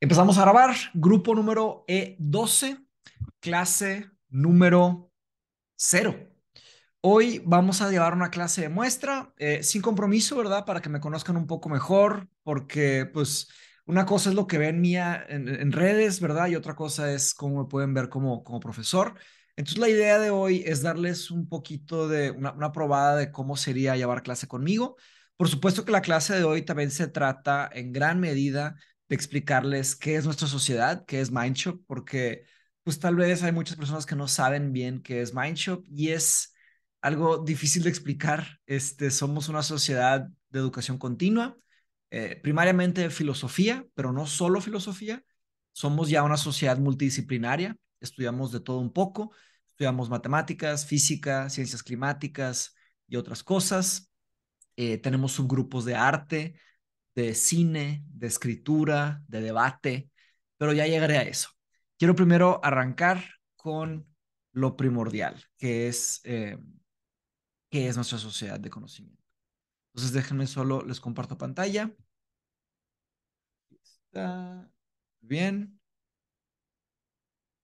Empezamos a grabar, grupo número E12, clase número 0. Hoy vamos a llevar una clase de muestra, eh, sin compromiso, ¿verdad? Para que me conozcan un poco mejor, porque pues una cosa es lo que ven mía en, redes, ¿verdad? Y otra cosa es cómo me pueden ver como, como profesor. Entonces la idea de hoy es darles un poquito de una, una probada de cómo sería llevar clase conmigo. Por supuesto que la clase de hoy también se trata en gran medida de explicarles qué es nuestra sociedad, qué es Mindshop, porque pues tal vez hay muchas personas que no saben bien qué es Mindshop y es algo difícil de explicar. Este, somos una sociedad de educación continua, eh, primariamente filosofía, pero no solo filosofía. Somos ya una sociedad multidisciplinaria, estudiamos de todo un poco, estudiamos matemáticas, física, ciencias climáticas y otras cosas. Eh, tenemos subgrupos de arte, de cine, de escritura, de debate, pero ya llegaré a eso. Quiero primero arrancar con lo primordial, que es, eh, que es nuestra sociedad de conocimiento. Entonces déjenme solo, les comparto pantalla. Está bien.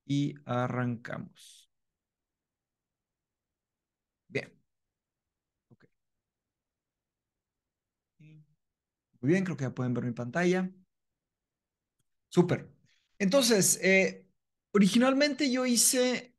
Y arrancamos. Muy bien, creo que ya pueden ver mi pantalla. Súper. Entonces, eh, originalmente yo hice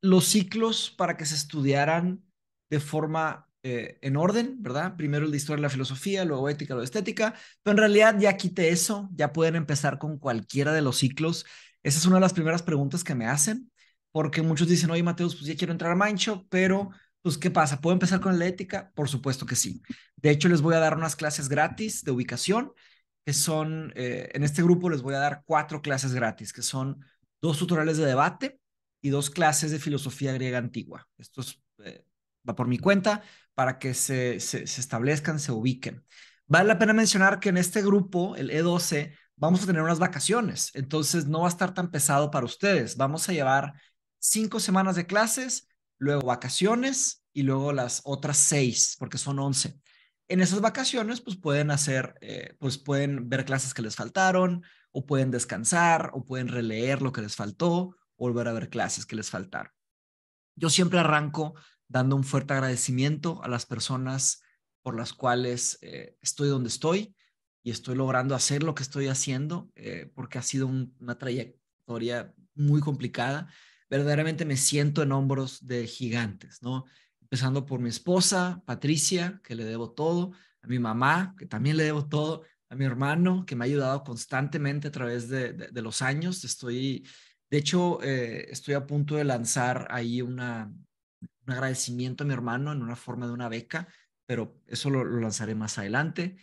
los ciclos para que se estudiaran de forma eh, en orden, ¿verdad? Primero de historia de la filosofía, luego ética, luego estética, pero en realidad ya quité eso, ya pueden empezar con cualquiera de los ciclos. Esa es una de las primeras preguntas que me hacen, porque muchos dicen, oye, Mateus, pues ya quiero entrar a Mindshop, pero pues, ¿qué pasa? ¿Puedo empezar con la ética? Por supuesto que sí. De hecho, les voy a dar unas clases gratis de ubicación, que son, eh, en este grupo les voy a dar cuatro clases gratis, que son dos tutoriales de debate y dos clases de filosofía griega antigua. Esto eh, va por mi cuenta para que se, se, se establezcan, se ubiquen. Vale la pena mencionar que en este grupo, el E12, vamos a tener unas vacaciones, entonces no va a estar tan pesado para ustedes. Vamos a llevar cinco semanas de clases luego vacaciones y luego las otras seis, porque son once. En esas vacaciones, pues pueden hacer, eh, pues pueden ver clases que les faltaron, o pueden descansar, o pueden releer lo que les faltó, volver a ver clases que les faltaron. Yo siempre arranco dando un fuerte agradecimiento a las personas por las cuales eh, estoy donde estoy y estoy logrando hacer lo que estoy haciendo, eh, porque ha sido una trayectoria muy complicada verdaderamente me siento en hombros de gigantes, ¿no? Empezando por mi esposa, Patricia, que le debo todo, a mi mamá, que también le debo todo, a mi hermano, que me ha ayudado constantemente a través de, de, los años. Estoy, de hecho, eh, estoy a punto de lanzar ahí una, un agradecimiento a mi hermano en una forma de una beca, pero eso lo, lanzaré más adelante.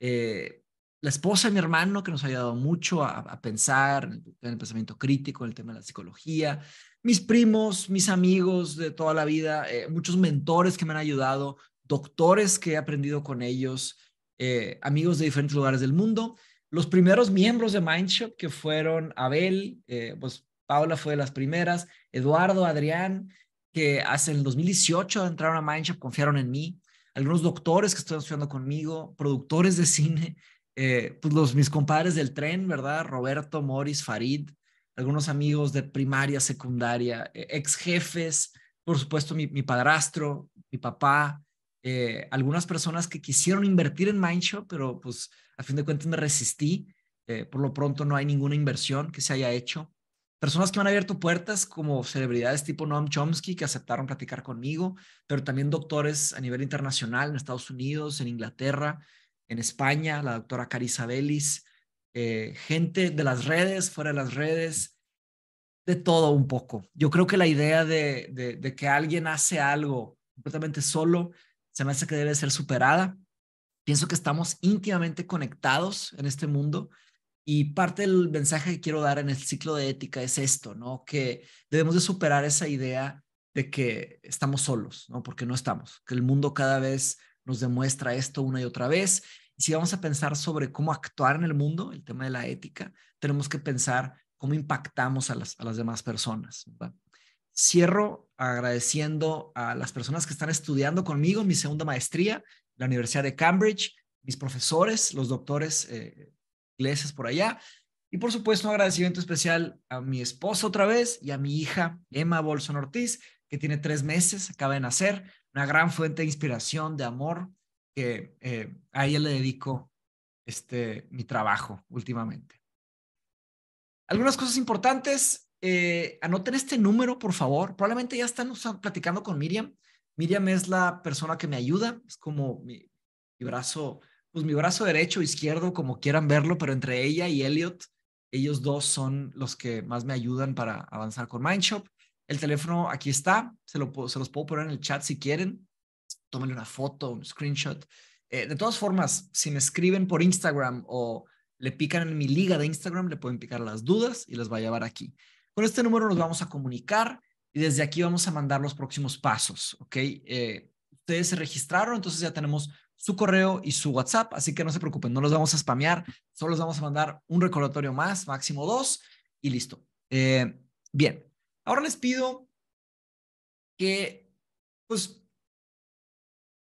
Eh, la esposa de mi hermano, que nos ha ayudado mucho a, pensar en el, en el, pensamiento crítico, en el tema de la psicología, mis primos, mis amigos de toda la vida, eh, muchos mentores que me han ayudado, doctores que he aprendido con ellos, eh, amigos de diferentes lugares del mundo. Los primeros miembros de Mindshop que fueron Abel, eh, pues Paula fue de las primeras, Eduardo, Adrián, que hace el 2018 entraron a Mindshop, confiaron en mí, algunos doctores que están estudiando conmigo, productores de cine, pues los mis compadres del tren, ¿verdad? Roberto, Morris, Farid, algunos amigos de primaria, secundaria, eh, ex jefes, por supuesto mi, padrastro, mi papá, eh, algunas personas que quisieron invertir en Mindshop, pero pues a fin de cuentas me resistí. Eh, por lo pronto no hay ninguna inversión que se haya hecho. Personas que me han abierto puertas como celebridades tipo Noam Chomsky que aceptaron platicar conmigo, pero también doctores a nivel internacional en Estados Unidos, en Inglaterra, en España, la doctora Carissa Bellis, eh, gente de las redes, fuera de las redes, de todo un poco. Yo creo que la idea de, que alguien hace algo completamente solo se me hace que debe ser superada. Pienso que estamos íntimamente conectados en este mundo y parte del mensaje que quiero dar en el ciclo de ética es esto, ¿no? Que debemos de superar esa idea de que estamos solos, ¿no? Porque no estamos, que el mundo cada vez nos demuestra esto una y otra vez si vamos a pensar sobre cómo actuar en el mundo, el tema de la ética, tenemos que pensar cómo impactamos a las, demás personas. Cierro agradeciendo a las personas que están estudiando conmigo mi segunda maestría, la Universidad de Cambridge, mis profesores, los doctores eh, ingleses por allá. Y por supuesto, un agradecimiento especial a mi esposa otra vez y a mi hija Emma Bolson Ortiz, que tiene tres meses, acaba de nacer, una gran fuente de inspiración, de amor, que eh, a ella le dedico este, mi trabajo últimamente. Algunas cosas importantes, eh, anoten este número, por favor. Probablemente ya están platicando con Miriam. Miriam es la persona que me ayuda, es como mi, brazo, pues mi brazo derecho, izquierdo, como quieran verlo, pero entre ella y Elliot, ellos dos son los que más me ayudan para avanzar con Mindshop. El teléfono aquí está, se, se los puedo poner en el chat si quieren. Tómenle una foto, un screenshot. Eh, de todas formas, si me escriben por Instagram o le pican en mi liga de Instagram, le pueden picar las dudas y las va a llevar aquí. Con este número nos vamos a comunicar y desde aquí vamos a mandar los próximos pasos, ¿ok? Eh, ustedes se registraron, entonces ya tenemos su correo y su WhatsApp, así que no se preocupen, no los vamos a spamear, solo les vamos a mandar un recordatorio más, máximo dos, y listo. Eh, bien, ahora les pido que, pues,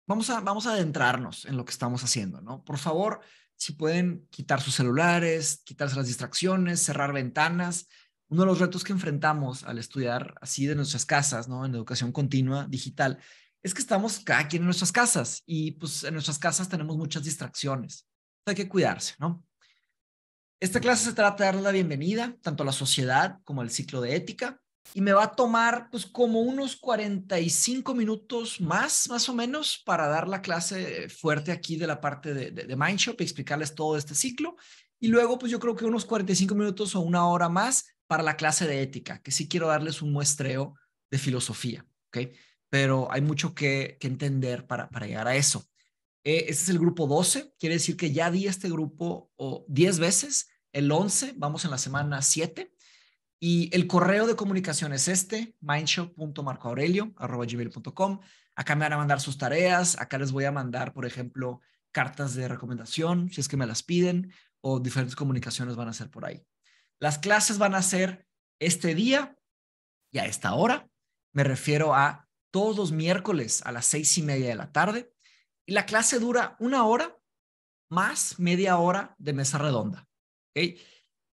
vamos a, vamos a adentrarnos en lo que estamos haciendo, ¿no? Por favor, si pueden quitar sus celulares, quitarse las distracciones, cerrar ventanas. Uno de los retos que enfrentamos al estudiar así de nuestras casas, ¿no? En educación continua, digital, es que estamos cada quien en nuestras casas y pues en nuestras casas tenemos muchas distracciones. Hay que cuidarse, ¿no? Esta clase se trata de darle la bienvenida tanto a la sociedad como al ciclo de ética y me va a tomar pues como unos 45 minutos más, más o menos, para dar la clase fuerte aquí de la parte de, de, Mindshop y explicarles todo este ciclo. Y luego pues yo creo que unos 45 minutos o una hora más para la clase de ética, que sí quiero darles un muestreo de filosofía, ¿ok? Pero hay mucho que, entender para, para llegar a eso. Eh, este es el grupo 12, quiere decir que ya di este grupo o 10 veces, el 11 vamos en la semana 7 y el correo de comunicación es este, mindshow.marcoaurelio.com. Acá me van a mandar sus tareas, acá les voy a mandar, por ejemplo, cartas de recomendación, si es que me las piden, o diferentes comunicaciones van a ser por ahí. Las clases van a ser este día y a esta hora. Me refiero a todos los miércoles a las seis y media de la tarde. Y la clase dura una hora más media hora de mesa redonda. ¿okay?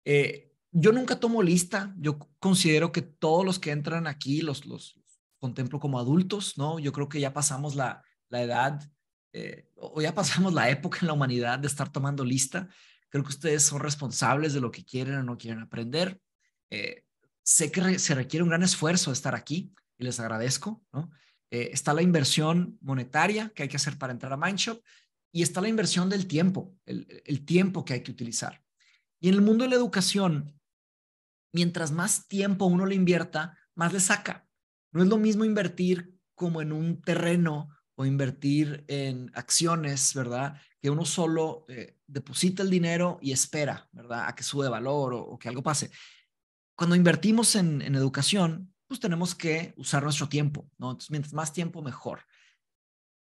Eh, yo nunca tomo lista, yo considero que todos los que entran aquí los, los contemplo como adultos, ¿no? Yo creo que ya pasamos la, la edad eh, o ya pasamos la época en la humanidad de estar tomando lista. Creo que ustedes son responsables de lo que quieren o no quieren aprender. Eh, sé que se requiere un gran esfuerzo estar aquí y les agradezco, ¿no? Eh, está la inversión monetaria que hay que hacer para entrar a Mindshop y está la inversión del tiempo, el, el tiempo que hay que utilizar. Y en el mundo de la educación, mientras más tiempo uno le invierta, más le saca. No es lo mismo invertir como en un terreno o invertir en acciones, ¿verdad? Que uno solo eh, deposita el dinero y espera, ¿verdad? A que sube valor o, que algo pase. Cuando invertimos en, educación, pues tenemos que usar nuestro tiempo, ¿no? Entonces, mientras más tiempo, mejor.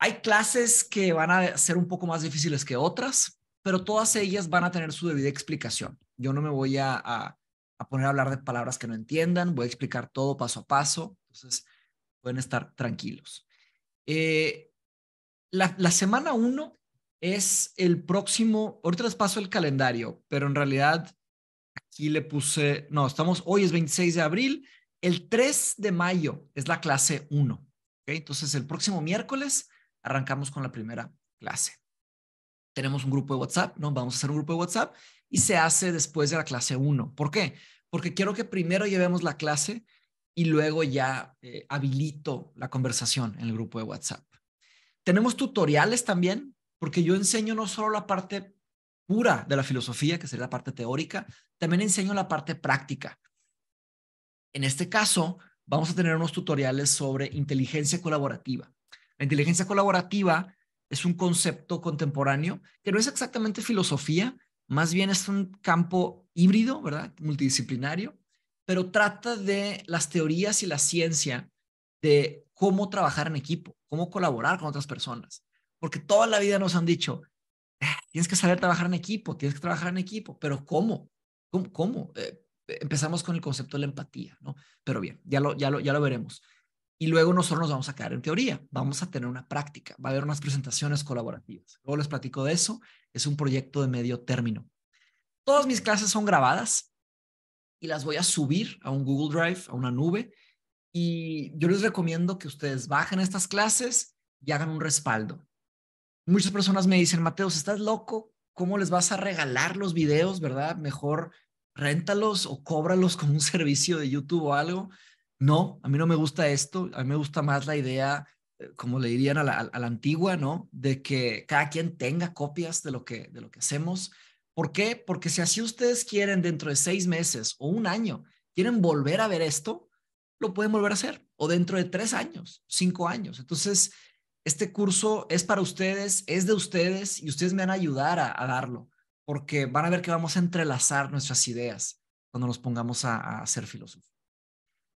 Hay clases que van a ser un poco más difíciles que otras, pero todas ellas van a tener su debida explicación. Yo no me voy a a poner a hablar de palabras que no entiendan, voy a explicar todo paso a paso, entonces pueden estar tranquilos. Eh, la, semana 1 es el próximo, ahorita les paso el calendario, pero en realidad aquí le puse, no, estamos, hoy es 26 de abril, el 3 de mayo es la clase 1, entonces el próximo miércoles arrancamos con la primera clase. Tenemos un grupo de WhatsApp, ¿no? Vamos a hacer un grupo de WhatsApp y se hace después de la clase 1. ¿Por qué? Porque quiero que primero llevemos la clase y luego ya eh, habilito la conversación en el grupo de WhatsApp. Tenemos tutoriales también, porque yo enseño no solo la parte pura de la filosofía, que sería la parte teórica, también enseño la parte práctica. En este caso, vamos a tener unos tutoriales sobre inteligencia colaborativa. La inteligencia colaborativa es un concepto contemporáneo que no es exactamente filosofía, más bien es un campo híbrido, ¿verdad? Multidisciplinario, pero trata de las teorías y la ciencia de cómo trabajar en equipo, cómo colaborar con otras personas. Porque toda la vida nos han dicho, ah, tienes que saber trabajar en equipo, tienes que trabajar en equipo, pero ¿cómo? ¿Cómo? Eh, eh, empezamos con el concepto de la empatía, ¿no? Pero bien, ya lo, ya ya lo veremos. Y luego nosotros nos vamos a quedar en teoría, vamos a tener una práctica, va a haber unas presentaciones colaborativas. Luego les platico de eso es un proyecto de medio término. Todas mis clases son grabadas y las voy a subir a un Google Drive, a una nube, y yo les recomiendo que ustedes bajen estas clases y hagan un respaldo. Muchas personas me dicen, Mateos, ¿estás loco? ¿Cómo les vas a regalar los videos, verdad? Mejor réntalos o cóbralos como un servicio de YouTube o algo. No, a mí no me gusta esto, a mí me gusta más la idea eh, como le dirían a la, antigua, ¿no? De que cada quien tenga copias de lo, que, de lo que hacemos. ¿Por qué? Porque si así ustedes quieren dentro de seis meses o un año, quieren volver a ver esto, lo pueden volver a hacer. O dentro de tres años, cinco años. Entonces, este curso es para ustedes, es de ustedes y ustedes me van a ayudar a, darlo, porque van a ver que vamos a entrelazar nuestras ideas cuando nos pongamos a, a ser filósofos.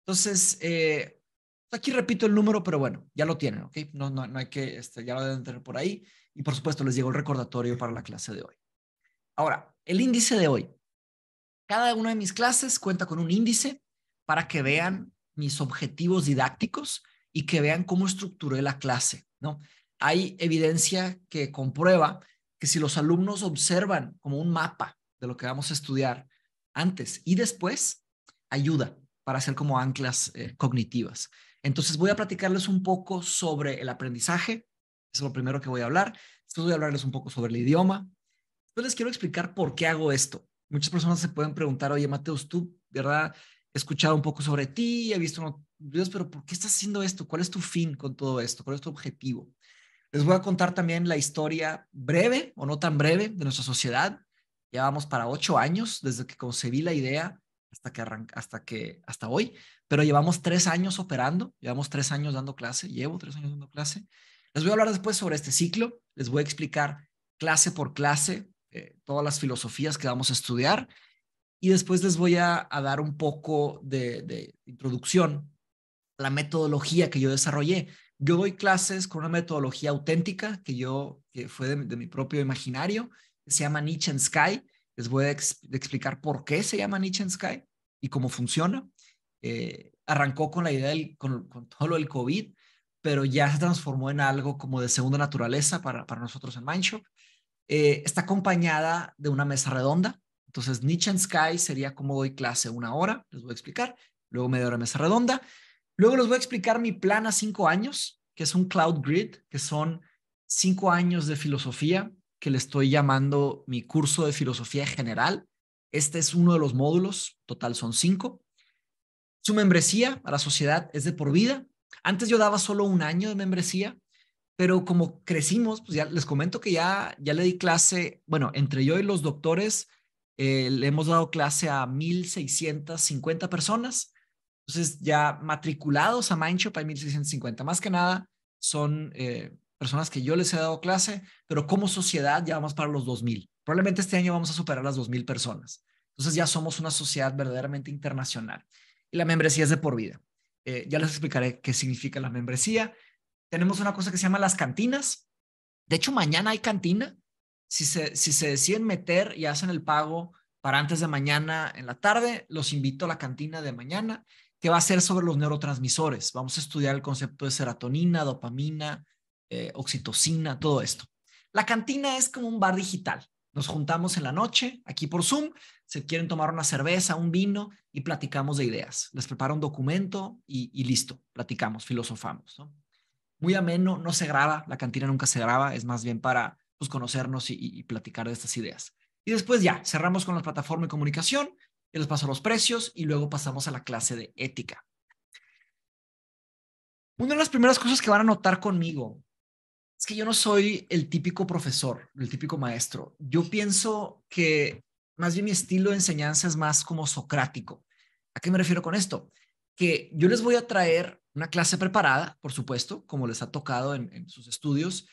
Entonces, eh, Aquí repito el número, pero bueno, ya lo tienen, ¿ok? No, no, no hay que, este, ya lo deben tener por ahí. Y por supuesto, les llegó el recordatorio para la clase de hoy. Ahora, el índice de hoy. Cada una de mis clases cuenta con un índice para que vean mis objetivos didácticos y que vean cómo estructuré la clase, ¿no? Hay evidencia que comprueba que si los alumnos observan como un mapa de lo que vamos a estudiar antes y después, ayuda para hacer como anclas eh, cognitivas. Entonces voy a platicarles un poco sobre el aprendizaje, eso es lo primero que voy a hablar. Después voy a hablarles un poco sobre el idioma. Entonces les quiero explicar por qué hago esto. Muchas personas se pueden preguntar, oye, Mateus, tú, ¿verdad? He escuchado un poco sobre ti, he visto unos videos, pero ¿por qué estás haciendo esto? ¿Cuál es tu fin con todo esto? ¿Cuál es tu objetivo? Les voy a contar también la historia breve o no tan breve de nuestra sociedad. Ya vamos para ocho años desde que concebí la idea hasta que hasta que hasta hoy, pero llevamos tres años operando, llevamos tres años dando clase, llevo tres años dando clase. Les voy a hablar después sobre este ciclo, les voy a explicar clase por clase eh, todas las filosofías que vamos a estudiar y después les voy a, dar un poco de, introducción a la metodología que yo desarrollé. Yo doy clases con una metodología auténtica que yo que fue de, mi propio imaginario, que se llama Nietzsche and Sky les voy a explicar por qué se llama niche and Sky y cómo funciona. Eh, arrancó con la idea del, con, todo lo del COVID, pero ya se transformó en algo como de segunda naturaleza para, para nosotros en Mindshop. Eh, está acompañada de una mesa redonda. Entonces, niche and Sky sería como doy clase una hora, les voy a explicar, luego media hora de mesa redonda. Luego les voy a explicar mi plan a cinco años, que es un cloud grid, que son cinco años de filosofía que le estoy llamando mi curso de filosofía general. Este es uno de los módulos, total son cinco. Su membresía a la sociedad es de por vida. Antes yo daba solo un año de membresía, pero como crecimos, pues ya les comento que ya, ya le di clase, bueno, entre yo y los doctores, eh, le hemos dado clase a 1.650 personas. Entonces ya matriculados a Mindshop hay 1.650. Más que nada son eh, personas que yo les he dado clase, pero como sociedad ya vamos para los 2.000. Probablemente este año vamos a superar las 2.000 personas. Entonces ya somos una sociedad verdaderamente internacional. Y la membresía es de por vida. Eh, ya les explicaré qué significa la membresía. Tenemos una cosa que se llama las cantinas. De hecho, mañana hay cantina. Si se, si se deciden meter y hacen el pago para antes de mañana en la tarde, los invito a la cantina de mañana, que va a ser sobre los neurotransmisores. Vamos a estudiar el concepto de serotonina, dopamina, eh, oxitocina, todo esto. La cantina es como un bar digital. Nos juntamos en la noche, aquí por Zoom, se quieren tomar una cerveza, un vino y platicamos de ideas. Les preparo un documento y, listo, platicamos, filosofamos. Muy ameno, no se graba, la cantina nunca se graba, es más bien para pues, conocernos y, platicar de estas ideas. Y después ya, cerramos con la plataforma de comunicación, les paso los precios y luego pasamos a la clase de ética. Una de las primeras cosas que van a notar conmigo es que yo no soy el típico profesor, el típico maestro. Yo pienso que más bien mi estilo de enseñanza es más como socrático. ¿A qué me refiero con esto? Que yo les voy a traer una clase preparada, por supuesto, como les ha tocado en, sus estudios,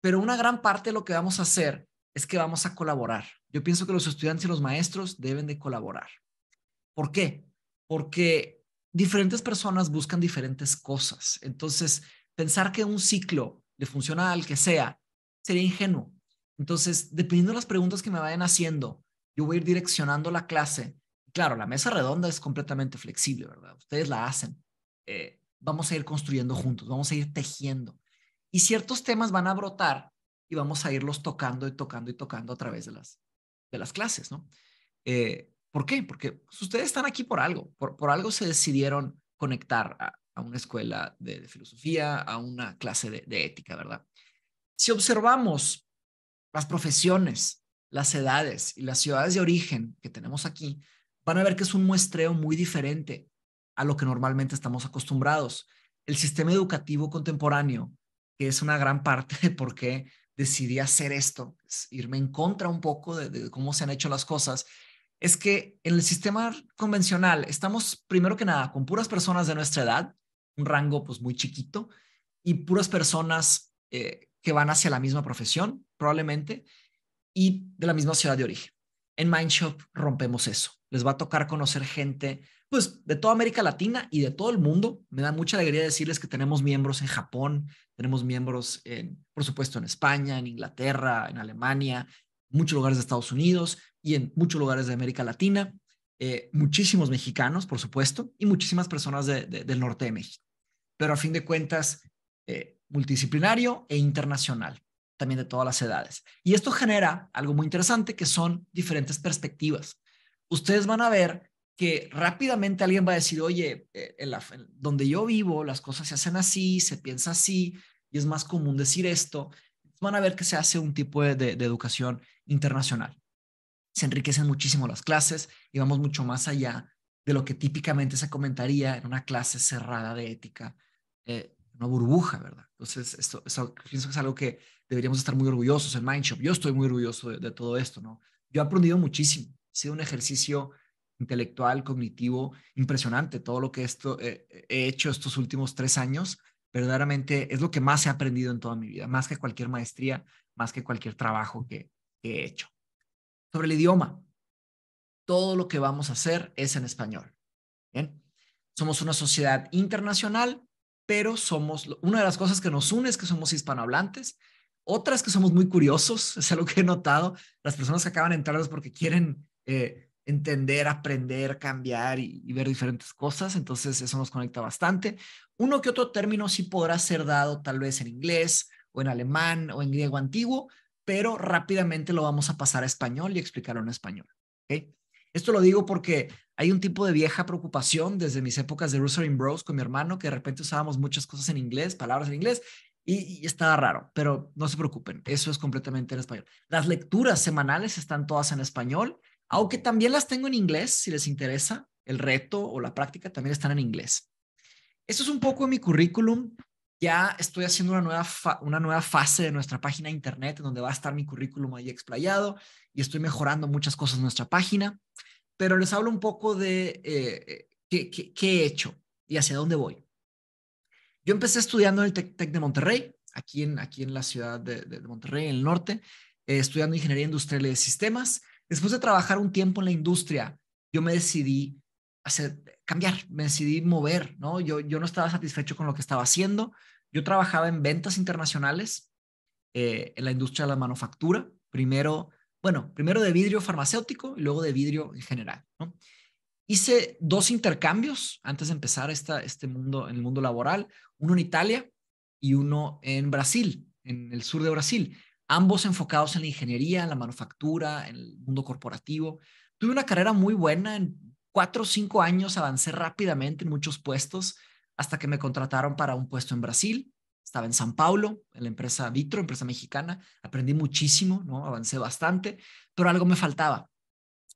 pero una gran parte de lo que vamos a hacer es que vamos a colaborar. Yo pienso que los estudiantes y los maestros deben de colaborar. ¿Por qué? Porque diferentes personas buscan diferentes cosas. Entonces, pensar que un ciclo le funciona al que sea, sería ingenuo. Entonces, dependiendo de las preguntas que me vayan haciendo, yo voy a ir direccionando la clase. Claro, la mesa redonda es completamente flexible, ¿verdad? Ustedes la hacen. Eh, vamos a ir construyendo juntos, vamos a ir tejiendo. Y ciertos temas van a brotar y vamos a irlos tocando y tocando y tocando a través de las, de las clases, ¿no? Eh, ¿Por qué? Porque pues, ustedes están aquí por algo, por, por algo se decidieron conectar a una escuela de, filosofía, a una clase de, ética, ¿verdad? Si observamos las profesiones, las edades y las ciudades de origen que tenemos aquí, van a ver que es un muestreo muy diferente a lo que normalmente estamos acostumbrados. El sistema educativo contemporáneo, que es una gran parte de por qué decidí hacer esto, irme en contra un poco de, cómo se han hecho las cosas, es que en el sistema convencional estamos primero que nada con puras personas de nuestra edad un rango pues muy chiquito y puras personas eh, que van hacia la misma profesión, probablemente, y de la misma ciudad de origen. En Mindshop rompemos eso. Les va a tocar conocer gente, pues, de toda América Latina y de todo el mundo. Me da mucha alegría decirles que tenemos miembros en Japón, tenemos miembros, en, por supuesto, en España, en Inglaterra, en Alemania, muchos lugares de Estados Unidos y en muchos lugares de América Latina. Eh, muchísimos mexicanos, por supuesto, y muchísimas personas del norte de México pero a fin de cuentas eh, multidisciplinario e internacional, también de todas las edades. Y esto genera algo muy interesante que son diferentes perspectivas. Ustedes van a ver que rápidamente alguien va a decir, oye, eh, en donde yo vivo las cosas se hacen así, se piensa así, y es más común decir esto. Van a ver que se hace un tipo de educación internacional. Se enriquecen muchísimo las clases y vamos mucho más allá de lo que típicamente se comentaría en una clase cerrada de ética eh, una burbuja, ¿verdad? Entonces, esto, pienso que es algo que deberíamos estar muy orgullosos en Mindshop. Yo estoy muy orgulloso de, todo esto, ¿no? Yo he aprendido muchísimo. Ha sido un ejercicio intelectual, cognitivo, impresionante todo lo que esto, eh, he hecho estos últimos tres años. Verdaderamente es lo que más he aprendido en toda mi vida, más que cualquier maestría, más que cualquier trabajo que, que he hecho. Sobre el idioma, todo lo que vamos a hacer es en español. Bien, somos una sociedad internacional pero somos, una de las cosas que nos une es que somos hispanohablantes, otras que somos muy curiosos, es algo que he notado, las personas que acaban de entrar es porque quieren eh, entender, aprender, cambiar y, ver diferentes cosas, entonces eso nos conecta bastante. Uno que otro término sí podrá ser dado tal vez en inglés o en alemán o en griego antiguo, pero rápidamente lo vamos a pasar a español y explicarlo en español. ¿okay? Esto lo digo porque hay un tipo de vieja preocupación desde mis épocas de y Bros con mi hermano, que de repente usábamos muchas cosas en inglés, palabras en inglés, y, estaba raro, pero no se preocupen, eso es completamente en español. Las lecturas semanales están todas en español, aunque también las tengo en inglés, si les interesa, el reto o la práctica también están en inglés. Eso es un poco mi currículum ya estoy haciendo una nueva, una nueva fase de nuestra página internet en donde va a estar mi currículum ahí explayado y estoy mejorando muchas cosas en nuestra página, pero les hablo un poco de eh, qué, he hecho y hacia dónde voy. Yo empecé estudiando en el TEC de Monterrey, aquí en, aquí en la ciudad de, Monterrey, en el norte, eh, estudiando ingeniería industrial y de sistemas. Después de trabajar un tiempo en la industria, yo me decidí cambiar, me decidí mover, ¿no? Yo, yo no estaba satisfecho con lo que estaba haciendo. Yo trabajaba en ventas internacionales eh, en la industria de la manufactura, primero, bueno, primero de vidrio farmacéutico y luego de vidrio en general, ¿no? Hice dos intercambios antes de empezar esta, este mundo, en el mundo laboral, uno en Italia y uno en Brasil, en el sur de Brasil, ambos enfocados en la ingeniería, en la manufactura, en el mundo corporativo. Tuve una carrera muy buena en cuatro o cinco años avancé rápidamente en muchos puestos hasta que me contrataron para un puesto en Brasil. Estaba en San Paulo, en la empresa Vitro, empresa mexicana. Aprendí muchísimo, ¿no? avancé bastante, pero algo me faltaba.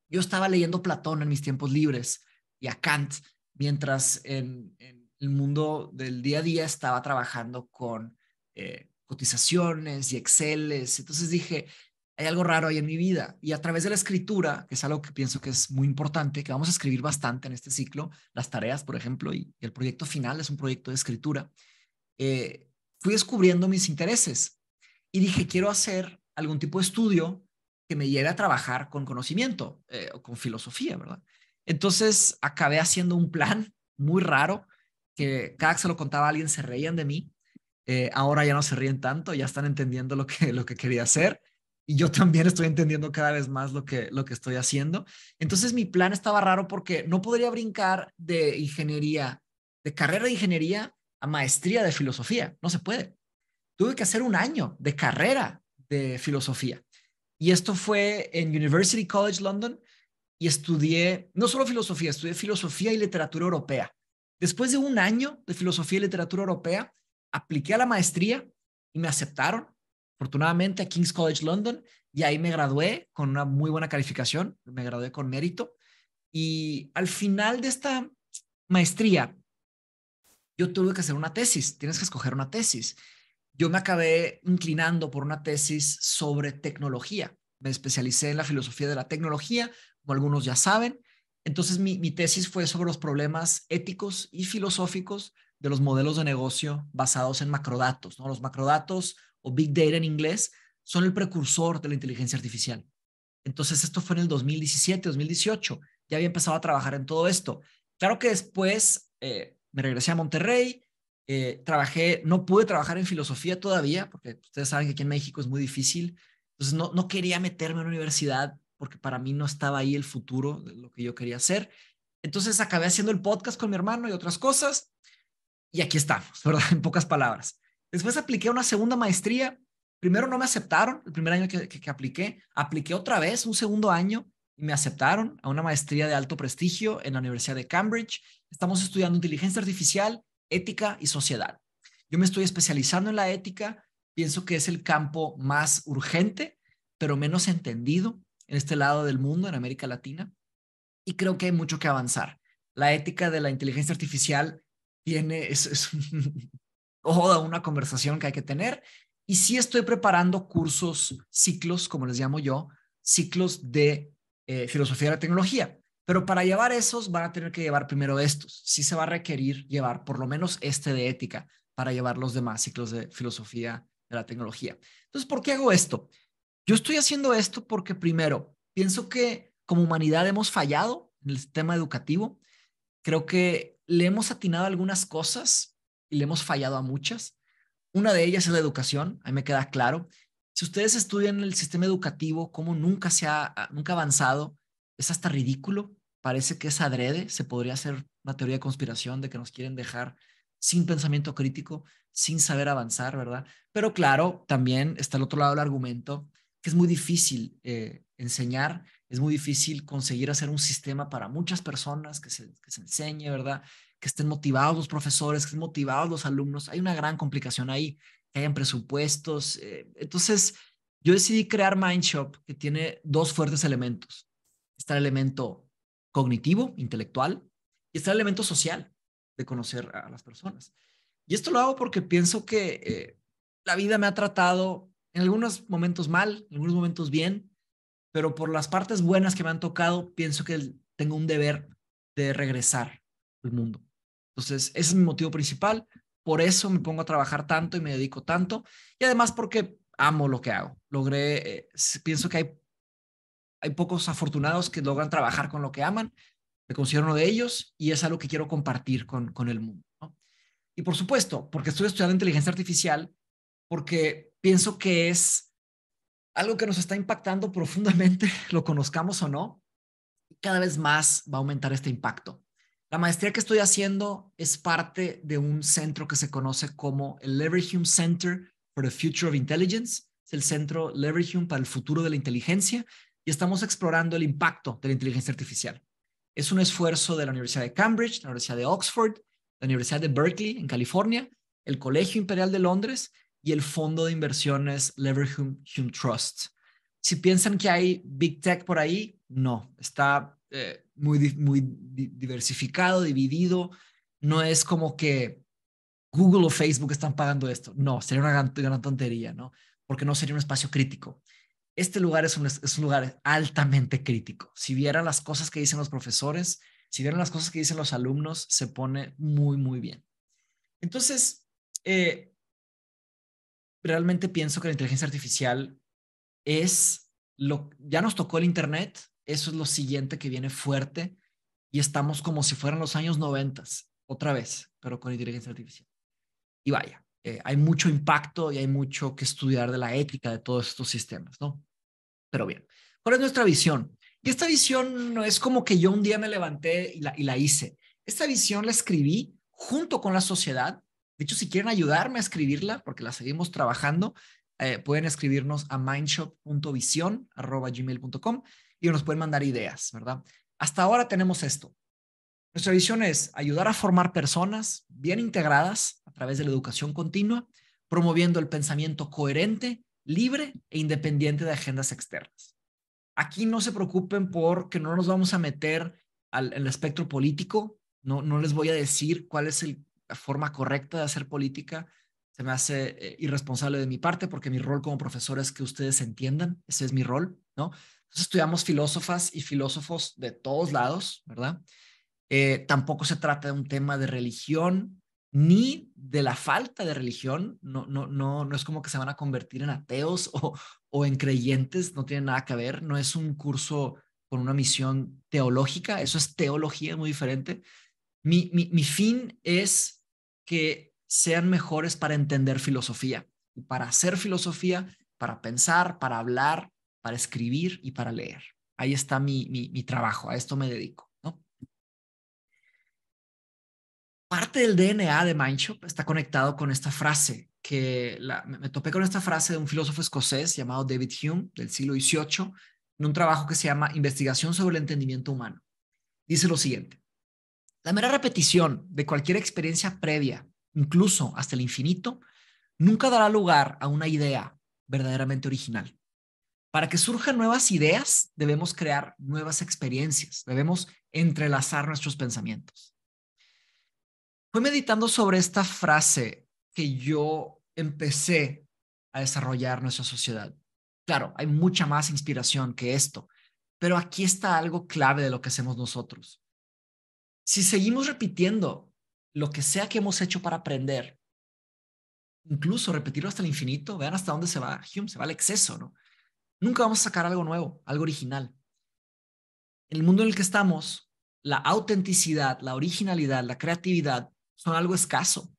Yo estaba leyendo Platón en mis tiempos libres y a Kant, mientras en, el mundo del día a día estaba trabajando con eh, cotizaciones y Excel. Entonces dije, hay algo raro ahí en mi vida. Y a través de la escritura, que es algo que pienso que es muy importante, que vamos a escribir bastante en este ciclo, las tareas, por ejemplo, y, el proyecto final es un proyecto de escritura, eh, fui descubriendo mis intereses y dije, quiero hacer algún tipo de estudio que me lleve a trabajar con conocimiento eh, o con filosofía, ¿verdad? Entonces acabé haciendo un plan muy raro que cada que se lo contaba a alguien se reían de mí. Eh, ahora ya no se ríen tanto, ya están entendiendo lo que, lo que quería hacer y yo también estoy entendiendo cada vez más lo que, lo que estoy haciendo. Entonces mi plan estaba raro porque no podría brincar de ingeniería, de carrera de ingeniería a maestría de filosofía, no se puede. Tuve que hacer un año de carrera de filosofía. Y esto fue en University College London y estudié no solo filosofía, estudié filosofía y literatura europea. Después de un año de filosofía y literatura europea, apliqué a la maestría y me aceptaron afortunadamente a King's College London y ahí me gradué con una muy buena calificación, me gradué con mérito. Y al final de esta maestría, yo tuve que hacer una tesis, tienes que escoger una tesis. Yo me acabé inclinando por una tesis sobre tecnología. Me especialicé en la filosofía de la tecnología, como algunos ya saben. Entonces mi, mi tesis fue sobre los problemas éticos y filosóficos de los modelos de negocio basados en macrodatos. ¿no? Los macrodatos o Big Data en inglés, son el precursor de la inteligencia artificial. Entonces, esto fue en el 2017, 2018. Ya había empezado a trabajar en todo esto. Claro que después eh, me regresé a Monterrey, eh, trabajé, no pude trabajar en filosofía todavía, porque ustedes saben que aquí en México es muy difícil. Entonces, no, no quería meterme en la universidad porque para mí no estaba ahí el futuro de lo que yo quería hacer. Entonces, acabé haciendo el podcast con mi hermano y otras cosas. Y aquí estamos, ¿verdad? En pocas palabras. Después apliqué una segunda maestría. Primero no me aceptaron, el primer año que, apliqué. Apliqué otra vez un segundo año y me aceptaron a una maestría de alto prestigio en la Universidad de Cambridge. Estamos estudiando inteligencia artificial, ética y sociedad. Yo me estoy especializando en la ética. Pienso que es el campo más urgente, pero menos entendido en este lado del mundo, en América Latina. Y creo que hay mucho que avanzar. La ética de la inteligencia artificial tiene, toda una conversación que hay que tener. Y sí estoy preparando cursos, ciclos, como les llamo yo, ciclos de eh, filosofía de la tecnología. Pero para llevar esos van a tener que llevar primero estos. Sí se va a requerir llevar por lo menos este de ética para llevar los demás ciclos de filosofía de la tecnología. Entonces, ¿por qué hago esto? Yo estoy haciendo esto porque primero, pienso que como humanidad hemos fallado en el sistema educativo. Creo que le hemos atinado algunas cosas, y le hemos fallado a muchas. Una de ellas es la educación, ahí me queda claro. Si ustedes estudian el sistema educativo, como nunca se ha ah, nunca avanzado, es hasta ridículo. Parece que es adrede, se podría hacer una teoría de conspiración de que nos quieren dejar sin pensamiento crítico, sin saber avanzar, ¿verdad? Pero claro, también está el otro lado del argumento, que es muy difícil eh, enseñar, es muy difícil conseguir hacer un sistema para muchas personas que que se enseñe, ¿verdad? que estén motivados los profesores, que estén motivados los alumnos. Hay una gran complicación ahí, que hayan presupuestos. Eh, entonces, yo decidí crear Mindshop, que tiene dos fuertes elementos. Está el elemento cognitivo, intelectual, y está el elemento social, de conocer a las personas. Y esto lo hago porque pienso que eh, la vida me ha tratado en algunos momentos mal, en algunos momentos bien, pero por las partes buenas que me han tocado, pienso que tengo un deber de regresar al mundo. Entonces, ese es mi motivo principal. Por eso me pongo a trabajar tanto y me dedico tanto. Y además porque amo lo que hago. Logré, eh, pienso que hay, pocos afortunados que logran trabajar con lo que aman. Me considero uno de ellos y es algo que quiero compartir con, con el mundo. Y por supuesto, porque estoy estudiando inteligencia artificial, porque pienso que es algo que nos está impactando profundamente, lo conozcamos o no, cada vez más va a aumentar este impacto. La maestría que estoy haciendo es parte de un centro que se conoce como el Leverhulme Center for the Future of Intelligence. Es el centro Leverhulme para el futuro de la inteligencia y estamos explorando el impacto de la inteligencia artificial. Es un esfuerzo de la Universidad de Cambridge, la Universidad de Oxford, la Universidad de Berkeley en California, el Colegio Imperial de Londres y el Fondo de Inversiones Leverhulme Hume Trust. Si piensan que hay Big Tech por ahí, no, está eh, muy, muy diversificado, dividido. No es como que Google o Facebook están pagando esto. No, sería una gran, tontería, ¿no? Porque no sería un espacio crítico. Este lugar es un, es un lugar altamente crítico. Si vieran las cosas que dicen los profesores, si vieran las cosas que dicen los alumnos, se pone muy, muy bien. Entonces, eh, realmente pienso que la inteligencia artificial es lo, ya nos tocó el Internet, eso es lo siguiente que viene fuerte y estamos como si fueran los años noventas, otra vez, pero con inteligencia artificial. Y vaya, eh, hay mucho impacto y hay mucho que estudiar de la ética de todos estos sistemas, ¿no? Pero bien, ¿cuál es nuestra visión? Y esta visión no es como que yo un día me levanté y la, hice. Esta visión la escribí junto con la sociedad. De hecho, si quieren ayudarme a escribirla, porque la seguimos trabajando, eh, pueden escribirnos a mindshop.vision.gmail.com y nos pueden mandar ideas, ¿verdad? Hasta ahora tenemos esto. Nuestra visión es ayudar a formar personas bien integradas a través de la educación continua, promoviendo el pensamiento coherente, libre e independiente de agendas externas. Aquí no se preocupen porque no nos vamos a meter al espectro político, no, no les voy a decir cuál es la forma correcta de hacer política, se me hace eh, irresponsable de mi parte porque mi rol como profesor es que ustedes entiendan, ese es mi rol, ¿no? Entonces estudiamos filósofas y filósofos de todos lados, ¿verdad? Eh, tampoco se trata de un tema de religión ni de la falta de religión. No, no, no, no es como que se van a convertir en ateos o, o en creyentes, no tiene nada que ver. No es un curso con una misión teológica, eso es teología muy diferente. Mi, mi, fin es que sean mejores para entender filosofía, para hacer filosofía, para pensar, para hablar, para escribir y para leer. Ahí está mi, trabajo, a esto me dedico. ¿no? Parte del DNA de Mindshop está conectado con esta frase que me, me topé con esta frase de un filósofo escocés llamado David Hume del siglo XVIII en un trabajo que se llama Investigación sobre el Entendimiento Humano. Dice lo siguiente, la mera repetición de cualquier experiencia previa, incluso hasta el infinito, nunca dará lugar a una idea verdaderamente original. Para que surjan nuevas ideas, debemos crear nuevas experiencias, debemos entrelazar nuestros pensamientos. Fue meditando sobre esta frase que yo empecé a desarrollar nuestra sociedad. Claro, hay mucha más inspiración que esto, pero aquí está algo clave de lo que hacemos nosotros. Si seguimos repitiendo lo que sea que hemos hecho para aprender, incluso repetirlo hasta el infinito, vean hasta dónde se va Hume, se va al exceso, ¿no? Nunca vamos a sacar algo nuevo, algo original. En el mundo en el que estamos, la autenticidad, la originalidad, la creatividad son algo escaso.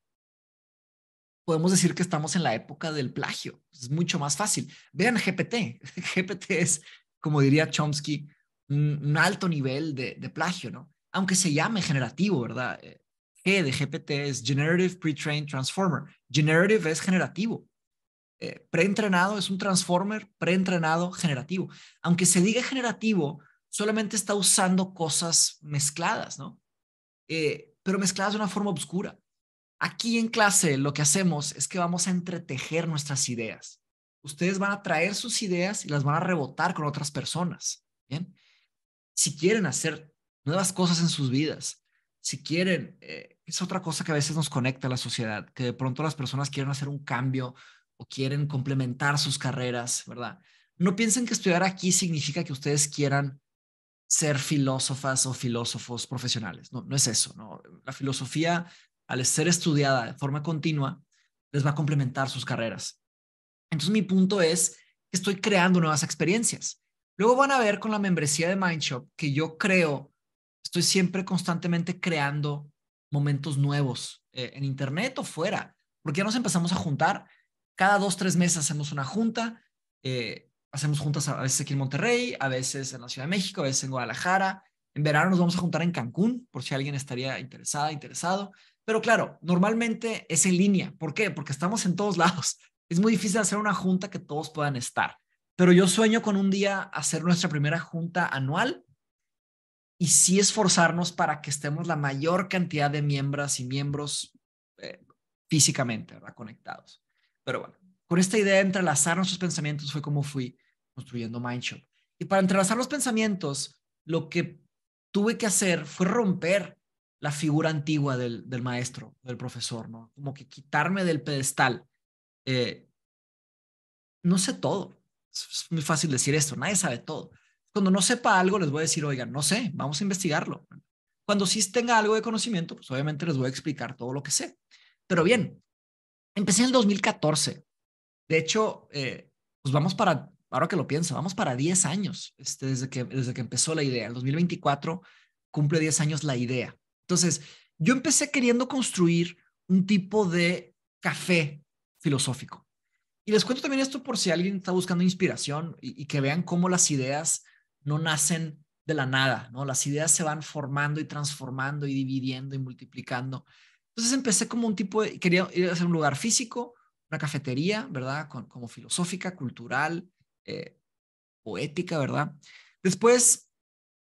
Podemos decir que estamos en la época del plagio. Es mucho más fácil. Vean GPT. GPT es, como diría Chomsky, un, alto nivel de, de, plagio, ¿no? Aunque se llame generativo, ¿verdad? Eh, G de GPT es Generative Pre-Trained Transformer. Generative es generativo. Eh, preentrenado, es un transformer preentrenado generativo. Aunque se diga generativo, solamente está usando cosas mezcladas, ¿no? Eh, pero mezcladas de una forma oscura. Aquí en clase lo que hacemos es que vamos a entretejer nuestras ideas. Ustedes van a traer sus ideas y las van a rebotar con otras personas, Si quieren hacer nuevas cosas en sus vidas, si quieren, eh, es otra cosa que a veces nos conecta a la sociedad, que de pronto las personas quieren hacer un cambio quieren complementar sus carreras, ¿verdad? No piensen que estudiar aquí significa que ustedes quieran ser filósofas o filósofos profesionales. No, no es eso. ¿no? La filosofía, al ser estudiada de forma continua, les va a complementar sus carreras. Entonces mi punto es que estoy creando nuevas experiencias. Luego van a ver con la membresía de Mindshop que yo creo, estoy siempre constantemente creando momentos nuevos eh, en Internet o fuera, porque ya nos empezamos a juntar cada dos, tres meses hacemos una junta. Eh, hacemos juntas a veces aquí en Monterrey, a veces en la Ciudad de México, a veces en Guadalajara. En verano nos vamos a juntar en Cancún, por si alguien estaría interesada, interesado. Pero claro, normalmente es en línea. ¿Por qué? Porque estamos en todos lados. Es muy difícil hacer una junta que todos puedan estar. Pero yo sueño con un día hacer nuestra primera junta anual y sí esforzarnos para que estemos la mayor cantidad de miembros y miembros eh, físicamente conectados. Pero bueno, con esta idea de entrelazar nuestros pensamientos fue como fui construyendo Mindshop. Y para entrelazar los pensamientos, lo que tuve que hacer fue romper la figura antigua del, maestro, del profesor, ¿no? Como que quitarme del pedestal. Eh, no sé todo. Es muy fácil decir esto, nadie sabe todo. Cuando no sepa algo, les voy a decir, oigan, no sé, vamos a investigarlo. Cuando sí tenga algo de conocimiento, pues obviamente les voy a explicar todo lo que sé. Pero bien, Empecé en el 2014. De hecho, eh, pues vamos para, ahora que lo pienso, vamos para 10 años este, desde, que, desde que empezó la idea. El 2024 cumple 10 años la idea. Entonces, yo empecé queriendo construir un tipo de café filosófico. Y les cuento también esto por si alguien está buscando inspiración y, y que vean cómo las ideas no nacen de la nada, ¿no? Las ideas se van formando y transformando y dividiendo y multiplicando. Entonces empecé como un tipo quería ir a hacer un lugar físico, una cafetería, ¿verdad? como filosófica, cultural, eh, poética, ¿verdad? Después,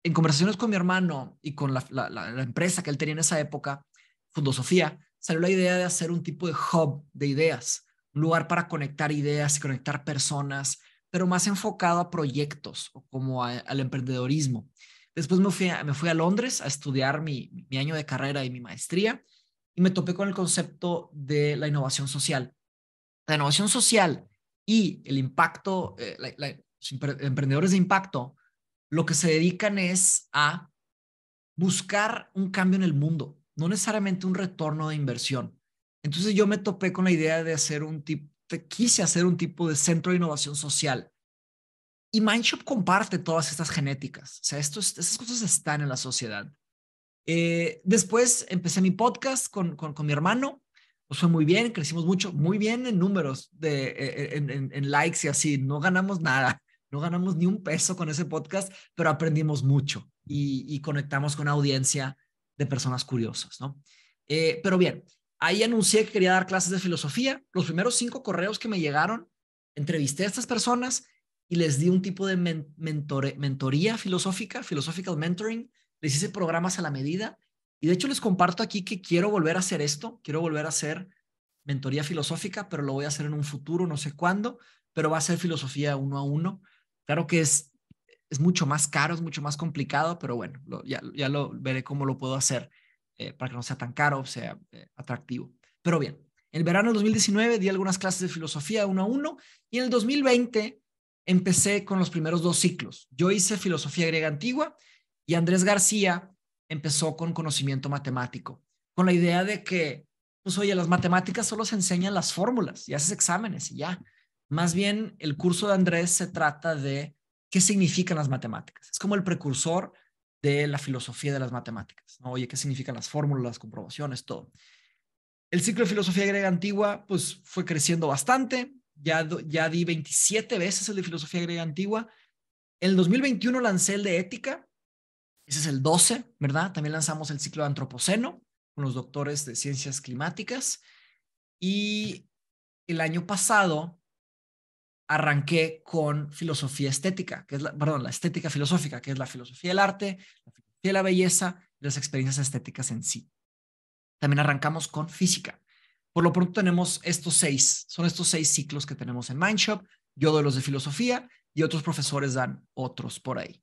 en conversaciones con mi hermano y con la, empresa que él tenía en esa época, Fundosofía, salió la idea de hacer un tipo de hub de ideas, un lugar para conectar ideas y conectar personas, pero más enfocado a proyectos o como al emprendedorismo. Después me fui, a, me fui a Londres a estudiar mi, mi año de carrera y mi maestría y me topé con el concepto de la innovación social. La innovación social y el impacto, eh, los emprendedores de impacto, lo que se dedican es a buscar un cambio en el mundo, no necesariamente un retorno de inversión. Entonces yo me topé con la idea de hacer un tipo, quise hacer un tipo de centro de innovación social. Y Mindshop comparte todas estas genéticas. O sea, esto estas cosas están en la sociedad. Eh, después empecé mi podcast con, con, mi hermano, nos fue muy bien, crecimos mucho, muy bien en números, de, eh, en, likes y así. No ganamos nada, no ganamos ni un peso con ese podcast, pero aprendimos mucho y, conectamos con una audiencia de personas curiosas, ¿no? Eh, pero bien, ahí anuncié que quería dar clases de filosofía. Los primeros cinco correos que me llegaron, entrevisté a estas personas y les di un tipo de mentoría filosófica, philosophical mentoring, les hice programas a la medida y de hecho les comparto aquí que quiero volver a hacer esto, quiero volver a hacer mentoría filosófica, pero lo voy a hacer en un futuro, no sé cuándo, pero va a ser filosofía uno a uno. Claro que es, es mucho más caro, es mucho más complicado, pero bueno, ya, lo veré cómo lo puedo hacer eh, para que no sea tan caro, sea eh, atractivo. Pero bien, en el verano del 2019 di algunas clases de filosofía uno a uno y en el 2020 empecé con los primeros dos ciclos. Yo hice filosofía griega antigua y Andrés García empezó con conocimiento matemático, con la idea de que, pues oye, las matemáticas solo se enseñan las fórmulas y haces exámenes y ya. Más bien, el curso de Andrés se trata de qué significan las matemáticas. Es como el precursor de la filosofía de las matemáticas. ¿no? Oye, ¿qué significan las fórmulas, las comprobaciones, todo? El ciclo de filosofía griega antigua, pues fue creciendo bastante. Ya, ya di 27 veces el de filosofía griega antigua. En el 2021 lancé el de ética, ese es el 12, ¿verdad? También lanzamos el ciclo de Antropoceno con los doctores de ciencias climáticas. Y el año pasado arranqué con filosofía estética, que es la, perdón, la estética filosófica, que es la filosofía del arte, la filosofía de la belleza y las experiencias estéticas en sí. También arrancamos con física. Por lo pronto tenemos estos seis, son estos seis ciclos que tenemos en Mindshop. Yo doy los de filosofía y otros profesores dan otros por ahí.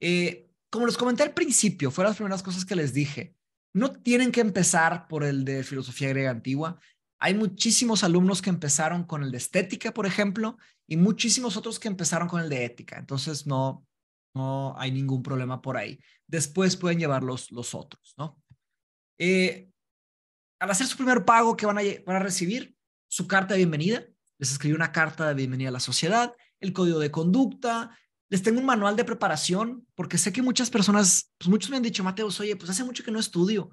Eh, como les comenté al principio, fueron las primeras cosas que les dije. No tienen que empezar por el de filosofía griega antigua. Hay muchísimos alumnos que empezaron con el de estética, por ejemplo, y muchísimos otros que empezaron con el de ética. Entonces, no, no hay ningún problema por ahí. Después pueden llevarlos los, otros, ¿no? Eh, al hacer su primer pago que van a, van a recibir, su carta de bienvenida, les escribí una carta de bienvenida a la sociedad, el código de conducta, les tengo un manual de preparación, porque sé que muchas personas, pues muchos me han dicho, Mateos, oye, pues hace mucho que no estudio,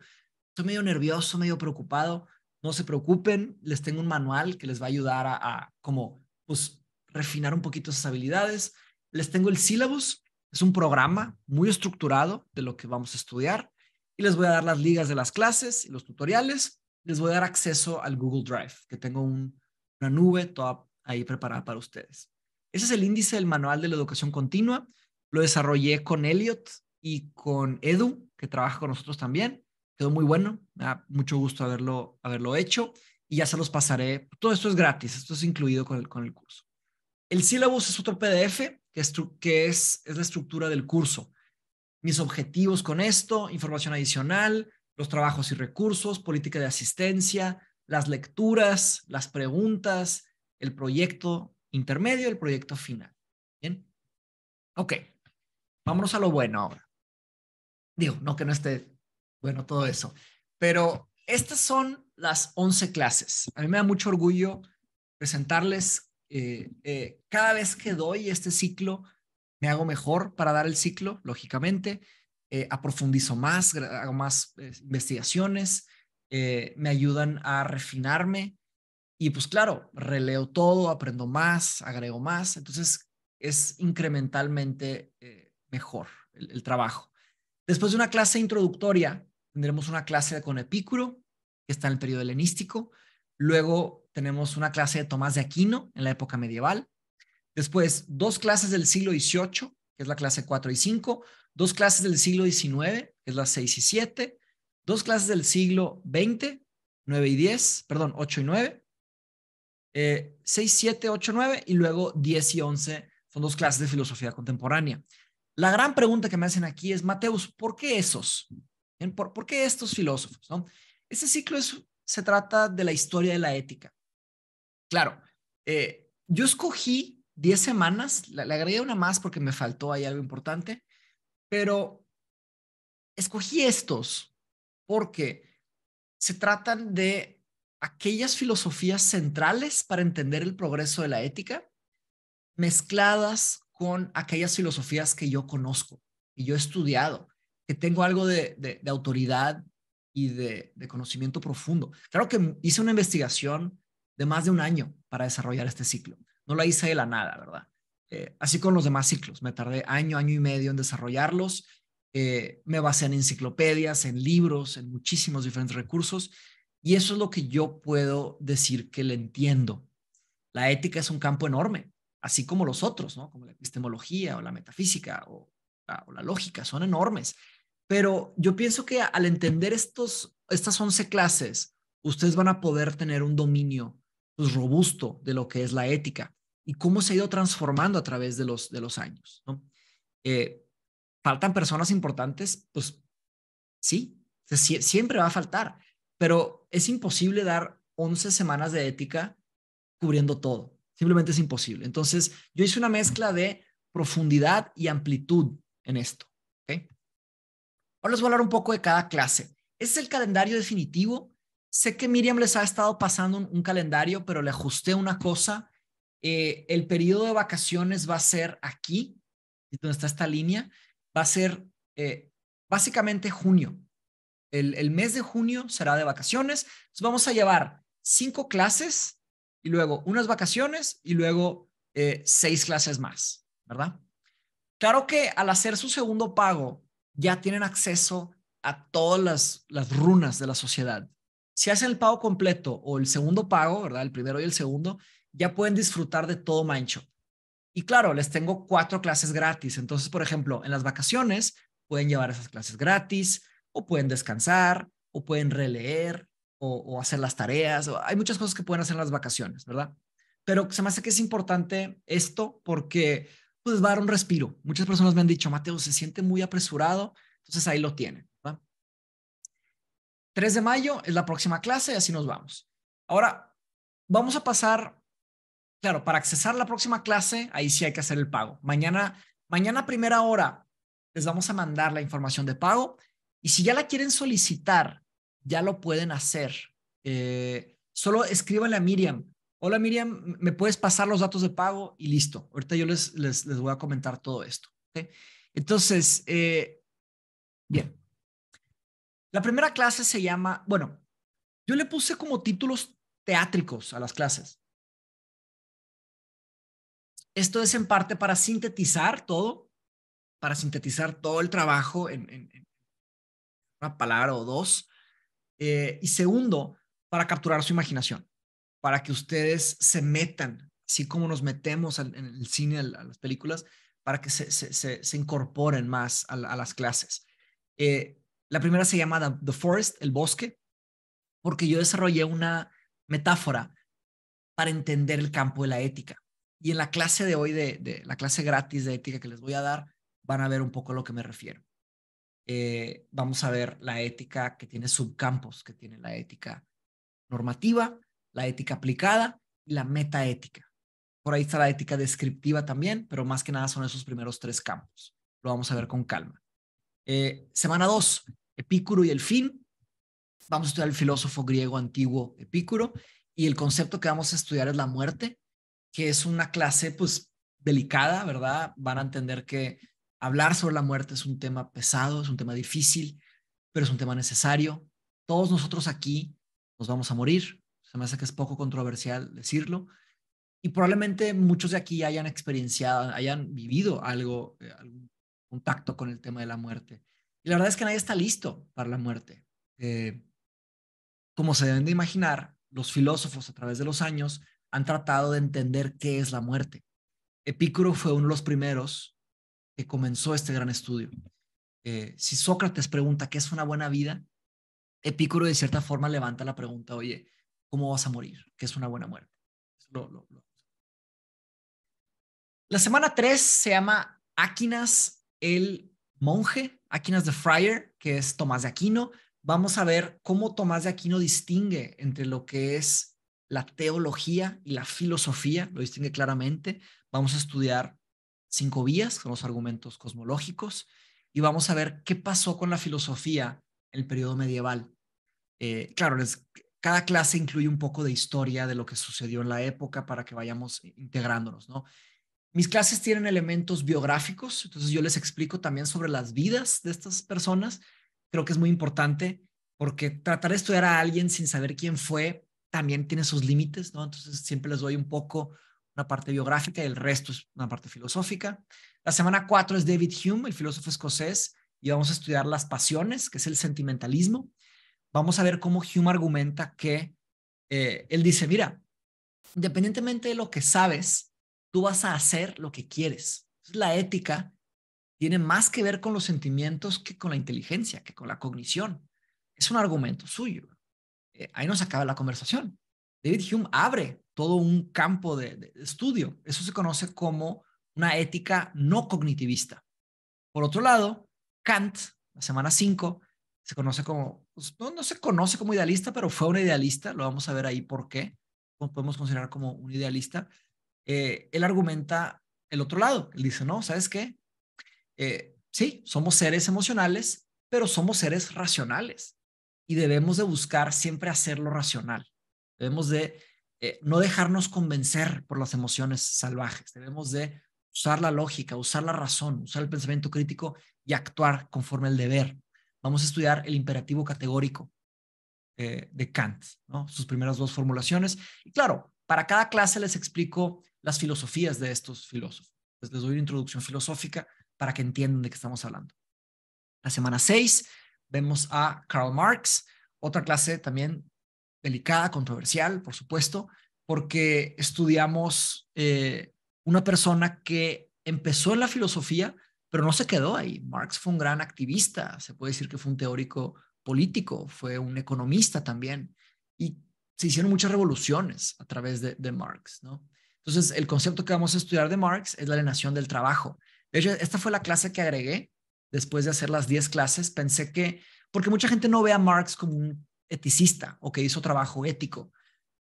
estoy medio nervioso, medio preocupado, no se preocupen, les tengo un manual que les va a ayudar a, como, pues, refinar un poquito sus habilidades. Les tengo el sílabus, es un programa muy estructurado de lo que vamos a estudiar y les voy a dar las ligas de las clases y los tutoriales. Les voy a dar acceso al Google Drive, que tengo una nube toda ahí preparada para ustedes. Ese es el índice del manual de la educación continua. Lo desarrollé con Elliot y con Edu, que trabaja con nosotros también. Quedó muy bueno. Me da mucho gusto haberlo, haberlo hecho y ya se los pasaré. Todo esto es gratis, esto es incluido con el, con el curso. El syllabus es otro PDF que, es, que es, es la estructura del curso. Mis objetivos con esto, información adicional, los trabajos y recursos, política de asistencia, las lecturas, las preguntas, el proyecto intermedio, el proyecto final. ¿Bien? Ok, vámonos a lo bueno ahora. Digo, no que no esté bueno todo eso, pero estas son las 11 clases. A mí me da mucho orgullo presentarles eh, eh, cada vez que doy este ciclo, me hago mejor para dar el ciclo, lógicamente, eh, aprofundizo más, hago más investigaciones, me ayudan a refinarme y pues claro, releo todo, aprendo más, agrego más, entonces es incrementalmente eh, mejor el, trabajo. Después de una clase introductoria, tendremos una clase con epícuro, que está en el periodo helenístico. Luego tenemos una clase de Tomás de Aquino en la época medieval. Después, dos clases del siglo XVIII, que es la clase 4 y 5, dos clases del siglo XIX, que es la 6 y 7, dos clases del siglo XX, 9 y 10, perdón, 8 y 9, eh, 6, 7, 8, 9 y luego 10 y 11 son dos clases de filosofía contemporánea. La gran pregunta que me hacen aquí es, Mateus, ¿por qué esos? ¿Por, qué estos filósofos? ¿no? Este ciclo se trata de la historia de la ética. Claro, eh, yo escogí 10 semanas, le, le agregué una más porque me faltó ahí algo importante, pero escogí estos porque se tratan de aquellas filosofías centrales para entender el progreso de la ética, mezcladas con aquellas filosofías que yo conozco, y yo he estudiado, que tengo algo de, autoridad y de, conocimiento profundo. Claro que hice una investigación de más de un año para desarrollar este ciclo. No la hice de la nada, ¿verdad? Eh, así con los demás ciclos. Me tardé año, año y medio en desarrollarlos. Eh, me basé en enciclopedias, en libros, en muchísimos diferentes recursos y eso es lo que yo puedo decir que le entiendo. La ética es un campo enorme, así como los otros, ¿no? Como la epistemología o la metafísica o, la lógica, son enormes. Pero yo pienso que al entender estos, estas 11 clases, ustedes van a poder tener un dominio pues, robusto de lo que es la ética y cómo se ha ido transformando a través de los, de los años. ¿no? Eh, ¿Faltan personas importantes? Pues sí, siempre va a faltar pero es imposible dar 11 semanas de ética cubriendo todo. Simplemente es imposible. Entonces, yo hice una mezcla de profundidad y amplitud en esto. Ahora les voy a hablar un poco de cada clase. Este es el calendario definitivo. Sé que Miriam les ha estado pasando un, calendario, pero le ajusté una cosa. Eh, el periodo de vacaciones va a ser aquí, donde está esta línea. Va a ser eh, básicamente junio. El, mes de junio será de vacaciones. Entonces vamos a llevar cinco clases y luego unas vacaciones y luego eh, seis clases más, ¿verdad? Claro que al hacer su segundo pago ya tienen acceso a todas las, las runas de la sociedad. Si hacen el pago completo o el segundo pago, ¿verdad? El primero y el segundo, ya pueden disfrutar de todo Mancho. Y claro, les tengo cuatro clases gratis. Entonces, por ejemplo, en las vacaciones pueden llevar esas clases gratis o pueden descansar, o pueden releer, o, hacer las tareas. hay muchas cosas que pueden hacer en las vacaciones, ¿verdad? Pero se me hace que es importante esto porque pues va a dar un respiro. Muchas personas me han dicho, Mateo, se siente muy apresurado, entonces ahí lo tienen. ¿verdad? 3 de mayo es la próxima clase y así nos vamos. Ahora, vamos a pasar, claro, para accesar la próxima clase, ahí sí hay que hacer el pago. Mañana, mañana primera hora, les vamos a mandar la información de pago y si ya la quieren solicitar, ya lo pueden hacer. Eh, solo escríbanle a Miriam. Hola Miriam, ¿me puedes pasar los datos de pago? Y listo. Ahorita yo les, voy a comentar todo esto. Entonces, eh, bien. La primera clase se llama, bueno, yo le puse como títulos teátricos a las clases. Esto es en parte para sintetizar todo, para sintetizar todo el trabajo en, palabra o dos. Eh, y segundo, para capturar su imaginación, para que ustedes se metan, así como nos metemos en el cine, a las películas, para que se, incorporen más a, las clases. Eh, la primera se llama The Forest, el bosque, porque yo desarrollé una metáfora para entender el campo de la ética. Y en la clase de hoy, de, la clase gratis de ética que les voy a dar, van a ver un poco a lo que me refiero. Eh, vamos a ver la ética que tiene subcampos, que tiene la ética normativa, la ética aplicada y la metaética. Por ahí está la ética descriptiva también, pero más que nada son esos primeros tres campos. Lo vamos a ver con calma. Eh, semana 2, epícuro y el fin. Vamos a estudiar el filósofo griego antiguo epícuro y el concepto que vamos a estudiar es la muerte, que es una clase pues delicada, ¿verdad? Van a entender que hablar sobre la muerte es un tema pesado, es un tema difícil, pero es un tema necesario. Todos nosotros aquí nos vamos a morir. Se me hace que es poco controversial decirlo. Y probablemente muchos de aquí hayan experienciado, hayan vivido algo, eh, algún contacto con el tema de la muerte. Y la verdad es que nadie está listo para la muerte. Eh, como se deben de imaginar, los filósofos a través de los años han tratado de entender qué es la muerte. Epicuro fue uno de los primeros que comenzó este gran estudio. Eh, si Sócrates pregunta qué es una buena vida, Epicuro de cierta forma levanta la pregunta, oye, ¿cómo vas a morir? ¿Qué es una buena muerte? La semana 3 se llama Aquinas el monje, Aquinas the Friar, que es Tomás de Aquino. Vamos a ver cómo Tomás de Aquino distingue entre lo que es la teología y la filosofía, lo distingue claramente. Vamos a estudiar cinco vías, con los argumentos cosmológicos, y vamos a ver qué pasó con la filosofía en el periodo medieval. Eh, claro, cada clase incluye un poco de historia de lo que sucedió en la época para que vayamos integrándonos, ¿no? Mis clases tienen elementos biográficos, entonces yo les explico también sobre las vidas de estas personas. Creo que es muy importante porque tratar de estudiar a alguien sin saber quién fue también tiene sus límites, ¿no? Entonces siempre les doy un poco una parte biográfica y el resto es una parte filosófica. La semana cuatro es David Hume, el filósofo escocés, y vamos a estudiar las pasiones, que es el sentimentalismo. Vamos a ver cómo Hume argumenta que eh, él dice, mira, independientemente de lo que sabes, tú vas a hacer lo que quieres. la ética tiene más que ver con los sentimientos que con la inteligencia, que con la cognición. Es un argumento suyo. Eh, ahí nos acaba la conversación. David Hume abre todo un campo de, estudio. Eso se conoce como una ética no cognitivista. Por otro lado, Kant, la semana 5, se conoce como, pues, no, se conoce como idealista, pero fue un idealista, lo vamos a ver ahí por qué, podemos considerar como un idealista. Eh, él argumenta el otro lado, él dice, no, ¿sabes qué? Eh, sí, somos seres emocionales, pero somos seres racionales y debemos de buscar siempre hacerlo racional. Debemos de eh, no dejarnos convencer por las emociones salvajes. Debemos de usar la lógica, usar la razón, usar el pensamiento crítico y actuar conforme al deber. Vamos a estudiar el imperativo categórico eh, de Kant, sus primeras dos formulaciones. Y claro, para cada clase les explico las filosofías de estos filósofos. Les, pues les doy una introducción filosófica para que entiendan de qué estamos hablando. La semana 6 vemos a Karl Marx, otra clase también delicada, controversial, por supuesto, porque estudiamos eh, una persona que empezó en la filosofía, pero no se quedó ahí. Marx fue un gran activista, se puede decir que fue un teórico político, fue un economista también, y se hicieron muchas revoluciones a través de, Marx, ¿no? Entonces, el concepto que vamos a estudiar de Marx es la alienación del trabajo. De esta fue la clase que agregué después de hacer las 10 clases. Pensé que, porque mucha gente no ve a Marx como un eticista o que hizo trabajo ético.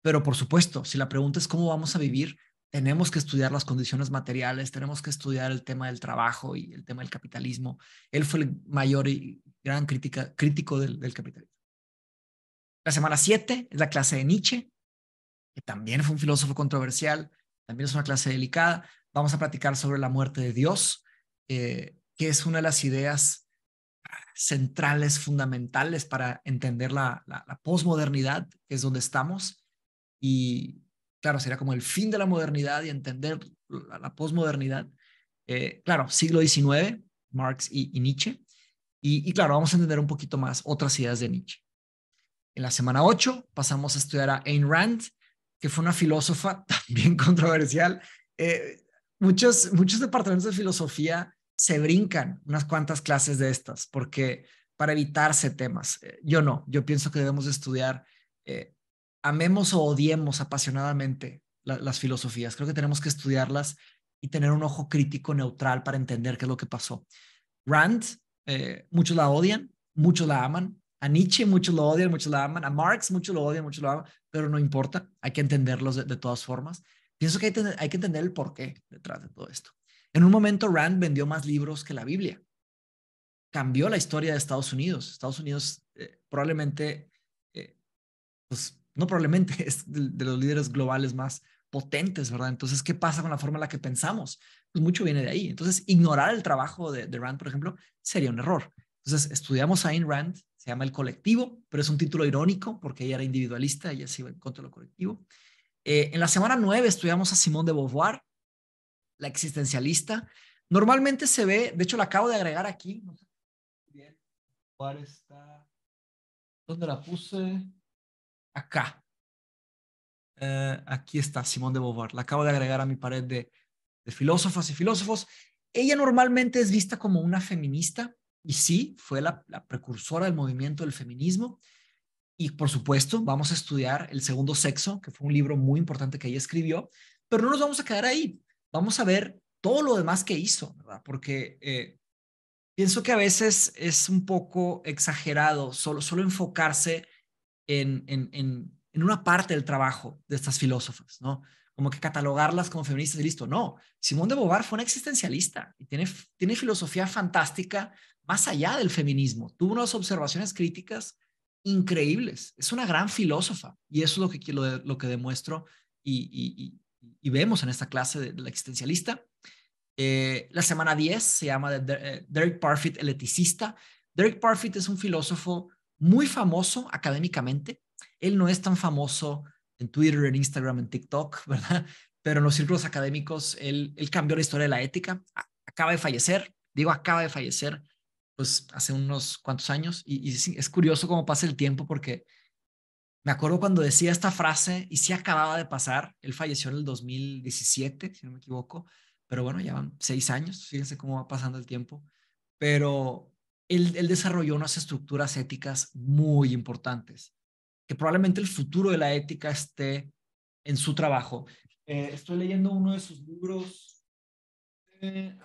Pero por supuesto, si la pregunta es cómo vamos a vivir, tenemos que estudiar las condiciones materiales, tenemos que estudiar el tema del trabajo y el tema del capitalismo. Él fue el mayor y gran crítico del, capitalismo. La semana 7 es la clase de Nietzsche, que también fue un filósofo controversial, también es una clase delicada. Vamos a platicar sobre la muerte de Dios, eh, que es una de las ideas centrales, fundamentales para entender la, la, posmodernidad, que es donde estamos. Y claro, sería como el fin de la modernidad y entender la, posmodernidad. Eh, claro, siglo XIX, Marx y, Nietzsche. Y, claro, vamos a entender un poquito más otras ideas de Nietzsche. En la semana 8 pasamos a estudiar a Ayn Rand, que fue una filósofa también controversial. Eh, muchos, muchos departamentos de filosofía se brincan unas cuantas clases de estas, porque para evitarse temas. Eh, yo no, yo pienso que debemos estudiar, eh, amemos o odiemos apasionadamente las filosofías. Creo que tenemos que estudiarlas y tener un ojo crítico neutral para entender qué es lo que pasó. Rand, eh, muchos la odian, muchos la aman. A Nietzsche muchos lo odian, muchos la aman. A Marx muchos lo odian, muchos lo aman, pero no importa, hay que entenderlos de, todas formas. Pienso que hay, hay que entender el porqué detrás de todo esto. En un momento Rand vendió más libros que la Biblia. Cambió la historia de Estados Unidos. Estados Unidos eh, probablemente, eh, pues, no probablemente, es de, los líderes globales más potentes, ¿verdad? Entonces, ¿qué pasa con la forma en la que pensamos? Pues mucho viene de ahí. Entonces, ignorar el trabajo de, Rand, por ejemplo, sería un error. Entonces, estudiamos a Ayn Rand, se llama El Colectivo, pero es un título irónico porque ella era individualista, y así iba en contra de lo colectivo. Eh, en la semana 9 estudiamos a Simón de Beauvoir, la existencialista. Normalmente se ve, de hecho la acabo de agregar aquí. ¿Dónde la puse? Acá. Eh, aquí está Simón de Beauvoir. La acabo de agregar a mi pared de, de filósofas y filósofos. Ella normalmente es vista como una feminista y sí, fue la precursora del movimiento del feminismo. Y por supuesto, vamos a estudiar El Segundo Sexo, que fue un libro muy importante que ella escribió, pero no nos vamos a quedar ahí vamos a ver todo lo demás que hizo, ¿verdad? Porque eh, pienso que a veces es un poco exagerado solo, solo enfocarse en, en, una parte del trabajo de estas filósofas, ¿no? Como que catalogarlas como feministas y listo. No, Simone de Beauvoir fue una existencialista y tiene, tiene filosofía fantástica más allá del feminismo. Tuvo unas observaciones críticas increíbles. Es una gran filósofa y eso es lo que, lo, lo que demuestro y, y vemos en esta clase de la existencialista. Eh, la semana 10 se llama de eh, Derek Parfit, el eticista. Derek Parfit es un filósofo muy famoso académicamente. Él no es tan famoso en Twitter, en Instagram, en TikTok, ¿verdad? Pero en los círculos académicos, él, cambió la historia de la ética. Acaba de fallecer, digo, acaba de fallecer, pues hace unos cuantos años. y es curioso cómo pasa el tiempo porque me acuerdo cuando decía esta frase y si acababa de pasar, él falleció en el 2017, si no me equivoco, pero bueno, ya van seis años, fíjense cómo va pasando el tiempo, pero él, desarrolló unas estructuras éticas muy importantes, que probablemente el futuro de la ética esté en su trabajo. Eh, estoy leyendo uno de sus libros. Eh,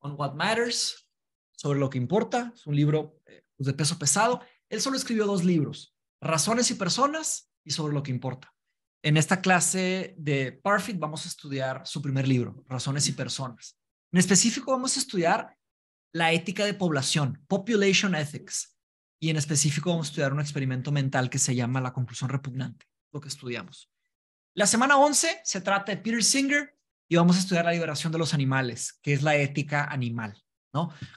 On What Matters, sobre lo que importa, es un libro eh, pues, de peso pesado. Él solo escribió dos libros, Razones y Personas y sobre lo que importa. En esta clase de Parfit vamos a estudiar su primer libro, Razones y Personas. En específico vamos a estudiar la ética de población, Population Ethics, y en específico vamos a estudiar un experimento mental que se llama la conclusión repugnante, lo que estudiamos. La semana 11 se trata de Peter Singer y vamos a estudiar la liberación de los animales, que es la ética animal.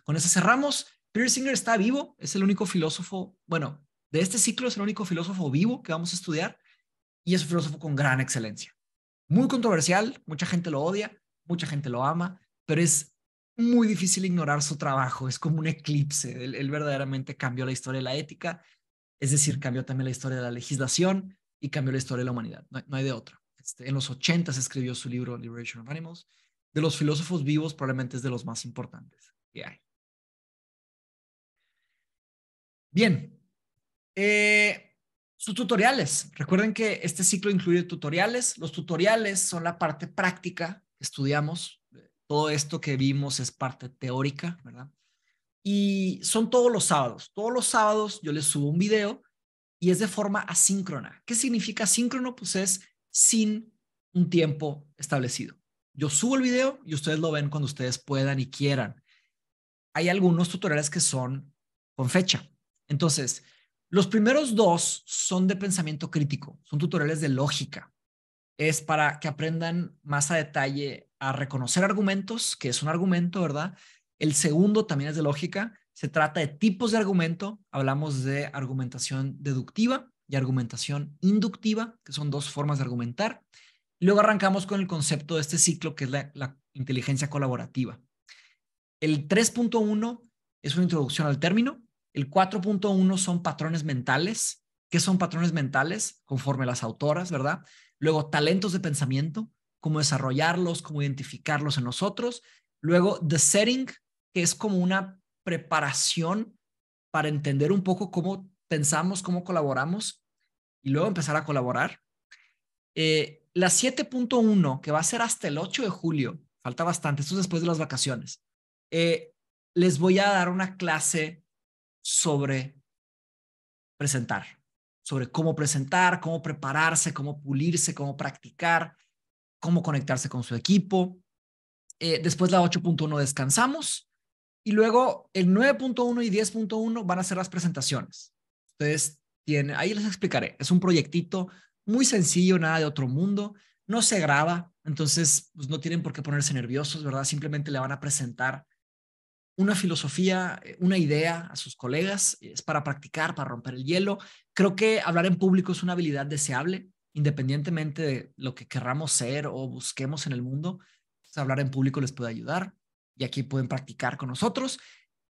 Con eso cerramos. Peter Singer está vivo, es el único filósofo, bueno, de este ciclo es el único filósofo vivo que vamos a estudiar y es un filósofo con gran excelencia. Muy controversial, mucha gente lo odia, mucha gente lo ama, pero es muy difícil ignorar su trabajo, es como un eclipse. Él, verdaderamente cambió la historia de la ética, es decir, cambió también la historia de la legislación y cambió la historia de la humanidad, no, hay de otra. Este, en los 80 escribió su libro Liberation of Animals. De los filósofos vivos probablemente es de los más importantes hay. Bien. Eh, sus tutoriales. Recuerden que este ciclo incluye tutoriales. Los tutoriales son la parte práctica que estudiamos. Todo esto que vimos es parte teórica, ¿verdad? Y son todos los sábados. Todos los sábados yo les subo un video y es de forma asíncrona. ¿Qué significa asíncrono? Pues es sin un tiempo establecido. Yo subo el video y ustedes lo ven cuando ustedes puedan y quieran hay algunos tutoriales que son con fecha. Entonces, los primeros dos son de pensamiento crítico, son tutoriales de lógica. Es para que aprendan más a detalle a reconocer argumentos, que es un argumento, ¿verdad? El segundo también es de lógica, se trata de tipos de argumento, hablamos de argumentación deductiva y argumentación inductiva, que son dos formas de argumentar. luego arrancamos con el concepto de este ciclo, que es la inteligencia colaborativa. El 3.1 es una introducción al término. El 4.1 son patrones mentales. ¿Qué son patrones mentales? Conforme las autoras, ¿verdad? Luego, talentos de pensamiento, cómo desarrollarlos, cómo identificarlos en nosotros. Luego, the setting, que es como una preparación para entender un poco cómo pensamos, cómo colaboramos y luego empezar a colaborar. Eh, la 7.1, que va a ser hasta el 8 de julio, falta bastante, esto es después de las vacaciones. Eh, les voy a dar una clase sobre presentar, sobre cómo presentar, cómo prepararse, cómo pulirse, cómo practicar, cómo conectarse con su equipo. Eh, después la 8.1 descansamos y luego el 9.1 y 10.1 van a ser las presentaciones. Ustedes tienen, ahí les explicaré, es un proyectito muy sencillo, nada de otro mundo, no se graba, entonces pues, no tienen por qué ponerse nerviosos, ¿verdad? Simplemente le van a presentar una filosofía, eh, una idea a sus colegas, es para practicar, para romper el hielo. Creo que hablar en público es una habilidad deseable, independientemente de lo que querramos ser o busquemos en el mundo. hablar en público les puede ayudar y aquí pueden practicar con nosotros.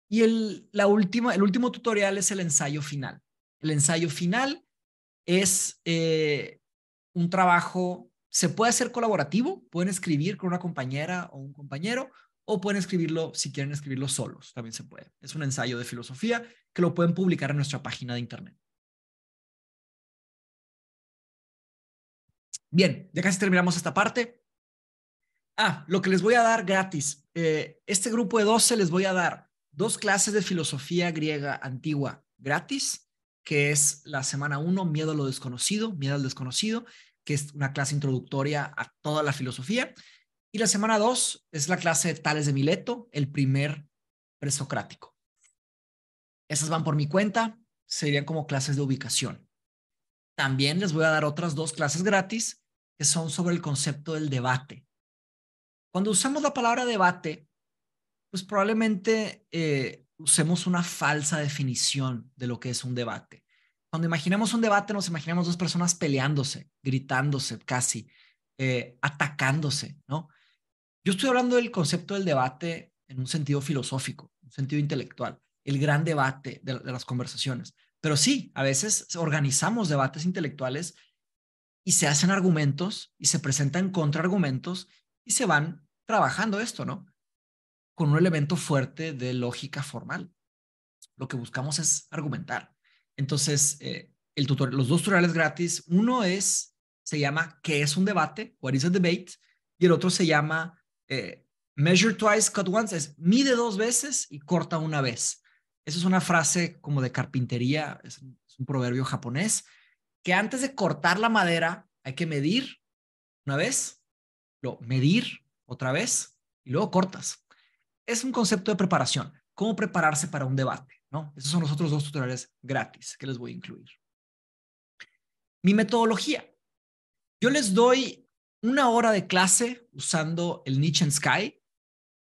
Y el, la última, el último tutorial es el ensayo final. El ensayo final es eh, un trabajo, se puede hacer colaborativo, pueden escribir con una compañera o un compañero o pueden escribirlo si quieren escribirlo solos, también se puede. Es un ensayo de filosofía que lo pueden publicar en nuestra página de internet. Bien, ya casi terminamos esta parte. Ah, lo que les voy a dar gratis. Eh, este grupo de 12 les voy a dar dos clases de filosofía griega antigua gratis, que es la semana 1, Miedo a lo desconocido, Miedo al desconocido, que es una clase introductoria a toda la filosofía. Y la semana 2 es la clase de Tales de Mileto, el primer presocrático. Esas van por mi cuenta, serían como clases de ubicación. También les voy a dar otras dos clases gratis que son sobre el concepto del debate. Cuando usamos la palabra debate, pues probablemente eh, usemos una falsa definición de lo que es un debate. Cuando imaginamos un debate, nos imaginamos dos personas peleándose, gritándose casi, eh, atacándose, ¿no? Yo estoy hablando del concepto del debate en un sentido filosófico, un sentido intelectual, el gran debate de, las conversaciones. Pero sí, a veces organizamos debates intelectuales y se hacen argumentos y se presentan contraargumentos y se van trabajando esto, ¿no? Con un elemento fuerte de lógica formal. Lo que buscamos es argumentar. Entonces, eh, el los dos tutoriales gratis, uno es, se llama ¿Qué es un debate? What is a debate? Y el otro se llama eh, measure twice, cut once, es mide dos veces y corta una vez. Esa es una frase como de carpintería, es un, proverbio japonés, que antes de cortar la madera hay que medir una vez, lo medir otra vez y luego cortas. Es un concepto de preparación, cómo prepararse para un debate, ¿no? Esos son los otros dos tutoriales gratis que les voy a incluir. Mi metodología. Yo les doy una hora de clase usando el Nietzsche Sky,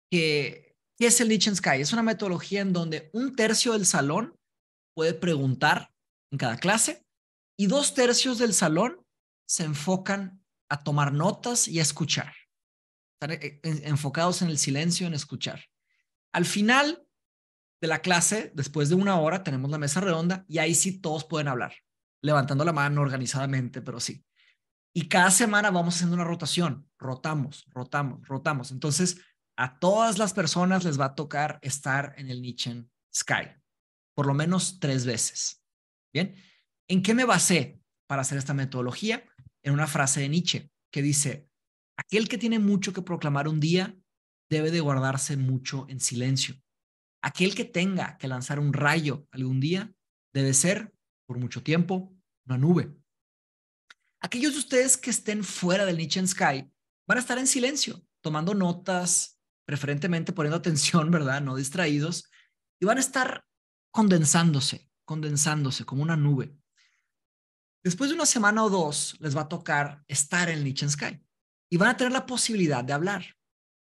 que ¿qué es el Nietzsche Sky? Es una metodología en donde un tercio del salón puede preguntar en cada clase y dos tercios del salón se enfocan a tomar notas y a escuchar. Están eh, enfocados en el silencio, en escuchar. Al final de la clase, después de una hora, tenemos la mesa redonda y ahí sí todos pueden hablar, levantando la mano organizadamente, pero sí. Y cada semana vamos haciendo una rotación, rotamos, rotamos, rotamos. Entonces, a todas las personas les va a tocar estar en el en Sky, por lo menos tres veces. Bien, ¿en qué me basé para hacer esta metodología? En una frase de Nietzsche que dice, aquel que tiene mucho que proclamar un día debe de guardarse mucho en silencio. Aquel que tenga que lanzar un rayo algún día debe ser, por mucho tiempo, una nube. Aquellos de ustedes que estén fuera del en Sky van a estar en silencio, tomando notas, preferentemente poniendo atención, ¿verdad? No distraídos, y van a estar condensándose, condensándose como una nube. Después de una semana o dos, les va a tocar estar en en Sky y van a tener la posibilidad de hablar.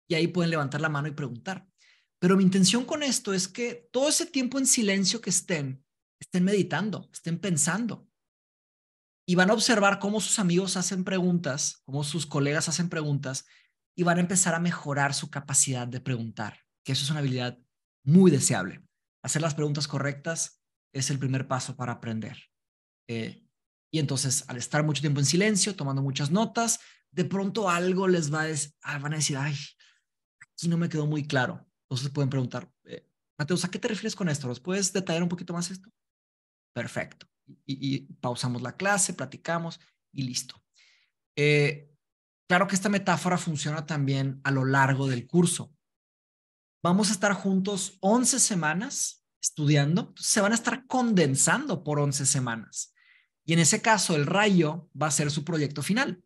Y ahí pueden levantar la mano y preguntar. Pero mi intención con esto es que todo ese tiempo en silencio que estén, estén meditando, estén pensando, y van a observar cómo sus amigos hacen preguntas, cómo sus colegas hacen preguntas y van a empezar a mejorar su capacidad de preguntar, que eso es una habilidad muy deseable. Hacer las preguntas correctas es el primer paso para aprender. Eh, y entonces, al estar mucho tiempo en silencio, tomando muchas notas, de pronto algo les va a, ah, van a decir, ay, aquí no me quedó muy claro. Entonces pueden preguntar, eh, Mateo, ¿a qué te refieres con esto? ¿Nos puedes detallar un poquito más esto? Perfecto y, pausamos la clase, platicamos y listo. Eh, claro que esta metáfora funciona también a lo largo del curso. Vamos a estar juntos 11 semanas estudiando, se van a estar condensando por 11 semanas. Y en ese caso, el rayo va a ser su proyecto final.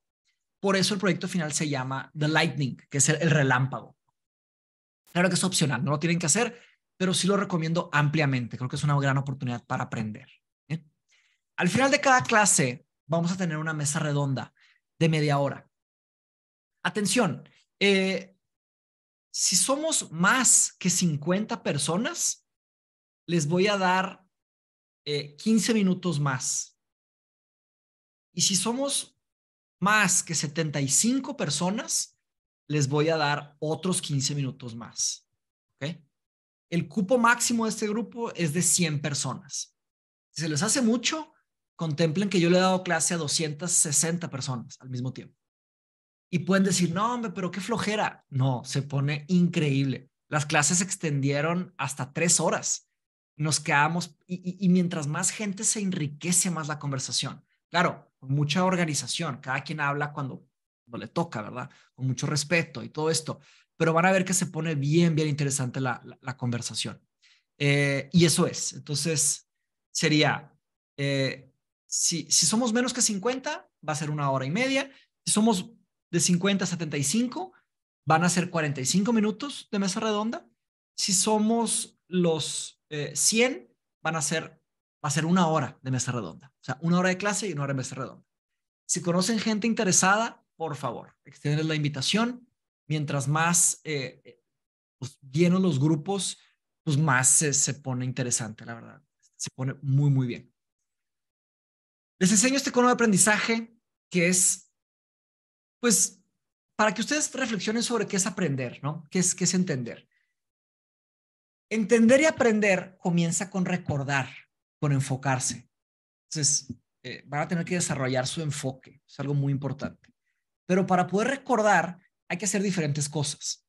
Por eso el proyecto final se llama The Lightning, que es el relámpago. Claro que es opcional, no lo tienen que hacer, pero sí lo recomiendo ampliamente. Creo que es una gran oportunidad para aprender. Al final de cada clase vamos a tener una mesa redonda de media hora. Atención, eh, si somos más que 50 personas, les voy a dar 15 eh, minutos más. Y si somos más que 75 personas, les voy a dar otros 15 minutos más. El cupo máximo de este grupo es de 100 personas. Si se les hace mucho, contemplen que yo le he dado clase a 260 personas al mismo tiempo. Y pueden decir, no, hombre, pero qué flojera. No, se pone increíble. Las clases se extendieron hasta tres horas. Nos quedamos y, mientras más gente se enriquece más la conversación. Claro, mucha organización, cada quien habla cuando, le toca, ¿verdad? Con mucho respeto y todo esto. Pero van a ver que se pone bien, bien interesante la, conversación. Eh, y eso es. Entonces, sería eh, si, somos menos que 50, va a ser una hora y media. Si somos de 50 a 75, van a ser 45 minutos de mesa redonda. Si somos los 100, eh, van a ser, va a ser una hora de mesa redonda. O sea, una hora de clase y una hora de mesa redonda. Si conocen gente interesada, por favor, extienden la invitación. Mientras más eh, pues, llenos los grupos, pues más se, se pone interesante, la verdad. Se pone muy, muy bien. Les enseño este cono de aprendizaje que es, pues, para que ustedes reflexionen sobre qué es aprender, ¿no? ¿Qué es, qué es entender? Entender y aprender comienza con recordar, con enfocarse. Entonces, eh, van a tener que desarrollar su enfoque, es algo muy importante. Pero para poder recordar, hay que hacer diferentes cosas.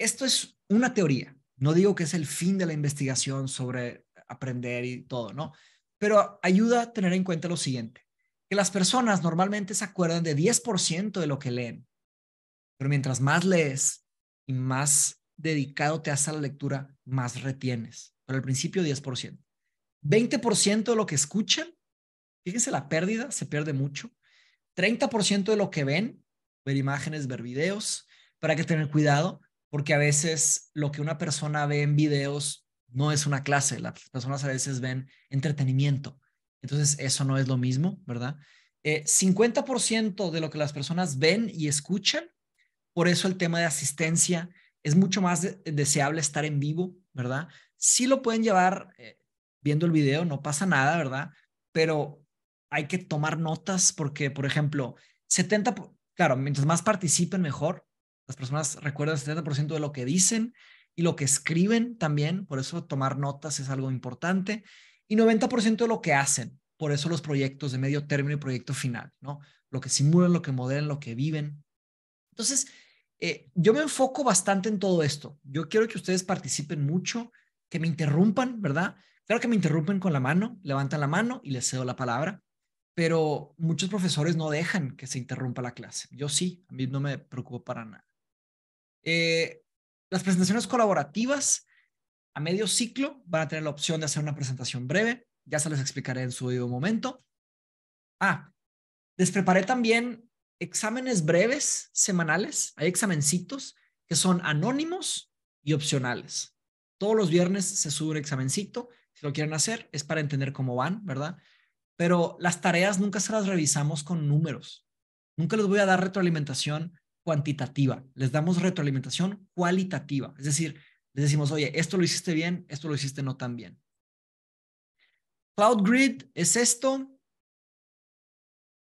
Esto es una teoría, no digo que es el fin de la investigación sobre aprender y todo, ¿no? Pero ayuda a tener en cuenta lo siguiente, que las personas normalmente se acuerdan de 10% de lo que leen, pero mientras más lees y más dedicado te haces a la lectura, más retienes. Pero al principio 10%. 20% de lo que escuchan, fíjense la pérdida, se pierde mucho. 30% de lo que ven, ver imágenes, ver videos, para que tener cuidado porque a veces lo que una persona ve en videos no es una clase, las personas a veces ven entretenimiento. Entonces, eso no es lo mismo, ¿verdad? 50% eh, de lo que las personas ven y escuchan, por eso el tema de asistencia es mucho más deseable estar en vivo, ¿verdad? Sí lo pueden llevar eh, viendo el video, no pasa nada, ¿verdad? Pero hay que tomar notas porque, por ejemplo, 70, claro, mientras más participen, mejor. Las personas recuerdan 70% de lo que dicen, y lo que escriben también, por eso tomar notas es algo importante, y 90% de lo que hacen, por eso los proyectos de medio término y proyecto final, ¿no? Lo que simulan, lo que modelan, lo que viven. Entonces, eh, yo me enfoco bastante en todo esto. Yo quiero que ustedes participen mucho, que me interrumpan, ¿verdad? Claro que me interrumpen con la mano, levantan la mano y les cedo la palabra, pero muchos profesores no dejan que se interrumpa la clase. Yo sí, a mí no me preocupo para nada. Eh, las presentaciones colaborativas a medio ciclo van a tener la opción de hacer una presentación breve. Ya se les explicaré en su debido momento. Ah, les preparé también exámenes breves semanales. Hay examencitos que son anónimos y opcionales. Todos los viernes se sube un examencito. Si lo quieren hacer, es para entender cómo van, ¿verdad? Pero las tareas nunca se las revisamos con números. Nunca les voy a dar retroalimentación cuantitativa, les damos retroalimentación cualitativa, es decir, les decimos, oye, esto lo hiciste bien, esto lo hiciste no tan bien. Cloud Grid es esto.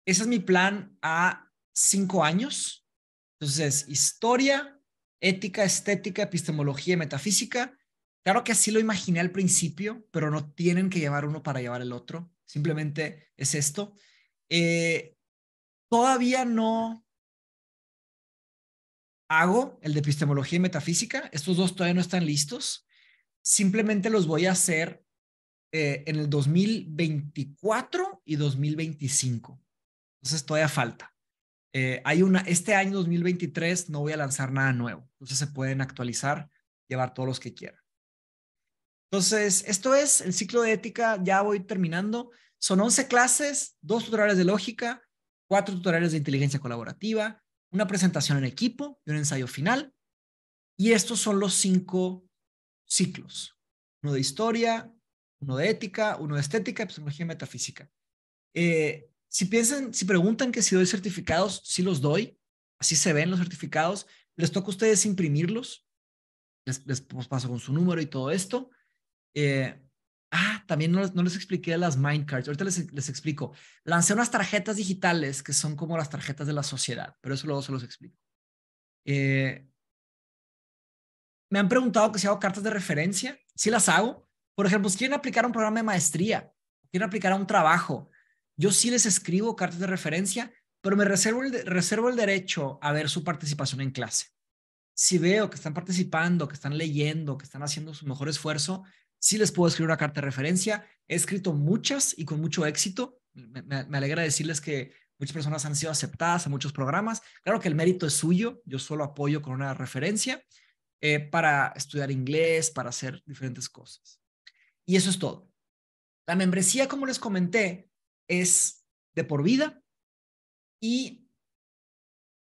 Ese es mi plan a cinco años. Entonces, historia, ética, estética, epistemología metafísica. Claro que así lo imaginé al principio, pero no tienen que llevar uno para llevar el otro. Simplemente es esto. Eh, todavía no hago, el de epistemología y metafísica. Estos dos todavía no están listos. Simplemente los voy a hacer eh, en el 2024 y 2025. Entonces todavía falta. Eh, hay una, este año 2023 no voy a lanzar nada nuevo. Entonces se pueden actualizar, llevar todos los que quieran. Entonces, esto es el ciclo de ética. Ya voy terminando. Son 11 clases, dos tutoriales de lógica, cuatro tutoriales de inteligencia colaborativa, una presentación en equipo y un ensayo final. Y estos son los cinco ciclos. Uno de historia, uno de ética, uno de estética, psicología pues, y metafísica. Eh, si piensan, si preguntan que si doy certificados, sí los doy. Así se ven los certificados. Les toca a ustedes imprimirlos. Les, pues, paso con su número y todo esto. Eh, Ah, también no les, expliqué las cards. Ahorita les, les, explico. Lancé unas tarjetas digitales que son como las tarjetas de la sociedad, pero eso luego se los explico. Eh, me han preguntado que si hago cartas de referencia. Sí las hago. Por ejemplo, si quieren aplicar a un programa de maestría, quieren aplicar a un trabajo, yo sí les escribo cartas de referencia, pero me reservo el, reservo el derecho a ver su participación en clase. Si veo que están participando, que están leyendo, que están haciendo su mejor esfuerzo, sí les puedo escribir una carta de referencia. He escrito muchas y con mucho éxito. Me, alegra decirles que muchas personas han sido aceptadas a muchos programas. Claro que el mérito es suyo, yo solo apoyo con una referencia eh, para estudiar inglés, para hacer diferentes cosas. Y eso es todo. La membresía, como les comenté, es de por vida y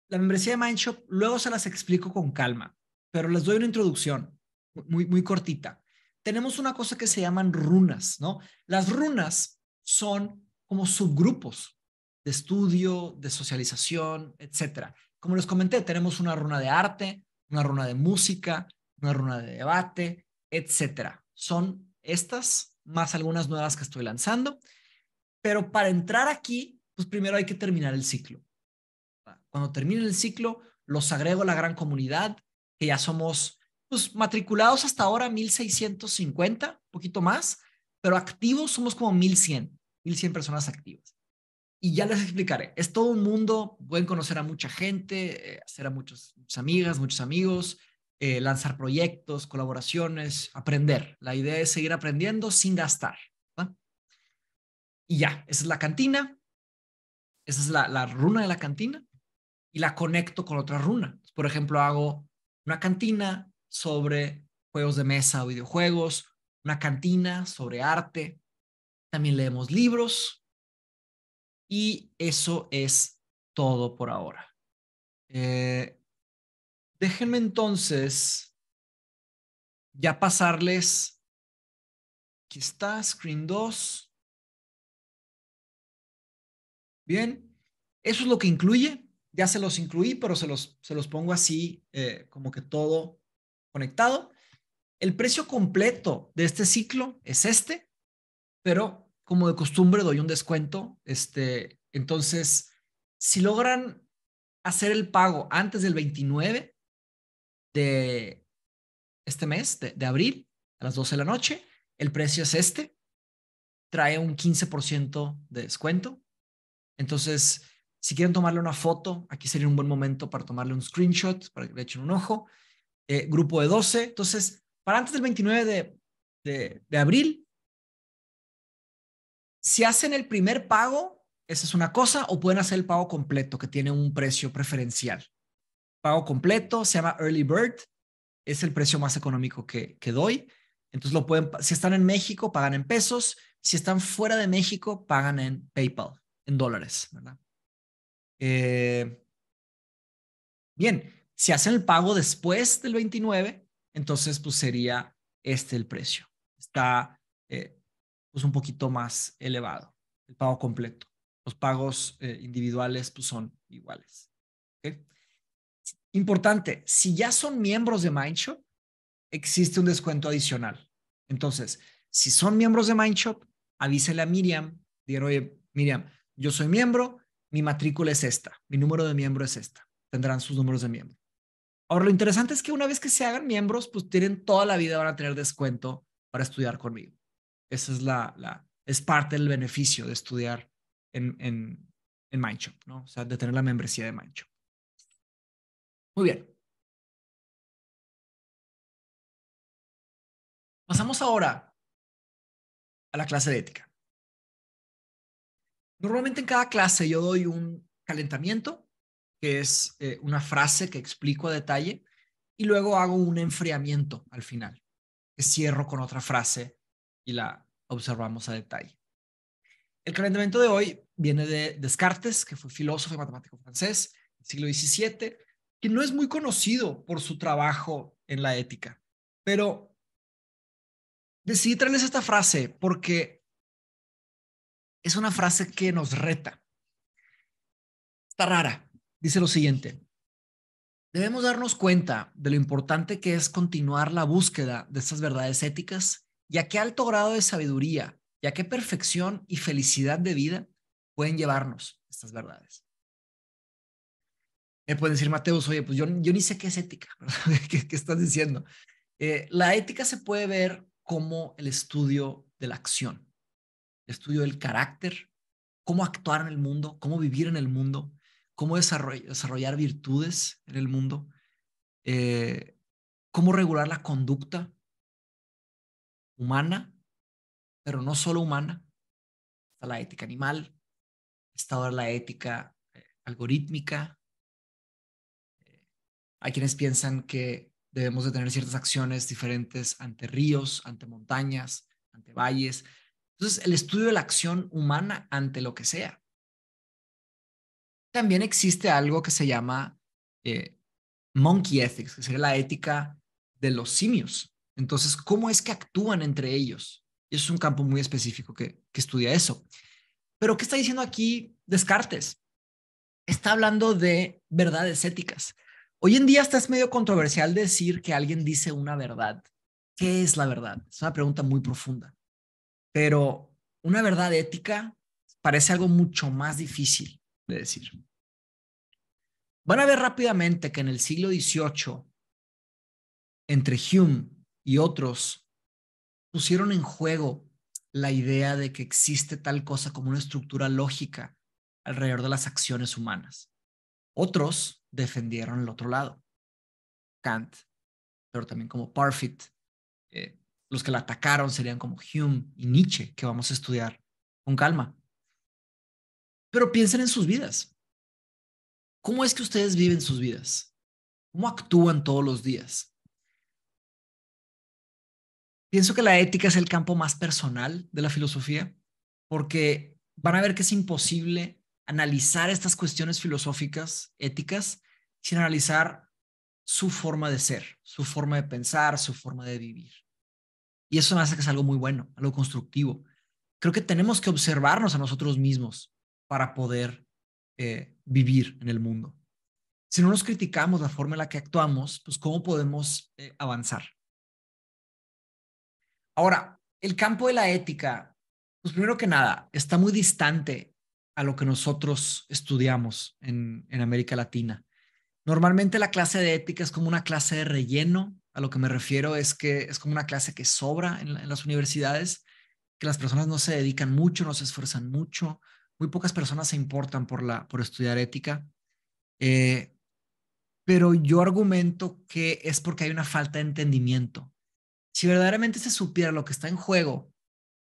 la membresía de Mindshop luego se las explico con calma, pero les doy una introducción muy, muy cortita tenemos una cosa que se llaman runas, ¿no? Las runas son como subgrupos de estudio, de socialización, etc. Como les comenté, tenemos una runa de arte, una runa de música, una runa de debate, etc. Son estas más algunas nuevas que estoy lanzando, pero para entrar aquí, pues primero hay que terminar el ciclo. Cuando termine el ciclo, los agrego a la gran comunidad, que ya somos pues, matriculados hasta ahora 1650, poquito más, pero activos somos como 1100, 1100 personas activas. Y ya les explicaré, es todo un mundo, pueden conocer a mucha gente, eh, hacer a muchas, amigas, muchos amigos, eh, lanzar proyectos, colaboraciones, aprender. La idea es seguir aprendiendo sin gastar. Y ya, esa es la cantina, esa es la, la runa de la cantina y la conecto con otra runa. Por ejemplo, hago una cantina sobre juegos de mesa o videojuegos, una cantina sobre arte, también leemos libros y eso es todo por ahora. Eh, déjenme entonces ya pasarles, aquí está, Screen 2. Bien, eso es lo que incluye. Ya se los incluí, pero se los, pongo así, eh, como que todo conectado. El precio completo de este ciclo es este, pero como de costumbre doy un descuento. Este, entonces, si logran hacer el pago antes del 29 de este mes, de, abril, a las 12 de la noche, el precio es este. Trae un 15% de descuento. Entonces, si quieren tomarle una foto, aquí sería un buen momento para tomarle un screenshot, para que le echen un ojo. Eh, grupo de 12. Entonces, para antes del 29 de, abril, si hacen el primer pago, esa es una cosa, o pueden hacer el pago completo, que tiene un precio preferencial. Pago completo se llama Early Bird, es el precio más económico que, doy. Entonces lo pueden, si están en México, pagan en pesos. Si están fuera de México, pagan en PayPal, en dólares, ¿verdad? Eh, bien, si hacen el pago después del 29, entonces pues sería este el precio. Está eh, pues un poquito más elevado el pago completo. Los pagos eh, individuales pues son iguales. Importante, si ya son miembros de Mindshop, existe un descuento adicional. Entonces, si son miembros de Mindshop, avísele a Miriam. dieron, oye, Miriam, yo soy miembro, mi matrícula es esta, mi número de miembro es esta. Tendrán sus números de miembro. Ahora, lo interesante es que una vez que se hagan miembros, pues tienen toda la vida, van a tener descuento para estudiar conmigo. Esa es la, es parte del beneficio de estudiar en, en, en Mindshop, ¿no? O sea, de tener la membresía de Mindshop. Muy bien. Pasamos ahora a la clase de ética. Normalmente en cada clase yo doy un calentamiento, que es eh, una frase que explico a detalle, y luego hago un enfriamiento al final, que cierro con otra frase y la observamos a detalle. El calentamiento de hoy viene de Descartes, que fue filósofo y matemático francés del siglo XVII, que no es muy conocido por su trabajo en la ética, pero decidí traerles esta frase porque es una frase que nos reta. Está rara, dice lo siguiente. Debemos darnos cuenta de lo importante que es continuar la búsqueda de estas verdades éticas y a qué alto grado de sabiduría y a qué perfección y felicidad de vida pueden llevarnos estas verdades. Me pueden decir, Mateo oye, pues yo, yo ni sé qué es ética, ¿Qué, estás diciendo? Eh, la ética se puede ver como el estudio de la acción, el estudio del carácter, cómo actuar en el mundo, cómo vivir en el mundo, cómo desarrollar virtudes en el mundo, eh, cómo regular la conducta humana, pero no solo humana, está la ética animal, está la ética eh, algorítmica. hay quienes piensan que debemos de tener ciertas acciones diferentes ante ríos, ante montañas, ante valles. Entonces, el estudio de la acción humana ante lo que sea también existe algo que se llama eh, monkey ethics, que sería la ética de los simios. Entonces, ¿cómo es que actúan entre ellos? Y es un campo muy específico que, que estudia eso. Pero, ¿qué está diciendo aquí Descartes? Está hablando de verdades éticas. Hoy en día está es medio controversial decir que alguien dice una verdad. ¿Qué es la verdad? Es una pregunta muy profunda. Pero una verdad ética parece algo mucho más difícil de decir. Van a ver rápidamente que en el siglo XVIII, entre Hume y otros, pusieron en juego la idea de que existe tal cosa como una estructura lógica alrededor de las acciones humanas. Otros defendieron el otro lado. Kant, pero también como Parfit. Eh, los que la atacaron serían como Hume y Nietzsche, que vamos a estudiar con calma. Pero piensen en sus vidas. ¿Cómo es que ustedes viven sus vidas? ¿Cómo actúan todos los días? Pienso que la ética es el campo más personal de la filosofía, porque van a ver que es imposible analizar estas cuestiones filosóficas, éticas, sin analizar su forma de ser, su forma de pensar, su forma de vivir. Y eso me hace que es algo muy bueno, algo constructivo. Creo que tenemos que observarnos a nosotros mismos para poder eh, vivir en el mundo. Si no nos criticamos la forma en la que actuamos, pues ¿cómo podemos eh, avanzar? Ahora, el campo de la ética, pues primero que nada, está muy distante a lo que nosotros estudiamos en, América Latina. Normalmente la clase de ética es como una clase de relleno. A lo que me refiero es que es como una clase que sobra en las universidades, que las personas no se dedican mucho, no se esfuerzan mucho, muy pocas personas se importan por, la, por estudiar ética, eh, pero yo argumento que es porque hay una falta de entendimiento. Si verdaderamente se supiera lo que está en juego,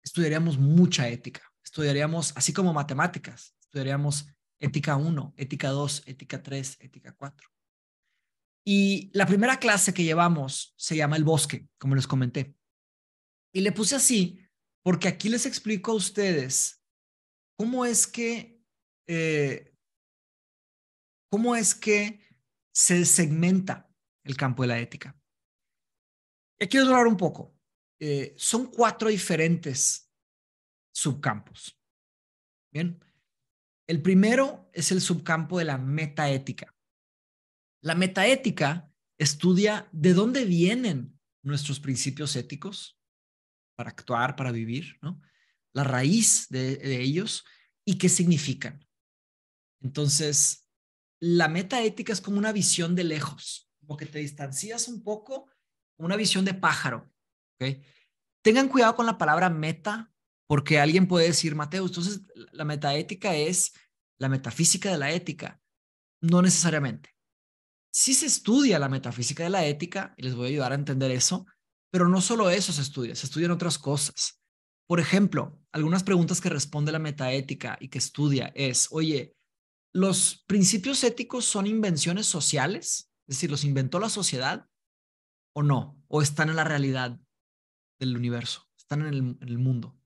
estudiaríamos mucha ética, estudiaríamos, así como matemáticas, estudiaríamos ética 1, ética 2, ética 3, ética 4. Y la primera clase que llevamos se llama El Bosque, como les comenté. Y le puse así porque aquí les explico a ustedes ¿Cómo es que, eh, es que se segmenta el campo de la ética? Y eh, quiero hablar un poco. Eh, son cuatro diferentes subcampos. Bien. El primero es el subcampo de la metaética. La metaética estudia de dónde vienen nuestros principios éticos para actuar, para vivir, ¿no? la raíz de, ellos y qué significan. Entonces, la metaética es como una visión de lejos, como que te distancias un poco, una visión de pájaro. Tengan cuidado con la palabra meta, porque alguien puede decir, Mateo, entonces la metaética es la metafísica de la ética. No necesariamente. Sí se estudia la metafísica de la ética, y les voy a ayudar a entender eso, pero no solo eso se estudia, se estudian otras cosas. Por ejemplo, algunas preguntas que responde la metaética y que estudia es, oye, ¿los principios éticos son invenciones sociales? Es decir, ¿los inventó la sociedad o no? ¿O están en la realidad del universo? ¿Están en el, mundo?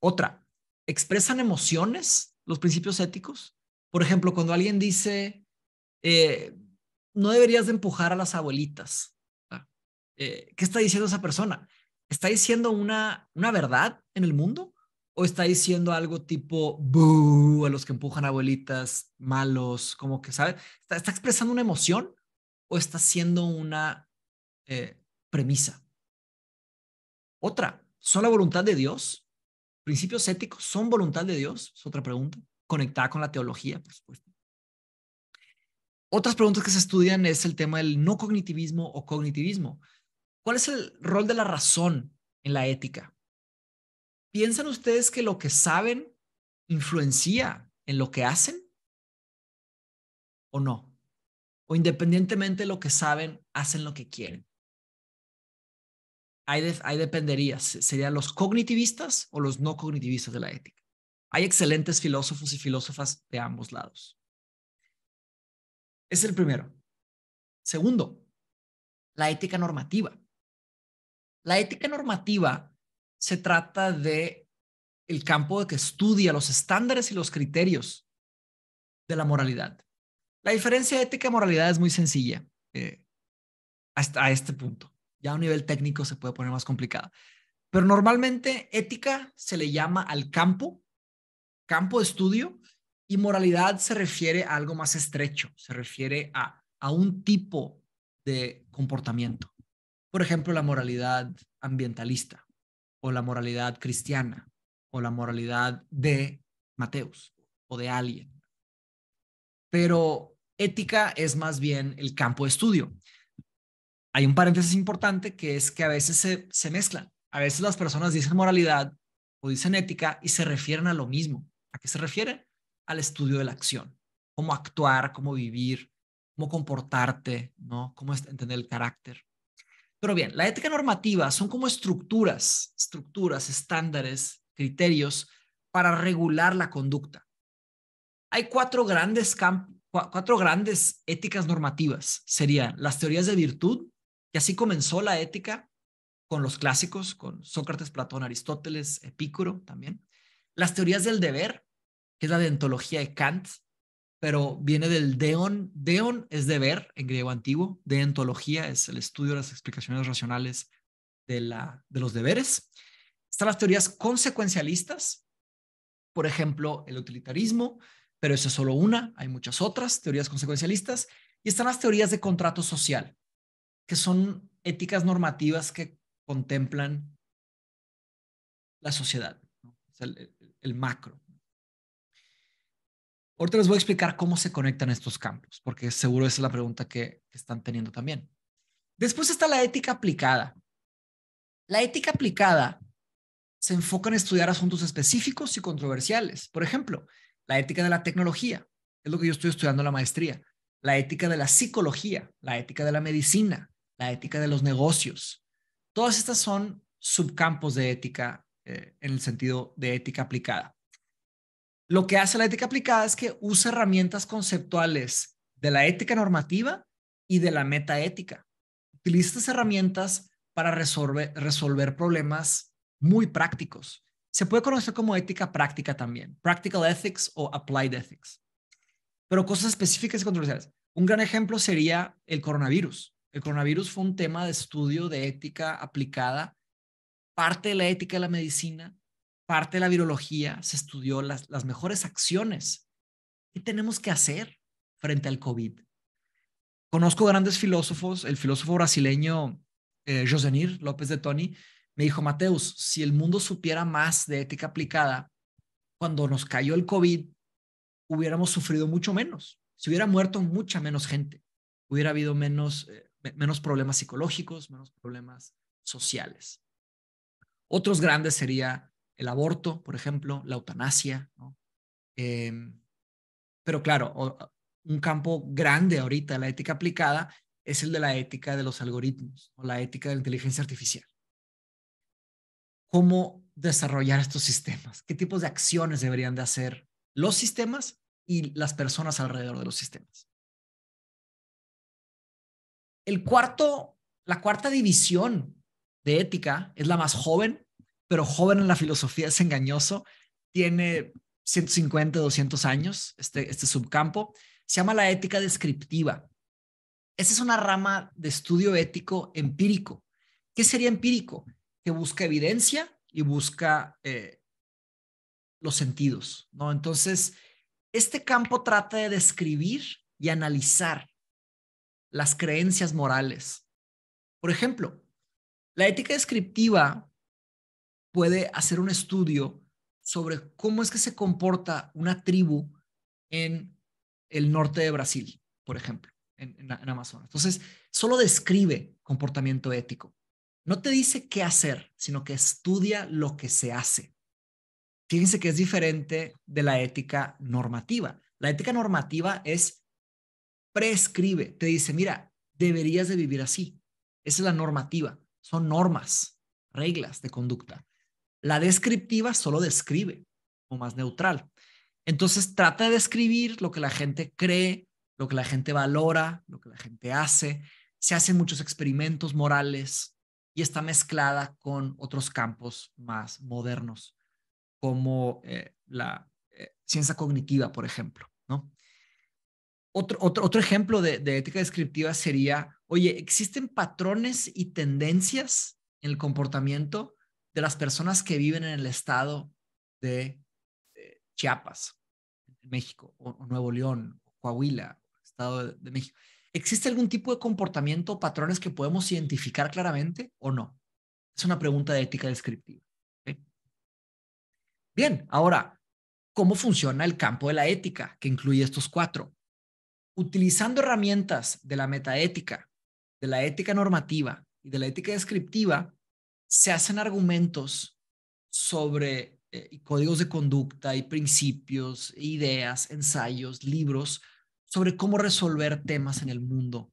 Otra, ¿expresan emociones los principios éticos? Por ejemplo, cuando alguien dice, eh, no deberías de empujar a las abuelitas. Eh, ¿Qué está diciendo esa persona? ¿está diciendo una, una verdad en el mundo? ¿O está diciendo algo tipo, a los que empujan abuelitas, malos, como que, ¿sabes? ¿Está, expresando una emoción o está siendo una eh, premisa? Otra, ¿son la voluntad de Dios? ¿Principios éticos son voluntad de Dios? Es otra pregunta, conectada con la teología, por supuesto. Otras preguntas que se estudian es el tema del no cognitivismo o cognitivismo. ¿Cuál es el rol de la razón en la ética? ¿Piensan ustedes que lo que saben influencia en lo que hacen? ¿O no? ¿O independientemente de lo que saben, hacen lo que quieren? Ahí, dependería. ¿Serían los cognitivistas o los no cognitivistas de la ética? Hay excelentes filósofos y filósofas de ambos lados. Es el primero. Segundo, la ética normativa. La ética normativa se trata de el campo de que estudia los estándares y los criterios de la moralidad. La diferencia ética-moralidad es muy sencilla eh, hasta este punto. Ya a un nivel técnico se puede poner más complicada. Pero normalmente ética se le llama al campo, campo de estudio, y moralidad se refiere a algo más estrecho, se refiere a un tipo de comportamiento por ejemplo, la moralidad ambientalista o la moralidad cristiana o la moralidad de Mateus o de alguien. Pero ética es más bien el campo de estudio. Hay un paréntesis importante que es que a veces se, mezclan. A veces las personas dicen moralidad o dicen ética y se refieren a lo mismo. ¿A qué se refiere? Al estudio de la acción. Cómo actuar, cómo vivir, cómo comportarte, ¿no? Cómo entender el carácter. Pero bien, la ética normativa son como estructuras, estructuras, estándares, criterios para regular la conducta. Hay cuatro grandes, cuatro grandes éticas normativas. Serían las teorías de virtud, que así comenzó la ética con los clásicos, con Sócrates, Platón, Aristóteles, Epicuro también. Las teorías del deber, que es la deontología de Kant, pero viene del deon. Deon es deber en griego antiguo, deontología es el estudio de las explicaciones racionales de, los deberes. Están las teorías consecuencialistas, por ejemplo, el utilitarismo, pero eso es solo una, hay muchas otras teorías consecuencialistas. Y están las teorías de contrato social, que son éticas normativas que contemplan la sociedad, el macro. Ahorita les voy a explicar cómo se conectan estos campos, porque seguro esa es la pregunta que están teniendo también. Después está la ética aplicada. La ética aplicada se enfoca en estudiar asuntos específicos y controversiales. Por ejemplo, la ética de la tecnología, es lo que yo estoy estudiando en la maestría. La ética de la psicología, la ética de la medicina, la ética de los negocios. Todas estas son subcampos de ética eh, en el sentido de ética aplicada. Lo que hace la ética aplicada es que usa herramientas conceptuales de la ética normativa y de la metaética. Utiliza estas herramientas para resolver, resolver problemas muy prácticos. Se puede conocer como ética práctica también, practical ethics o applied ethics. Pero cosas específicas y controversiales. Un gran ejemplo sería el coronavirus. El coronavirus fue un tema de estudio de ética aplicada, parte de la ética de la medicina, parte de la virología se estudió las, mejores acciones. que tenemos que hacer frente al COVID? Conozco grandes filósofos, el filósofo brasileño eh, Josenir López de Tony me dijo, Mateus, si el mundo supiera más de ética aplicada, cuando nos cayó el COVID, hubiéramos sufrido mucho menos. Se hubiera muerto mucha menos gente, hubiera habido menos, eh, menos problemas psicológicos, menos problemas sociales. Otros grandes serían, el aborto, por ejemplo, la eutanasia. Em, pero claro, un campo grande ahorita de la ética aplicada es el de la ética de los algoritmos o la ética de la inteligencia artificial. ¿Cómo desarrollar estos sistemas? ¿Qué tipos de acciones deberían de hacer los sistemas y las personas alrededor de los sistemas? El cuarto, la cuarta división de ética es la más joven pero joven en la filosofía es engañoso. Tiene 150, 200 años este, este subcampo. Se llama la ética descriptiva. Esa es una rama de estudio ético empírico. ¿Qué sería empírico? Que busca evidencia y busca eh, los sentidos, ¿no? Entonces, este campo trata de describir y analizar las creencias morales. Por ejemplo, la ética descriptiva puede hacer un estudio sobre cómo es que se comporta una tribu en el norte de Brasil, por ejemplo, en, Amazonas. Entonces, solo describe comportamiento ético. No te dice qué hacer, sino que estudia lo que se hace. Fíjense que es diferente de la ética normativa. La ética normativa es prescribe, te dice, mira, deberías de vivir así. Esa es la normativa, son normas, reglas de conducta. La descriptiva solo describe, o más neutral. Entonces trata de describir lo que la gente cree, lo que la gente valora, lo que la gente hace. Se hacen muchos experimentos morales y está mezclada con otros campos más modernos, como eh, la eh, ciencia cognitiva, por ejemplo. Otro, otro, ejemplo de, de ética descriptiva sería, oye, ¿existen patrones y tendencias en el comportamiento de las personas que viven en el estado de eh, Chiapas, Chiapas, México, o, Nuevo León, o Coahuila, Estado de, México. ¿Existe algún tipo de comportamiento o patrones que podemos identificar claramente o no? Es una pregunta de ética descriptiva. Bien, ahora, ¿cómo funciona el campo de la ética que incluye estos cuatro? Utilizando herramientas de la metaética, de la ética normativa y de la ética descriptiva, se hacen argumentos sobre eh, códigos de conducta y principios, e ideas, ensayos, libros sobre cómo resolver temas en el mundo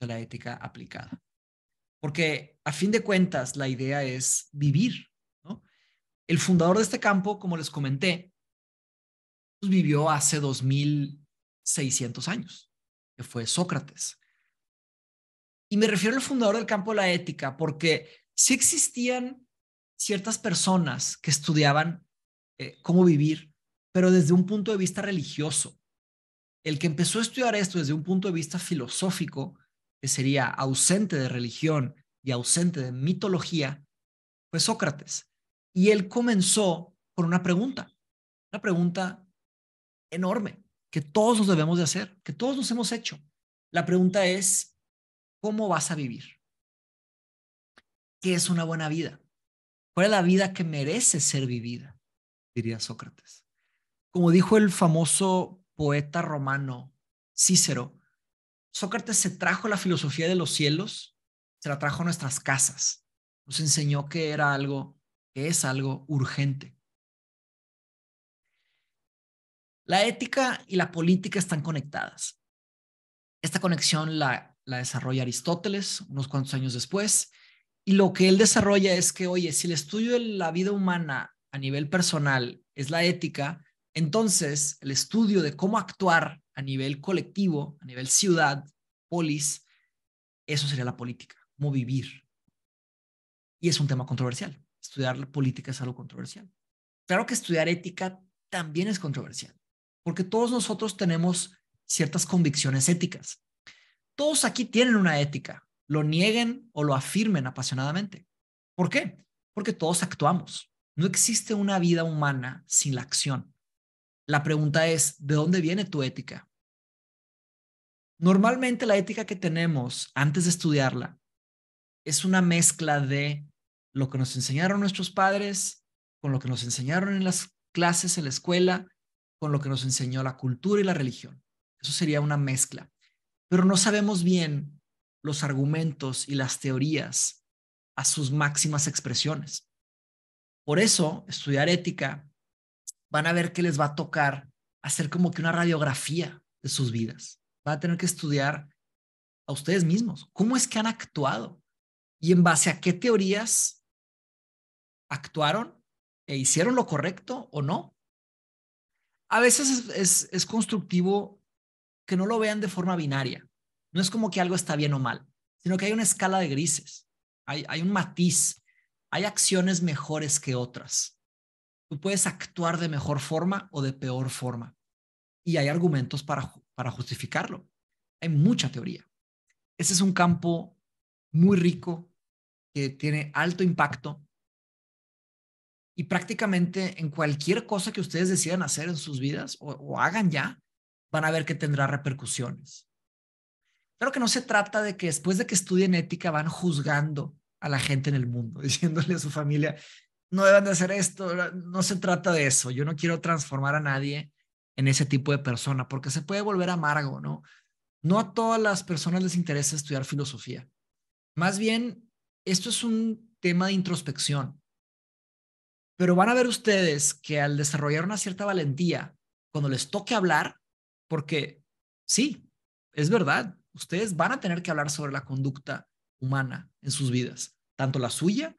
de la ética aplicada. Porque a fin de cuentas la idea es vivir. El fundador de este campo, como les comenté, pues, vivió hace 2600 años, que fue Sócrates. Y me refiero al fundador del campo de la ética porque sí existían ciertas personas que estudiaban eh, cómo vivir, pero desde un punto de vista religioso. El que empezó a estudiar esto desde un punto de vista filosófico, que sería ausente de religión y ausente de mitología, fue Sócrates. Y él comenzó con una pregunta, una pregunta enorme que todos nos debemos de hacer, que todos nos hemos hecho. La pregunta es, ¿cómo vas a vivir? ¿Qué es una buena vida? fuera la vida que merece ser vivida? Diría Sócrates. Como dijo el famoso poeta romano Cícero, Sócrates se trajo la filosofía de los cielos, se la trajo a nuestras casas, nos enseñó que era algo, que es algo urgente. La ética y la política están conectadas. Esta conexión la desarrolla Aristóteles unos cuantos años después y lo que él desarrolla es que, oye, si el estudio de la vida humana a nivel personal es la ética, entonces el estudio de cómo actuar a nivel colectivo, a nivel ciudad, polis, eso sería la política, cómo vivir. Y es un tema controversial. Estudiar la política es algo controversial. Claro que estudiar ética también es controversial, porque todos nosotros tenemos ciertas convicciones éticas. Todos aquí tienen una ética, lo nieguen o lo afirmen apasionadamente. ¿Por qué? Porque todos actuamos. No existe una vida humana sin la acción. La pregunta es, ¿de dónde viene tu ética? Normalmente la ética que tenemos antes de estudiarla es una mezcla de lo que nos enseñaron nuestros padres, con lo que nos enseñaron en las clases, en la escuela, con lo que nos enseñó la cultura y la religión. Eso sería una mezcla. Pero no sabemos bien los argumentos y las teorías a sus máximas expresiones. Por eso, estudiar ética, van a ver que les va a tocar hacer como que una radiografía de sus vidas. Van a tener que estudiar a ustedes mismos cómo es que han actuado y en base a qué teorías actuaron e hicieron lo correcto o no. A veces es, es constructivo que no lo vean de forma binaria no es como que algo está bien o mal, sino que hay una escala de grises, hay, un matiz, hay acciones mejores que otras. Tú puedes actuar de mejor forma o de peor forma. Y hay argumentos para, justificarlo. Hay mucha teoría. Ese es un campo muy rico que tiene alto impacto y prácticamente en cualquier cosa que ustedes decidan hacer en sus vidas o, hagan ya, van a ver que tendrá repercusiones. Claro que no se trata de que después de que estudien ética van juzgando a la gente en el mundo, diciéndole a su familia, no deben de hacer esto, no se trata de eso, yo no quiero transformar a nadie en ese tipo de persona, porque se puede volver amargo, ¿no? No a todas las personas les interesa estudiar filosofía. Más bien, esto es un tema de introspección. Pero van a ver ustedes que al desarrollar una cierta valentía, cuando les toque hablar, porque sí, es verdad, ustedes van a tener que hablar sobre la conducta humana en sus vidas, tanto la suya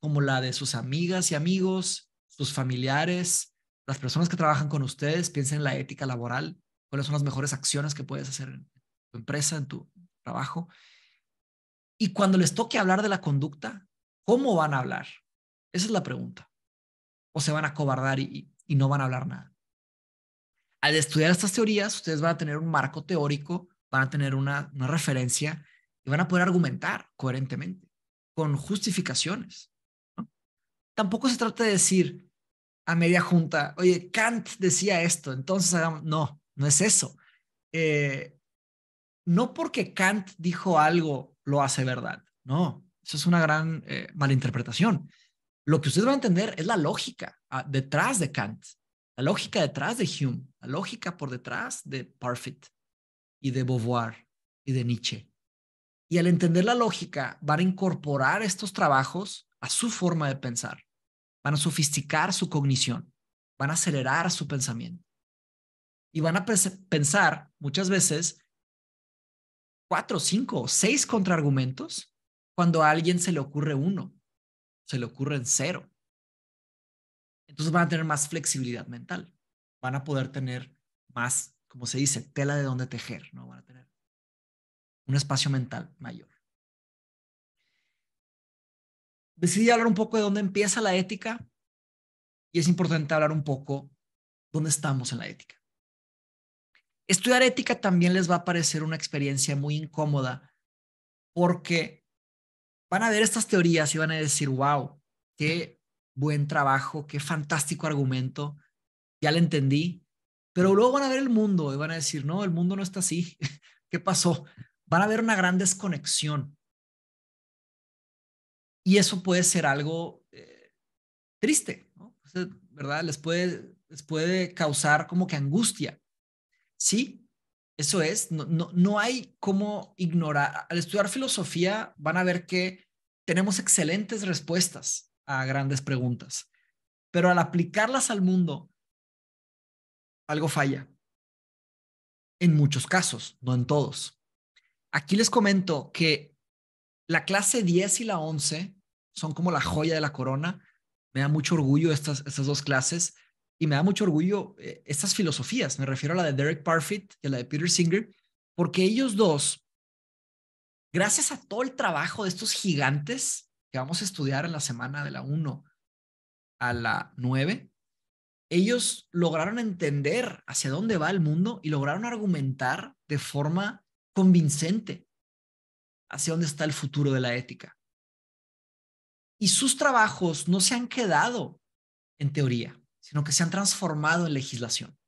como la de sus amigas y amigos, sus familiares, las personas que trabajan con ustedes, piensen en la ética laboral, cuáles son las mejores acciones que puedes hacer en tu empresa, en tu trabajo. Y cuando les toque hablar de la conducta, ¿cómo van a hablar? Esa es la pregunta. ¿O se van a cobardar y, no van a hablar nada? Al estudiar estas teorías, ustedes van a tener un marco teórico van a tener una, referencia y van a poder argumentar coherentemente, con justificaciones. Tampoco se trata de decir a media junta, oye, Kant decía esto, entonces hagamos, no, no es eso. Eh, no porque Kant dijo algo lo hace verdad, no, eso es una gran eh, malinterpretación. Lo que ustedes van a entender es la lógica ah, detrás de Kant, la lógica detrás de Hume, la lógica por detrás de Parfit, y de Beauvoir y de Nietzsche. Y al entender la lógica, van a incorporar estos trabajos a su forma de pensar, van a sofisticar su cognición, van a acelerar su pensamiento y van a pensar muchas veces cuatro, cinco, o seis contraargumentos cuando a alguien se le ocurre uno, se le ocurren cero. Entonces van a tener más flexibilidad mental, van a poder tener más como se dice, tela de donde tejer, ¿no? Van a tener un espacio mental mayor. Decidí hablar un poco de dónde empieza la ética y es importante hablar un poco dónde estamos en la ética. Estudiar ética también les va a parecer una experiencia muy incómoda porque van a ver estas teorías y van a decir, wow, qué buen trabajo, qué fantástico argumento, ya lo entendí, pero luego van a ver el mundo y van a decir, no, el mundo no está así. ¿Qué pasó? Van a ver una gran desconexión. Y eso puede ser algo eh, triste, ¿verdad? Les puede, les puede causar como que angustia. Sí, eso es, no, no, hay cómo ignorar. Al estudiar filosofía van a ver que tenemos excelentes respuestas a grandes preguntas, pero al aplicarlas al mundo algo falla. En muchos casos, no en todos. Aquí les comento que la clase 10 y la 11 son como la joya de la corona. Me da mucho orgullo estas, estas dos clases y me da mucho orgullo eh, estas filosofías. Me refiero a la de Derek Parfit y a la de Peter Singer, porque ellos dos, gracias a todo el trabajo de estos gigantes que vamos a estudiar en la semana de la 1 a la 9, ellos lograron entender hacia dónde va el mundo y lograron argumentar de forma convincente hacia dónde está el futuro de la ética. Y sus trabajos no se han quedado en teoría, sino que se han transformado en legislación.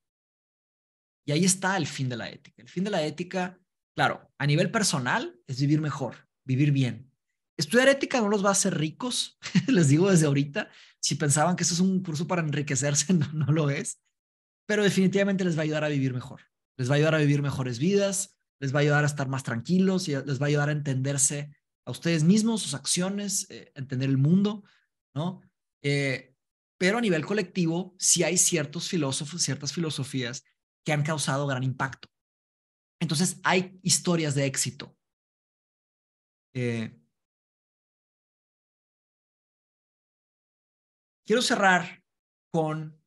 Y ahí está el fin de la ética. El fin de la ética, claro, a nivel personal es vivir mejor, vivir bien. Estudiar ética no los va a hacer ricos, les digo desde ahorita, si pensaban que eso es un curso para enriquecerse, no, lo es, pero definitivamente les va a ayudar a vivir mejor, les va a ayudar a vivir mejores vidas, les va a ayudar a estar más tranquilos y les va a ayudar a entenderse a ustedes mismos, sus acciones, eh, entender el mundo, ¿no? Eh, pero a nivel colectivo, sí hay ciertos filósofos, ciertas filosofías que han causado gran impacto. Entonces, hay historias de éxito. Eh, Quiero cerrar con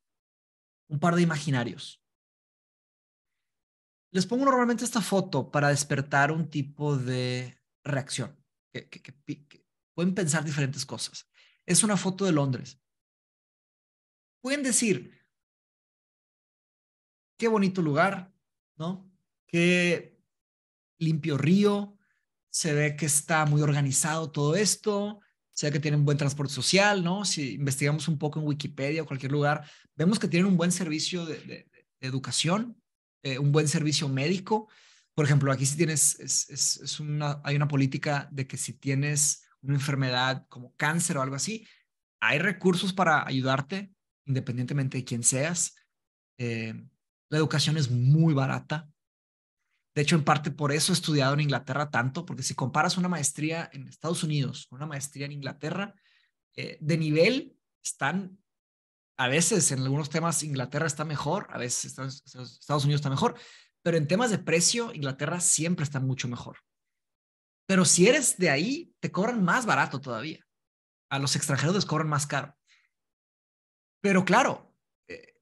un par de imaginarios. Les pongo normalmente esta foto para despertar un tipo de reacción. pueden pensar diferentes cosas. Es una foto de Londres. Pueden decir, qué bonito lugar, ¿no? Qué limpio río, se ve que está muy organizado todo esto, sea que tienen buen transporte social, ¿no? Si investigamos un poco en Wikipedia o cualquier lugar, vemos que tienen un buen servicio de, educación, eh, un buen servicio médico. Por ejemplo, aquí si tienes, hay una política de que si tienes una enfermedad como cáncer o algo así, hay recursos para ayudarte, independientemente de quién seas. Eh, la educación es muy barata, de hecho, en parte por eso he estudiado en Inglaterra tanto, porque si comparas una maestría en Estados Unidos con una maestría en Inglaterra, eh, de nivel están a veces en algunos temas Inglaterra está mejor, a veces Estados, Unidos está mejor, pero en temas de precio Inglaterra siempre está mucho mejor. Pero si eres de ahí, te cobran más barato todavía. A los extranjeros les cobran más caro. Pero claro, eh,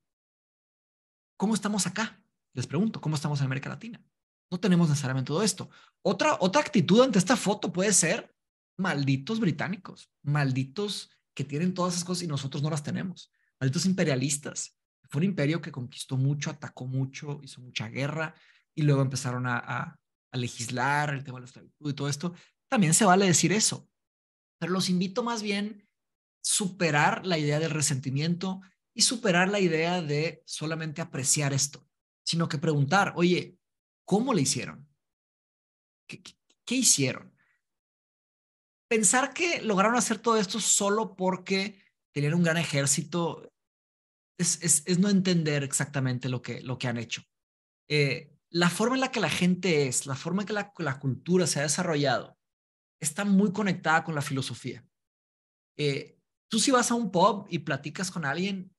¿cómo estamos acá? Les pregunto, ¿cómo estamos en América Latina? No tenemos necesariamente todo esto. Otra, otra actitud ante esta foto puede ser malditos británicos, malditos que tienen todas esas cosas y nosotros no las tenemos, malditos imperialistas. Fue un imperio que conquistó mucho, atacó mucho, hizo mucha guerra y luego empezaron a, legislar el tema de la esclavitud y todo esto. También se vale decir eso, pero los invito más bien a superar la idea del resentimiento y superar la idea de solamente apreciar esto, sino que preguntar, oye, ¿Cómo le hicieron? ¿Qué, hicieron? Pensar que lograron hacer todo esto solo porque tenían un gran ejército es, no entender exactamente lo que, lo que han hecho. Eh, la forma en la que la gente es, la forma en que la, cultura se ha desarrollado, está muy conectada con la filosofía. Eh, tú si vas a un pub y platicas con alguien,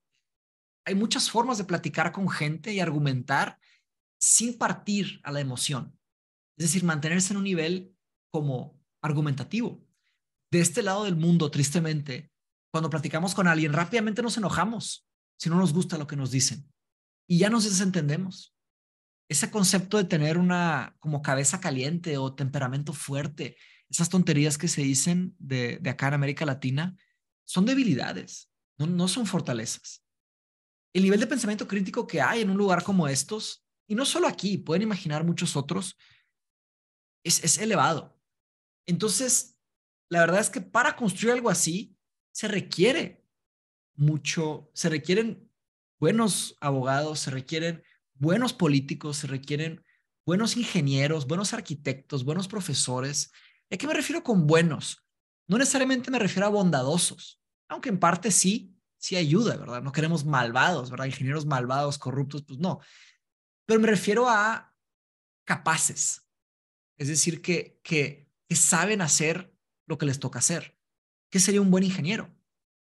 hay muchas formas de platicar con gente y argumentar sin partir a la emoción. Es decir, mantenerse en un nivel como argumentativo. De este lado del mundo, tristemente, cuando platicamos con alguien, rápidamente nos enojamos si no nos gusta lo que nos dicen y ya nos desentendemos. Ese concepto de tener una como cabeza caliente o temperamento fuerte, esas tonterías que se dicen de, acá en América Latina, son debilidades, no, no son fortalezas. El nivel de pensamiento crítico que hay en un lugar como estos y no solo aquí, pueden imaginar muchos otros, es, es elevado. Entonces, la verdad es que para construir algo así se requiere mucho, se requieren buenos abogados, se requieren buenos políticos, se requieren buenos ingenieros, buenos arquitectos, buenos profesores. a qué me refiero con buenos? No necesariamente me refiero a bondadosos, aunque en parte sí, sí ayuda, ¿verdad? No queremos malvados, ¿verdad? Ingenieros malvados, corruptos, pues no pero me refiero a capaces, es decir, que, que, saben hacer lo que les toca hacer. ¿Qué sería un buen ingeniero?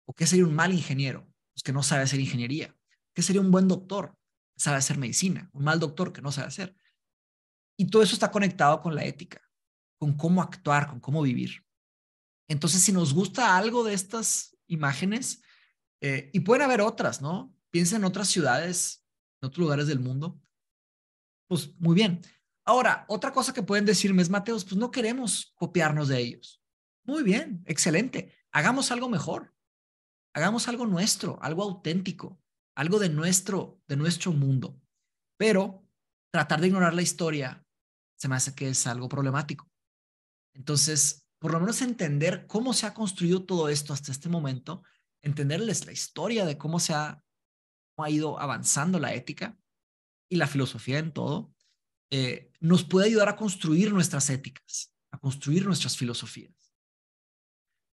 ¿O qué sería un mal ingeniero? Pues que no sabe hacer ingeniería. ¿Qué sería un buen doctor? Que sabe hacer medicina. Un mal doctor que no sabe hacer. Y todo eso está conectado con la ética, con cómo actuar, con cómo vivir. Entonces, si nos gusta algo de estas imágenes, eh, y pueden haber otras, ¿no? Piensa en otras ciudades, en otros lugares del mundo, pues muy bien. Ahora, otra cosa que pueden decirme es, Mateos, pues no queremos copiarnos de ellos. Muy bien, excelente. Hagamos algo mejor. Hagamos algo nuestro, algo auténtico, algo de nuestro, de nuestro mundo. Pero tratar de ignorar la historia se me hace que es algo problemático. Entonces, por lo menos entender cómo se ha construido todo esto hasta este momento, entenderles la historia de cómo se ha, cómo ha ido avanzando la ética y la filosofía en todo, eh, nos puede ayudar a construir nuestras éticas, a construir nuestras filosofías.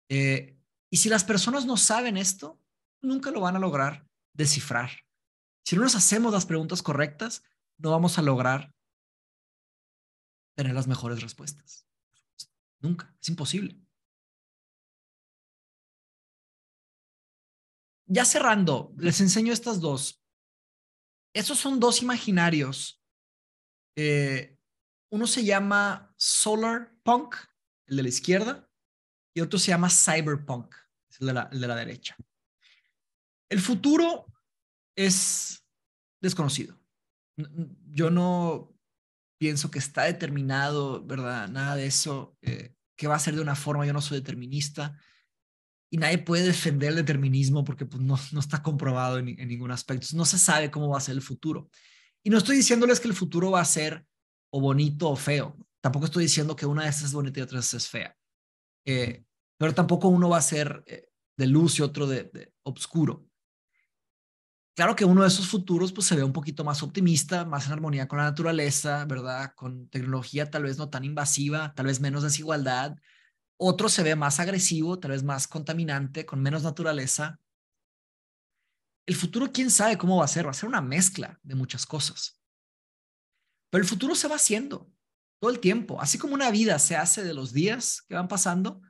Eh, y si las personas no saben esto, nunca lo van a lograr descifrar. Si no nos hacemos las preguntas correctas, no vamos a lograr tener las mejores respuestas. Nunca, es imposible. Ya cerrando, les enseño estas dos esos son dos imaginarios. Eh, uno se llama Solar Punk, el de la izquierda, y otro se llama Cyberpunk, el de la, derecha. El futuro es desconocido. Yo no pienso que está determinado, ¿verdad? Nada de eso, eh, que va a ser de una forma, yo no soy determinista y nadie puede defender el determinismo porque pues, no, no está comprobado en, ningún aspecto. No se sabe cómo va a ser el futuro. Y no estoy diciéndoles que el futuro va a ser o bonito o feo. Tampoco estoy diciendo que una de esas es bonita y otra es fea. Eh, pero tampoco uno va a ser eh, de luz y otro de, de oscuro. Claro que uno de esos futuros pues, se ve un poquito más optimista, más en armonía con la naturaleza, ¿verdad? Con tecnología tal vez no tan invasiva, tal vez menos desigualdad, otro se ve más agresivo, tal vez más contaminante, con menos naturaleza. El futuro, quién sabe cómo va a ser, va a ser una mezcla de muchas cosas. Pero el futuro se va haciendo todo el tiempo. Así como una vida se hace de los días que van pasando,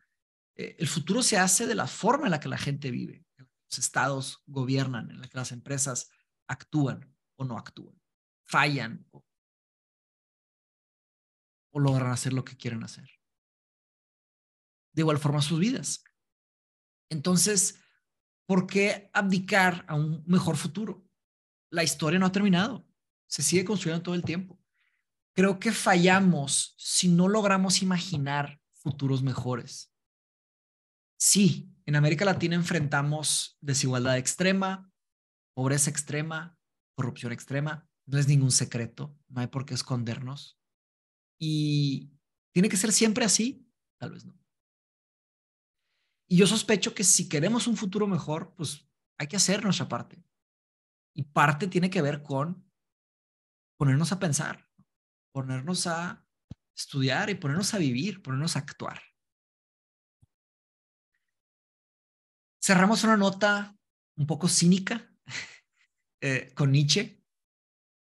eh, el futuro se hace de la forma en la que la gente vive, los estados gobiernan, en la que las empresas actúan o no actúan, fallan o logran hacer lo que quieren hacer de igual forma sus vidas. Entonces, ¿por qué abdicar a un mejor futuro? La historia no ha terminado, se sigue construyendo todo el tiempo. Creo que fallamos si no logramos imaginar futuros mejores. Sí, en América Latina enfrentamos desigualdad extrema, pobreza extrema, corrupción extrema. No es ningún secreto, no hay por qué escondernos. Y tiene que ser siempre así, tal vez no. Y yo sospecho que si queremos un futuro mejor, pues hay que hacer nuestra parte. Y parte tiene que ver con ponernos a pensar, ponernos a estudiar y ponernos a vivir, ponernos a actuar. Cerramos una nota un poco cínica eh, con Nietzsche,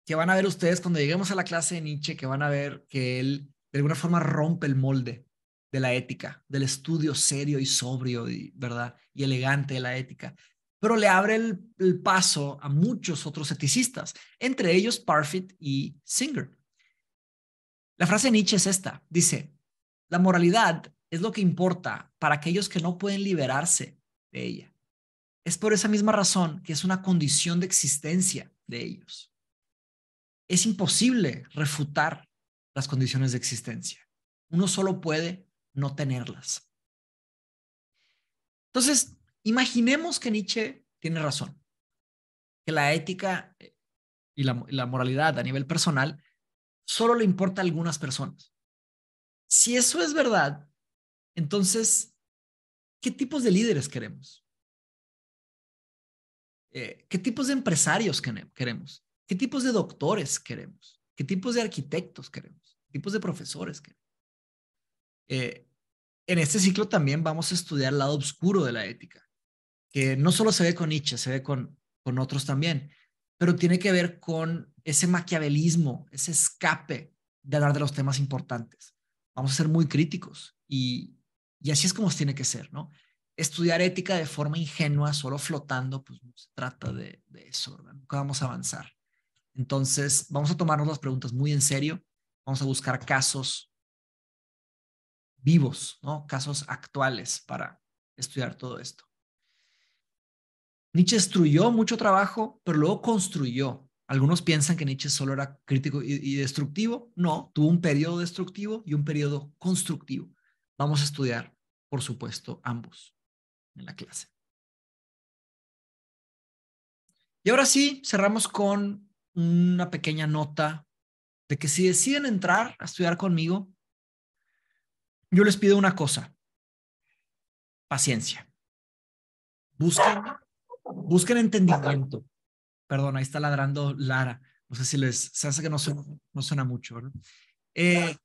que van a ver ustedes cuando lleguemos a la clase de Nietzsche, que van a ver que él de alguna forma rompe el molde de la ética, del estudio serio y sobrio, y, ¿verdad? Y elegante de la ética. Pero le abre el, paso a muchos otros eticistas, entre ellos Parfit y Singer. La frase de Nietzsche es esta, dice, la moralidad es lo que importa para aquellos que no pueden liberarse de ella. Es por esa misma razón que es una condición de existencia de ellos. Es imposible refutar las condiciones de existencia. Uno solo puede no tenerlas. Entonces, imaginemos que Nietzsche tiene razón, que la ética eh, y la, moralidad a nivel personal solo le importa a algunas personas. Si eso es verdad, entonces, ¿qué tipos de líderes queremos? Eh, ¿Qué tipos de empresarios queremos? ¿Qué tipos de doctores queremos? ¿Qué tipos de arquitectos queremos? ¿Qué tipos de profesores queremos? Eh, en este ciclo también vamos a estudiar el lado oscuro de la ética, que no solo se ve con Nietzsche, se ve con, con otros también, pero tiene que ver con ese maquiavelismo, ese escape de hablar de los temas importantes. Vamos a ser muy críticos y, y así es como tiene que ser, ¿no? Estudiar ética de forma ingenua, solo flotando, pues no se trata de, de eso, Nunca vamos a avanzar. Entonces, vamos a tomarnos las preguntas muy en serio, vamos a buscar casos vivos, ¿no? casos actuales para estudiar todo esto. Nietzsche destruyó mucho trabajo, pero luego construyó. Algunos piensan que Nietzsche solo era crítico y, y destructivo. No, tuvo un periodo destructivo y un periodo constructivo. Vamos a estudiar, por supuesto, ambos en la clase. Y ahora sí, cerramos con una pequeña nota de que si deciden entrar a estudiar conmigo, yo les pido una cosa, paciencia. Busquen, busquen entendimiento. Perdón, ahí está ladrando Lara. No sé si les se hace que no suena, no suena mucho, eh,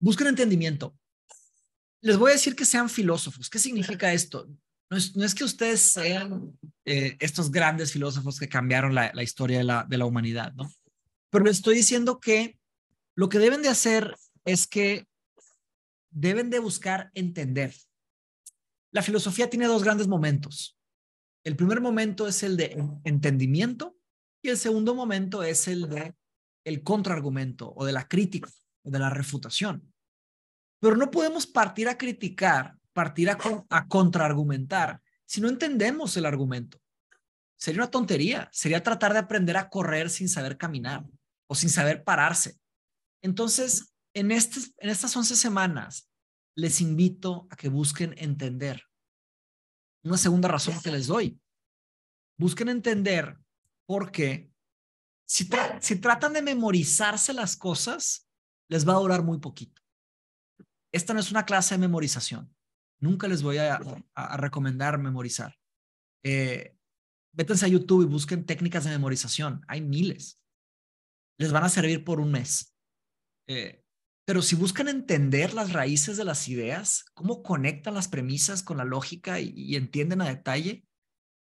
busquen entendimiento. Les voy a decir que sean filósofos. ¿Qué significa esto? No es, que ustedes sean eh, estos grandes filósofos que cambiaron la, historia de la, de la humanidad, ¿no? Pero les estoy diciendo que lo que deben de hacer es que deben de buscar entender. La filosofía tiene dos grandes momentos. El primer momento es el de entendimiento y el segundo momento es el de el contraargumento o de la crítica o de la refutación. Pero no podemos partir a criticar, partir a, a contraargumentar si no entendemos el argumento. Sería una tontería, sería tratar de aprender a correr sin saber caminar o sin saber pararse. Entonces, en, estas, en estas 11 semanas les invito a que busquen entender. Una segunda razón que les doy. Busquen entender porque si, tratan de memorizarse las cosas, les va a durar muy poquito. Esta no es una clase de memorización. Nunca les voy a, recomendar memorizar. Eh, vétense a YouTube y busquen técnicas de memorización. Hay miles. Les van a servir por un mes. Eh, pero si buscan entender las raíces de las ideas, cómo conectan las premisas con la lógica y, entienden a detalle,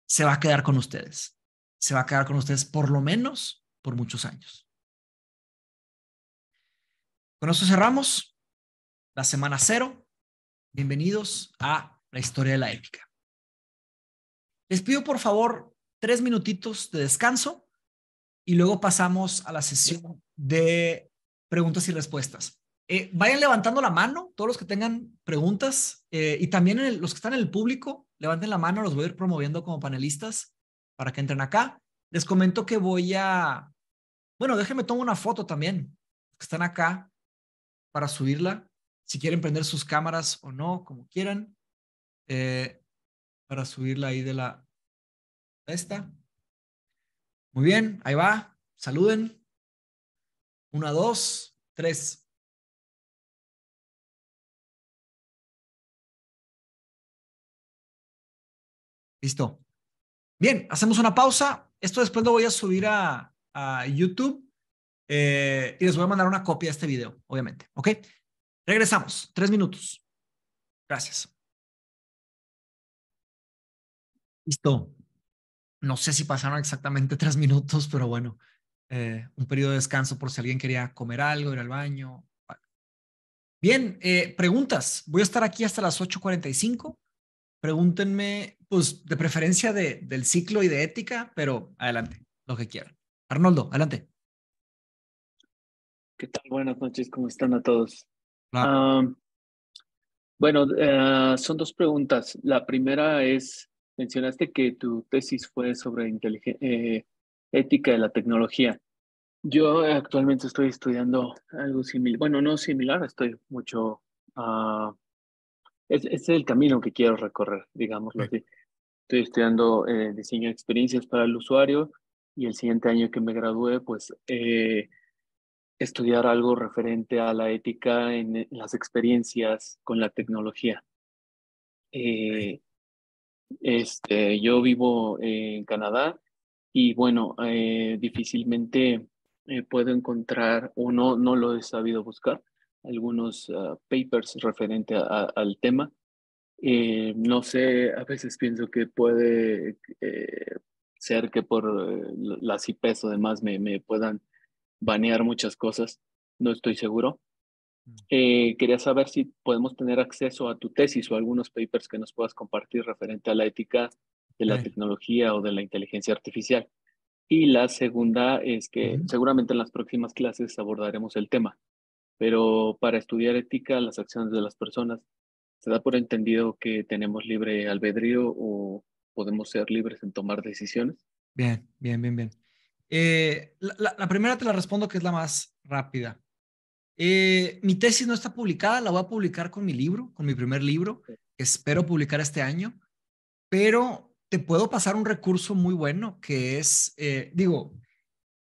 se va a quedar con ustedes. Se va a quedar con ustedes por lo menos por muchos años. Con eso cerramos la semana cero. Bienvenidos a la historia de la épica. Les pido por favor tres minutitos de descanso y luego pasamos a la sesión de preguntas y respuestas. Eh, vayan levantando la mano, todos los que tengan preguntas, eh, y también los que están en el público, levanten la mano, los voy a ir promoviendo como panelistas para que entren acá. Les comento que voy a, bueno, déjenme tomar una foto también, que están acá para subirla, si quieren prender sus cámaras o no, como quieran, eh, para subirla ahí de la, esta. Muy bien, ahí va, saluden. Una, dos, tres. Listo. Bien, hacemos una pausa. Esto después lo voy a subir a, YouTube eh, y les voy a mandar una copia de este video, obviamente. ¿Ok? Regresamos. Tres minutos. Gracias. Listo. No sé si pasaron exactamente tres minutos, pero bueno, eh, un periodo de descanso por si alguien quería comer algo, ir al baño. Bien, eh, preguntas. Voy a estar aquí hasta las 8.45. Pregúntenme pues de preferencia de, del ciclo y de ética, pero adelante, lo que quieran. Arnoldo, adelante. ¿Qué tal? Buenas noches, ¿cómo están a todos? Ah. bueno, eh, son dos preguntas. La primera es, mencionaste que tu tesis fue sobre eh, ética de la tecnología. Yo actualmente estoy estudiando algo similar, bueno, no similar, estoy mucho... Ah, es, es el camino que quiero recorrer, digámoslo así Estoy estudiando eh, diseño de experiencias para el usuario y el siguiente año que me gradué, pues eh, estudiar algo referente a la ética en, las experiencias con la tecnología. Eh, este, yo vivo en Canadá y bueno, difícilmente puedo encontrar o no, lo he sabido buscar, algunos ah, papers referente al tema eh, no sé, a veces pienso que puede eh, ser que por eh, las IPs o demás me, puedan banear muchas cosas, no estoy seguro. Mm. quería saber si podemos tener acceso a tu tesis o algunos papers que nos puedas compartir referente a la ética de la tecnología o de la inteligencia artificial. Y la segunda es que seguramente en las próximas clases abordaremos el tema, pero para estudiar ética, las acciones de las personas, se da por entendido que tenemos libre albedrío o podemos ser libres en tomar decisiones. Bien, bien, bien, bien. Eh, la, primera te la respondo que es la más rápida. Eh, mi tesis no está publicada, la voy a publicar con mi libro, con mi primer libro. que Espero publicar este año, pero te puedo pasar un recurso muy bueno que es, eh, digo,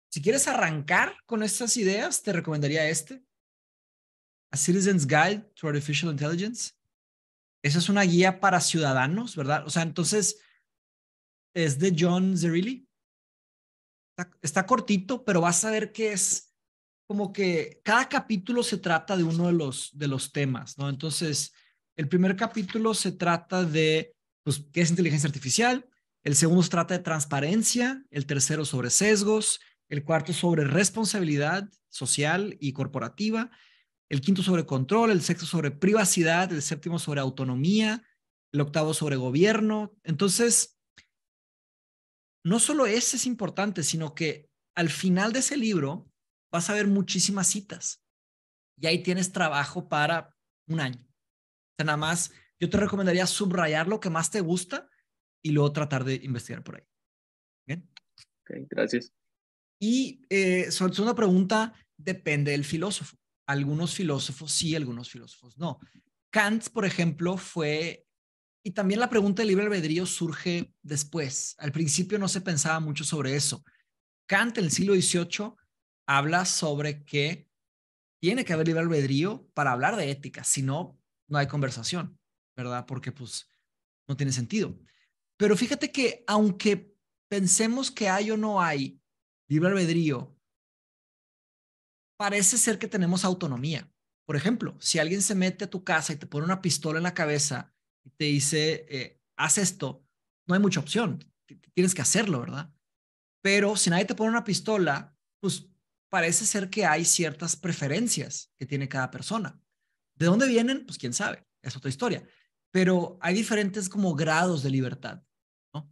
si quieres arrancar con estas ideas, te recomendaría este, A Citizen's Guide to Artificial Intelligence. Esa es una guía para ciudadanos, ¿verdad? O sea, entonces, es de John Zerilli. Está, cortito, pero vas a ver que es como que cada capítulo se trata de uno de los, de los temas, ¿no? Entonces, el primer capítulo se trata de, pues, ¿qué es inteligencia artificial? El segundo se trata de transparencia, el tercero sobre sesgos, el cuarto sobre responsabilidad social y corporativa, el quinto sobre control, el sexto sobre privacidad, el séptimo sobre autonomía, el octavo sobre gobierno. Entonces, no solo ese es importante, sino que al final de ese libro vas a ver muchísimas citas y ahí tienes trabajo para un año. O sea, nada más, yo te recomendaría subrayar lo que más te gusta y luego tratar de investigar por ahí. Bien. Ok, gracias. Y eh, sobre la pregunta, depende del filósofo. Algunos filósofos sí, algunos filósofos no. Kant, por ejemplo, fue, y también la pregunta del libre albedrío surge después. Al principio no se pensaba mucho sobre eso. Kant en el siglo XVIII habla sobre que tiene que haber libre albedrío para hablar de ética, si no, no hay conversación, ¿verdad? Porque pues no tiene sentido. Pero fíjate que aunque pensemos que hay o no hay libre albedrío parece ser que tenemos autonomía. Por ejemplo, si alguien se mete a tu casa y te pone una pistola en la cabeza y te dice, eh, haz esto, no hay mucha opción, tienes que hacerlo, ¿verdad? Pero si nadie te pone una pistola, pues parece ser que hay ciertas preferencias que tiene cada persona. ¿De dónde vienen? Pues quién sabe, es otra historia. Pero hay diferentes como grados de libertad. ¿no?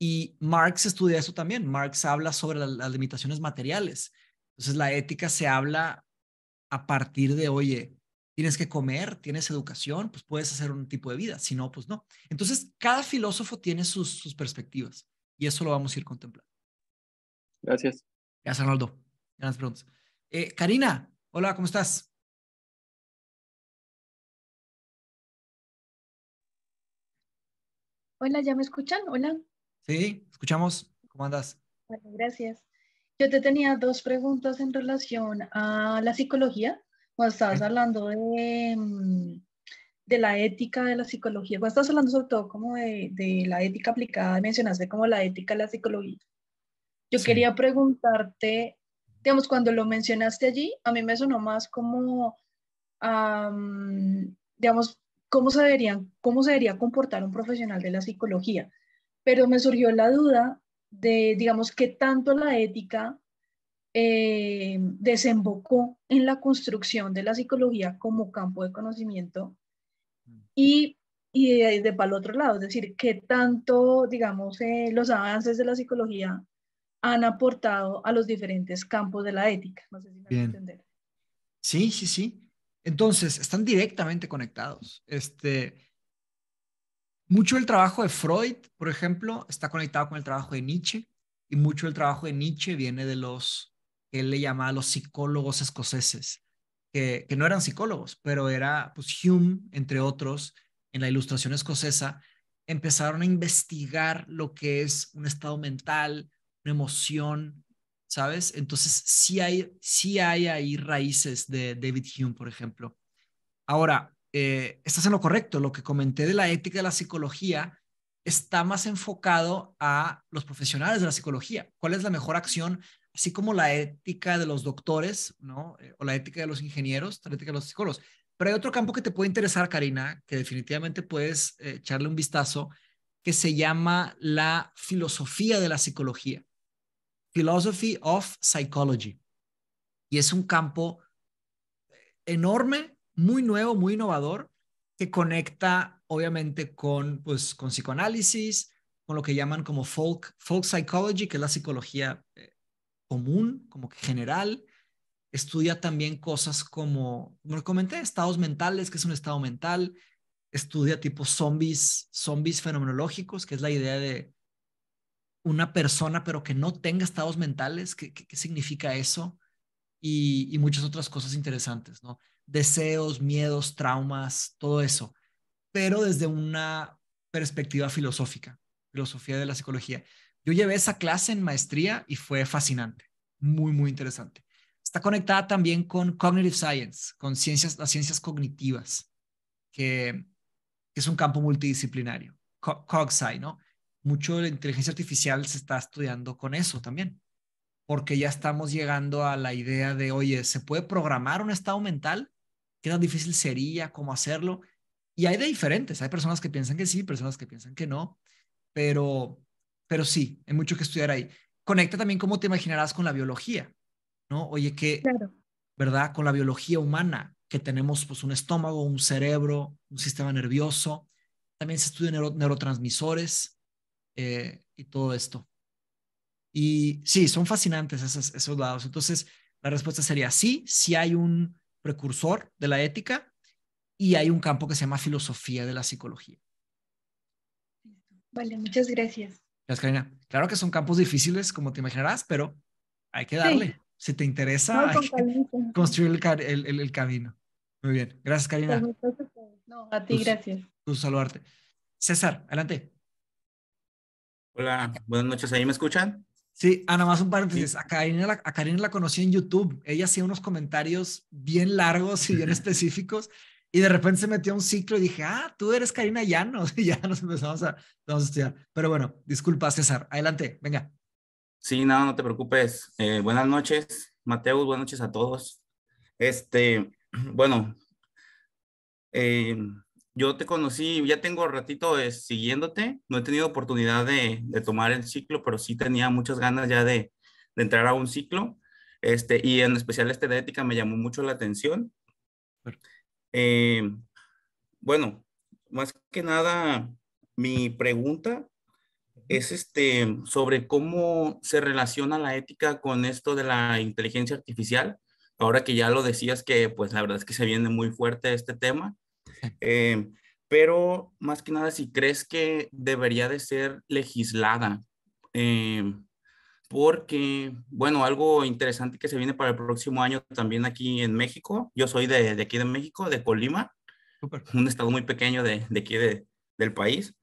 Y Marx estudia eso también. Marx habla sobre las limitaciones materiales entonces la ética se habla a partir de, oye, tienes que comer, tienes educación, pues puedes hacer un tipo de vida, si no, pues no. Entonces cada filósofo tiene sus, perspectivas y eso lo vamos a ir contemplando. Gracias. Gracias, Arnaldo. Gracias, preguntas. Eh, Karina, hola, ¿cómo estás? Hola, ¿ya me escuchan? Hola. Sí, escuchamos. ¿Cómo andas? Bueno, gracias. Yo te tenía dos preguntas en relación a la psicología. Cuando estabas hablando de, mm, de la ética de la psicología, cuando estabas hablando sobre todo como de, de, la ética aplicada, mencionaste como la ética de la psicología. Yo quería preguntarte, digamos, cuando lo mencionaste allí, a mí me sonó más como, digamos, cómo cómo se debería comportar un profesional de la psicología. Pero me surgió la duda de, digamos, qué tanto la ética eh, desembocó en la construcción de la psicología como campo de conocimiento y, y de, para el otro lado, es decir, qué tanto, digamos, eh, los avances de la psicología han aportado a los diferentes campos de la ética. No sé Bien. Sí, sí, sí. Entonces, están directamente conectados. Este, mucho el trabajo de Freud, por ejemplo, está conectado con el trabajo de Nietzsche y mucho el trabajo de Nietzsche viene de los que él le llamaba los psicólogos escoceses, que, que no eran psicólogos, pero era pues Hume, entre otros, en la ilustración escocesa, empezaron a investigar lo que es un estado mental, una emoción, ¿sabes? Entonces, sí hay, sí hay ahí raíces de David Hume, por ejemplo. Ahora, eh, estás en lo correcto. Lo que comenté de la ética de la psicología está más enfocado a los profesionales de la psicología. ¿Cuál es la mejor acción? Así como la ética de los doctores, ¿no? Eh, o la ética de los ingenieros, la ética de los psicólogos. Pero hay otro campo que te puede interesar, Karina, que definitivamente puedes eh, echarle un vistazo, que se llama la filosofía de la psicología. Philosophy of Psychology. Y es un campo enorme muy nuevo, muy innovador, que conecta obviamente con, pues, con psicoanálisis, con lo que llaman como folk, folk psychology, que es la psicología eh, común, como que general. Estudia también cosas como, como comenté, estados mentales, que es un estado mental. Estudia tipo zombies, zombies fenomenológicos, que es la idea de una persona pero que no tenga estados mentales, ¿qué, significa eso? y, muchas otras cosas interesantes, ¿no? deseos, miedos, traumas, todo eso, pero desde una perspectiva filosófica, filosofía de la psicología. Yo llevé esa clase en maestría y fue fascinante, muy, muy interesante. Está conectada también con Cognitive Science, con ciencias, las ciencias cognitivas, que, que es un campo multidisciplinario, CogSci, ¿no? Mucho de la inteligencia artificial se está estudiando con eso también, porque ya estamos llegando a la idea de, oye, ¿se puede programar un estado mental? qué tan difícil sería, cómo hacerlo. Y hay de diferentes, hay personas que piensan que sí, personas que piensan que no, pero, pero sí, hay mucho que estudiar ahí. Conecta también cómo te imaginarás con la biología, ¿no? Oye, que, ¿verdad? Con la biología humana, que tenemos pues un estómago, un cerebro, un sistema nervioso, también se estudian neurotransmisores eh, y todo esto. Y sí, son fascinantes esos, lados. Entonces, la respuesta sería sí, si hay un precursor de la ética, y hay un campo que se llama filosofía de la psicología. Vale, muchas gracias. Gracias, Karina. Claro que son campos difíciles, como te imaginarás, pero hay que darle. Si te interesa, construir el, camino. Muy bien. Gracias, Karina. Pues, no, a ti, gracias. un saludarte. César, adelante. Hola, buenas noches. ¿Ahí me escuchan? Sí, Ana, ah, más un paréntesis. de A, Karina la, a Karina la conocí en YouTube. Ella hacía unos comentarios bien largos y bien específicos. Y de repente se metió a un ciclo y dije, ah, tú eres Karina Llanos. Y ya nos empezamos a, a estudiar. Pero bueno, disculpa, César. Adelante, venga. Sí, nada, no te preocupes. Eh, buenas noches, Mateus. Buenas noches a todos. Este, bueno, eh, yo te conocí, ya tengo ratito eh, siguiéndote, no he tenido oportunidad de, tomar el ciclo, pero sí tenía muchas ganas ya de, entrar a un ciclo, este, y en especial este de ética me llamó mucho la atención. Eh, bueno, más que nada, mi pregunta es este, sobre cómo se relaciona la ética con esto de la inteligencia artificial. Ahora que ya lo decías que pues la verdad es que se viene muy fuerte este tema Eh, pero más que nada, si crees que debería de ser legislada, eh, porque, bueno, algo interesante que se viene para el próximo año también aquí en México, yo soy de, aquí de México, de Colima, un estado muy pequeño de, aquí del país.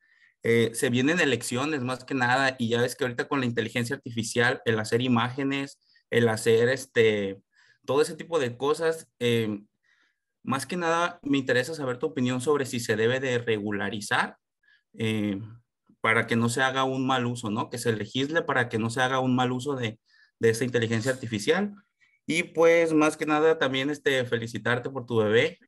Eh, se vienen elecciones más que nada y ya ves que ahorita con la inteligencia artificial, el hacer imágenes, el hacer este, todo ese tipo de cosas, eh, más que nada, me interesa saber tu opinión sobre si se debe de regularizar eh, para que no se haga un mal uso, ¿no? Que se legisle para que no se haga un mal uso de, de esta inteligencia artificial. Y pues más que nada también este, felicitarte por tu bebé.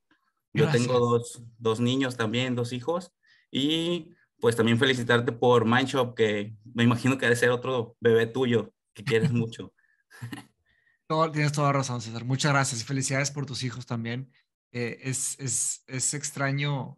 Yo tengo dos, dos, niños también, dos hijos. Y pues también felicitarte por Mindshop, que me imagino que debe ser otro bebé tuyo que quieres mucho. tienes toda razón, César. Muchas gracias y felicidades por tus hijos también. Eh, es, es, es, extraño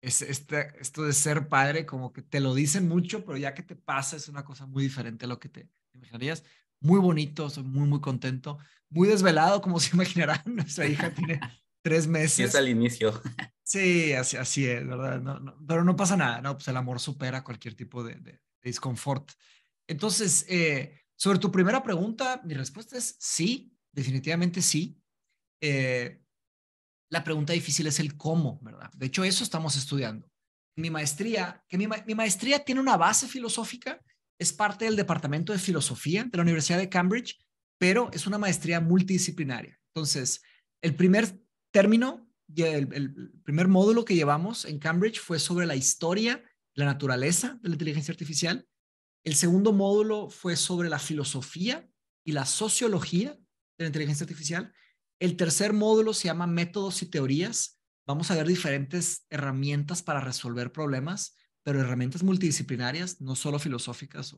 es, este, esto de ser padre, como que te lo dicen mucho, pero ya que te pasa es una cosa muy diferente a lo que te imaginarías. Muy bonito, soy muy, muy contento. Muy desvelado, como se imaginarán. Nuestra hija tiene tres meses. Es al inicio. Sí, así, así es, ¿verdad? No, pero no pasa nada, ¿no? Pues el amor supera cualquier tipo de, de, disconfort. Entonces, eh, sobre tu primera pregunta, mi respuesta es sí, definitivamente sí. Eh, la pregunta difícil es el cómo, ¿verdad? De hecho, eso estamos estudiando. Mi maestría, que mi, maestría tiene una base filosófica, es parte del Departamento de Filosofía de la Universidad de Cambridge, pero es una maestría multidisciplinaria. Entonces, el primer término, el, el primer módulo que llevamos en Cambridge fue sobre la historia, la naturaleza de la inteligencia artificial. El segundo módulo fue sobre la filosofía y la sociología de la inteligencia artificial. El tercer módulo se llama Métodos y Teorías. Vamos a ver diferentes herramientas para resolver problemas, pero herramientas multidisciplinarias, no solo filosóficas.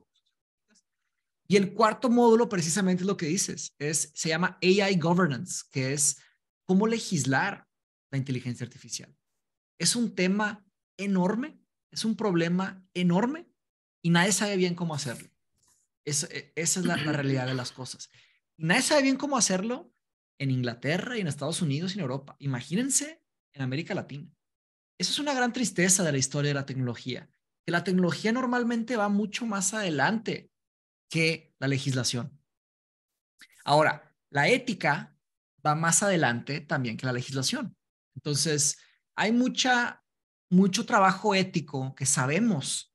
Y el cuarto módulo precisamente es lo que dices, es, se llama AI Governance, que es cómo legislar la inteligencia artificial. Es un tema enorme, es un problema enorme y nadie sabe bien cómo hacerlo. E, esa es la, realidad de las cosas. nadie sabe bien cómo hacerlo en Inglaterra y en Estados Unidos y en Europa. Imagínense en América Latina. Eso es una gran tristeza de la historia de la tecnología, que la tecnología normalmente va mucho más adelante que la legislación. Ahora, la ética va más adelante también que la legislación. Entonces, hay mucha, mucho trabajo ético que sabemos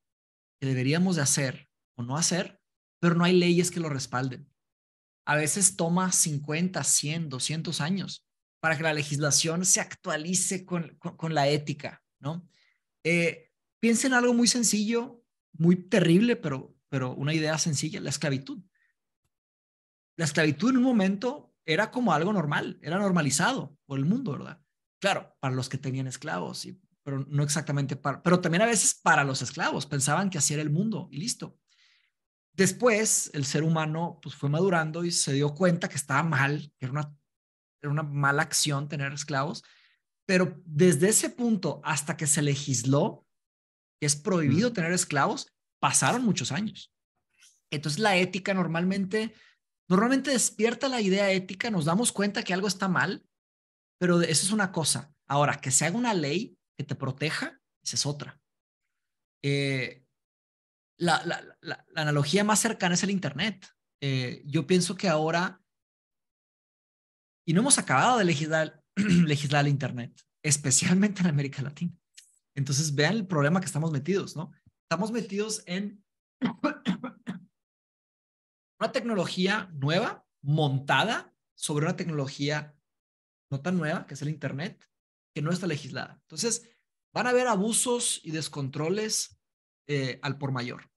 que deberíamos de hacer o no hacer, pero no hay leyes que lo respalden a veces toma 50, 100, 200 años para que la legislación se actualice con, la ética, ¿no? Eh, piensen en algo muy sencillo, muy terrible, pero, pero una idea sencilla, la esclavitud. La esclavitud en un momento era como algo normal, era normalizado por el mundo, ¿verdad? Claro, para los que tenían esclavos, pero no exactamente para, pero también a veces para los esclavos, pensaban que así era el mundo y listo. Después, el ser humano pues, fue madurando y se dio cuenta que estaba mal, que era una, una mala acción tener esclavos, pero desde ese punto hasta que se legisló que es prohibido tener esclavos, pasaron muchos años. Entonces la ética normalmente, normalmente despierta la idea ética, nos damos cuenta que algo está mal, pero eso es una cosa. Ahora, que se haga una ley que te proteja, esa es otra. Eh, la, analogía más cercana es el Internet. Eh, yo pienso que ahora, y no hemos acabado de legislar, legislar el Internet, especialmente en América Latina. Entonces, vean el problema que estamos metidos, ¿no? Estamos metidos en una tecnología nueva, montada sobre una tecnología no tan nueva, que es el Internet, que no está legislada. Entonces, van a haber abusos y descontroles eh, al por mayor.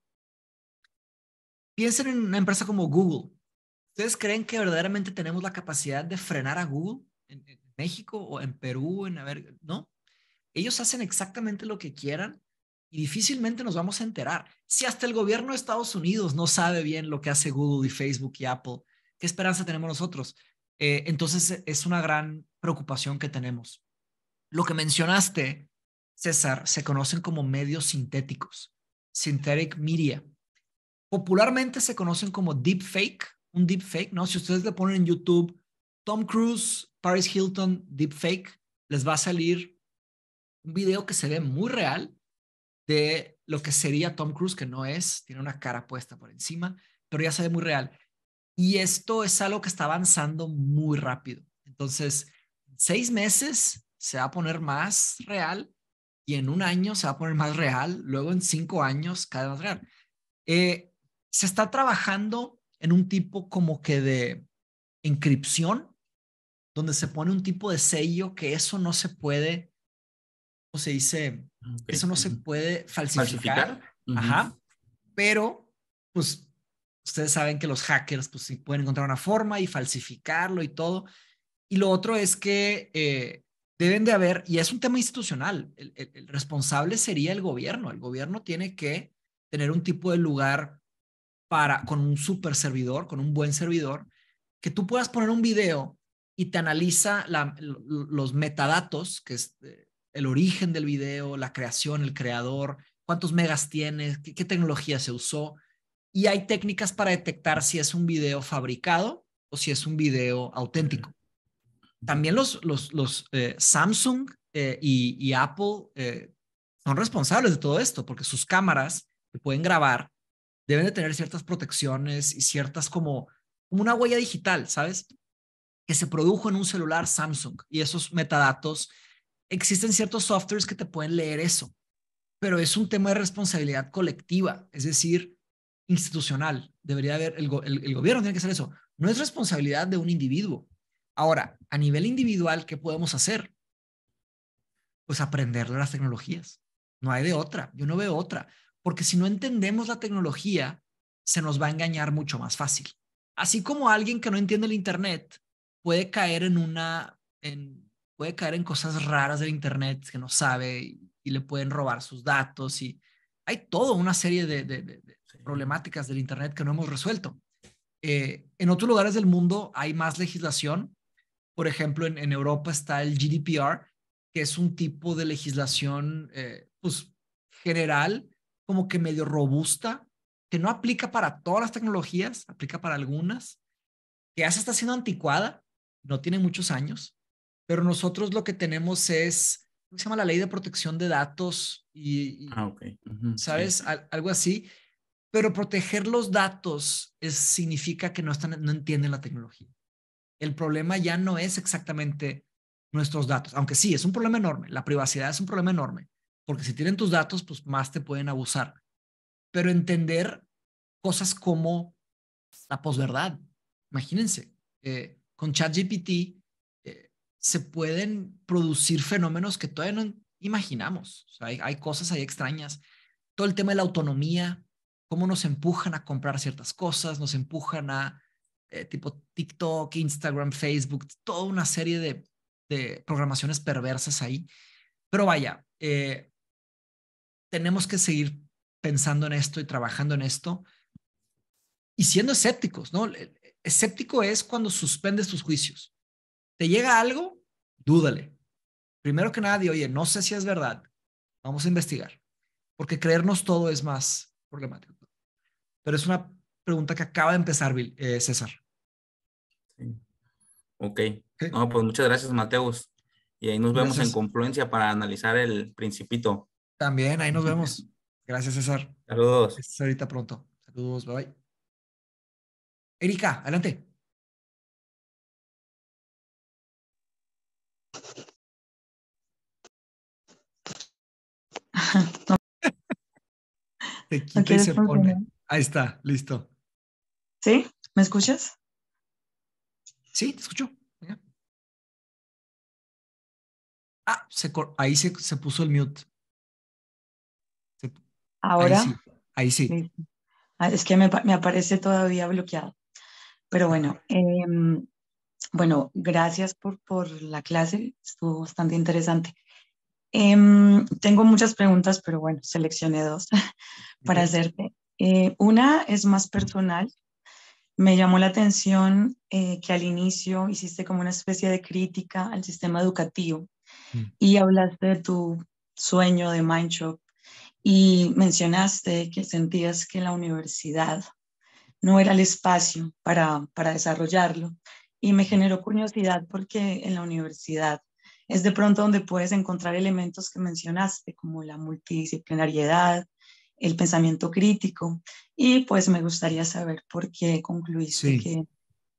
Piensen en una empresa como Google. ¿Ustedes creen que verdaderamente tenemos la capacidad de frenar a Google en, México o en Perú? En, no. Ellos hacen exactamente lo que quieran y difícilmente nos vamos a enterar. Si hasta el gobierno de Estados Unidos no sabe bien lo que hace Google y Facebook y Apple, ¿qué esperanza tenemos nosotros? Eh, entonces es una gran preocupación que tenemos. Lo que mencionaste, César, se conocen como medios sintéticos synthetic media. Popularmente se conocen como deepfake, un deepfake, ¿no? Si ustedes le ponen en YouTube Tom Cruise, Paris Hilton, deepfake, les va a salir un video que se ve muy real de lo que sería Tom Cruise, que no es, tiene una cara puesta por encima, pero ya se ve muy real. Y esto es algo que está avanzando muy rápido. Entonces, seis meses se va a poner más real y en un año se va a poner más real, luego en cinco años cada vez más real. Eh, se está trabajando en un tipo como que de encripción, donde se pone un tipo de sello que eso no se puede, ...o se dice? Eso no se puede falsificar. Ajá. Pero, pues, ustedes saben que los hackers, pues, si pueden encontrar una forma y falsificarlo y todo. Y lo otro es que eh, deben de haber, y es un tema institucional, el, responsable sería el gobierno. El gobierno tiene que tener un tipo de lugar para, con un super servidor, con un buen servidor, que tú puedas poner un video y te analiza los metadatos, que es eh, el origen del video, la creación, el creador, cuántos megas tiene, qué tecnología se usó. Y hay técnicas para detectar si es un video fabricado o si es un video auténtico también los, los, eh, Samsung eh, y, Apple eh, son responsables de todo esto, porque sus cámaras que pueden grabar deben de tener ciertas protecciones y ciertas como, como una huella digital, ¿sabes? Que se produjo en un celular Samsung y esos metadatos, existen ciertos softwares que te pueden leer eso, pero es un tema de responsabilidad colectiva, es decir, institucional. Debería haber, el, el gobierno tiene que hacer eso. No es responsabilidad de un individuo, Ahora, a nivel individual, ¿qué podemos hacer? Pues aprender las tecnologías. No hay de otra, yo no veo otra, porque si no entendemos la tecnología, se nos va a engañar mucho más fácil. Así como alguien que no entiende el Internet puede caer en una, puede caer en cosas raras del Internet que no sabe y, le pueden robar sus datos y hay toda una serie de, problemáticas del Internet que no hemos resuelto. Eh, en otros lugares del mundo hay más legislación por ejemplo, en, Europa está el GDPR, que es un tipo de legislación eh, pues, general, como que medio robusta, que no aplica para todas las tecnologías, aplica para algunas, que ya se está haciendo anticuada, no tiene muchos años, pero nosotros lo que tenemos es, ¿cómo se llama la ley de protección de datos? Y, ah, ¿Sabes? algo así. Pero proteger los datos es, significa que no, están, no entienden la tecnología el problema ya no es exactamente nuestros datos, aunque sí, es un problema enorme, la privacidad es un problema enorme, porque si tienen tus datos, pues más te pueden abusar. Pero entender cosas como la posverdad, imagínense, eh, con ChatGPT eh, se pueden producir fenómenos que todavía no imaginamos, hay, hay cosas ahí extrañas, todo el tema de la autonomía, cómo nos empujan a comprar ciertas cosas, nos empujan a eh, tipo TikTok, Instagram, Facebook, toda una serie de, programaciones perversas ahí. Pero vaya, eh, tenemos que seguir pensando en esto y trabajando en esto y siendo escépticos, ¿no? Escéptico es cuando suspendes tus juicios. Te llega algo, dúdale. Primero que nada, oye, no sé si es verdad, vamos a investigar, porque creernos todo es más problemático. Pero es una pregunta que acaba de empezar, eh, César. Ok. No, pues muchas gracias, Mateus. Y ahí nos vemos en Confluencia para analizar el Principito. También, ahí nos vemos. Gracias, César. Saludos. ahorita pronto. Saludos, bye bye. Erika, adelante. Te quita y se pone. Ahí está, listo. ¿Sí? ¿Me escuchas? Sí, te escucho. Ah, ahí se, puso el mute. Ahora. Ahí sí. Ah, es que me, aparece todavía bloqueado. Pero bueno, em, bueno, gracias por, por, la clase, estuvo bastante interesante. Em, tengo muchas preguntas, pero bueno, seleccioné dos para hacerte. Eh, una es más personal. Me llamó la atención eh, que al inicio hiciste como una especie de crítica al sistema educativo mm. y hablaste de tu sueño de Mindshop y mencionaste que sentías que la universidad no era el espacio para desarrollarlo y me generó curiosidad porque en la universidad es de pronto donde puedes encontrar elementos que mencionaste, como la multidisciplinariedad, el pensamiento crítico. Y pues me gustaría saber por qué concluiste que,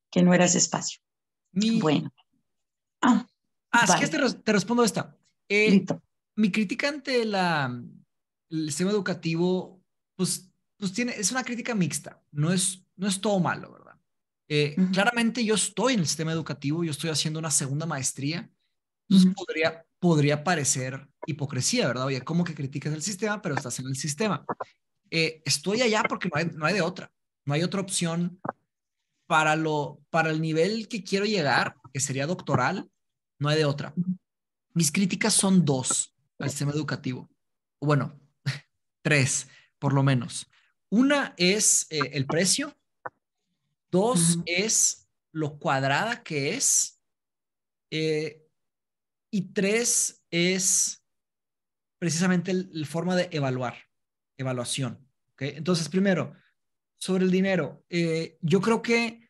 que, no era ese espacio. Bueno. Ah, ah que te, respondo esta. Eh, mi crítica ante el sistema educativo, pues, pues tiene, es una crítica mixta. No es, no es todo malo, ¿verdad? Eh, claramente yo estoy en el sistema educativo, yo estoy haciendo una segunda maestría. Entonces podría, podría parecer hipocresía, ¿verdad? Oye, ¿cómo que criticas el sistema, pero estás en el sistema? Eh, estoy allá porque no hay, de otra, no hay otra opción para, lo, para el nivel que quiero llegar, que sería doctoral, no hay de otra. Mis críticas son dos al sistema educativo, bueno, tres por lo menos. Una es eh, el precio, dos es lo cuadrada que es, eh, y tres es precisamente la forma de evaluar, evaluación. ¿okay? Entonces, primero, sobre el dinero, eh, yo creo que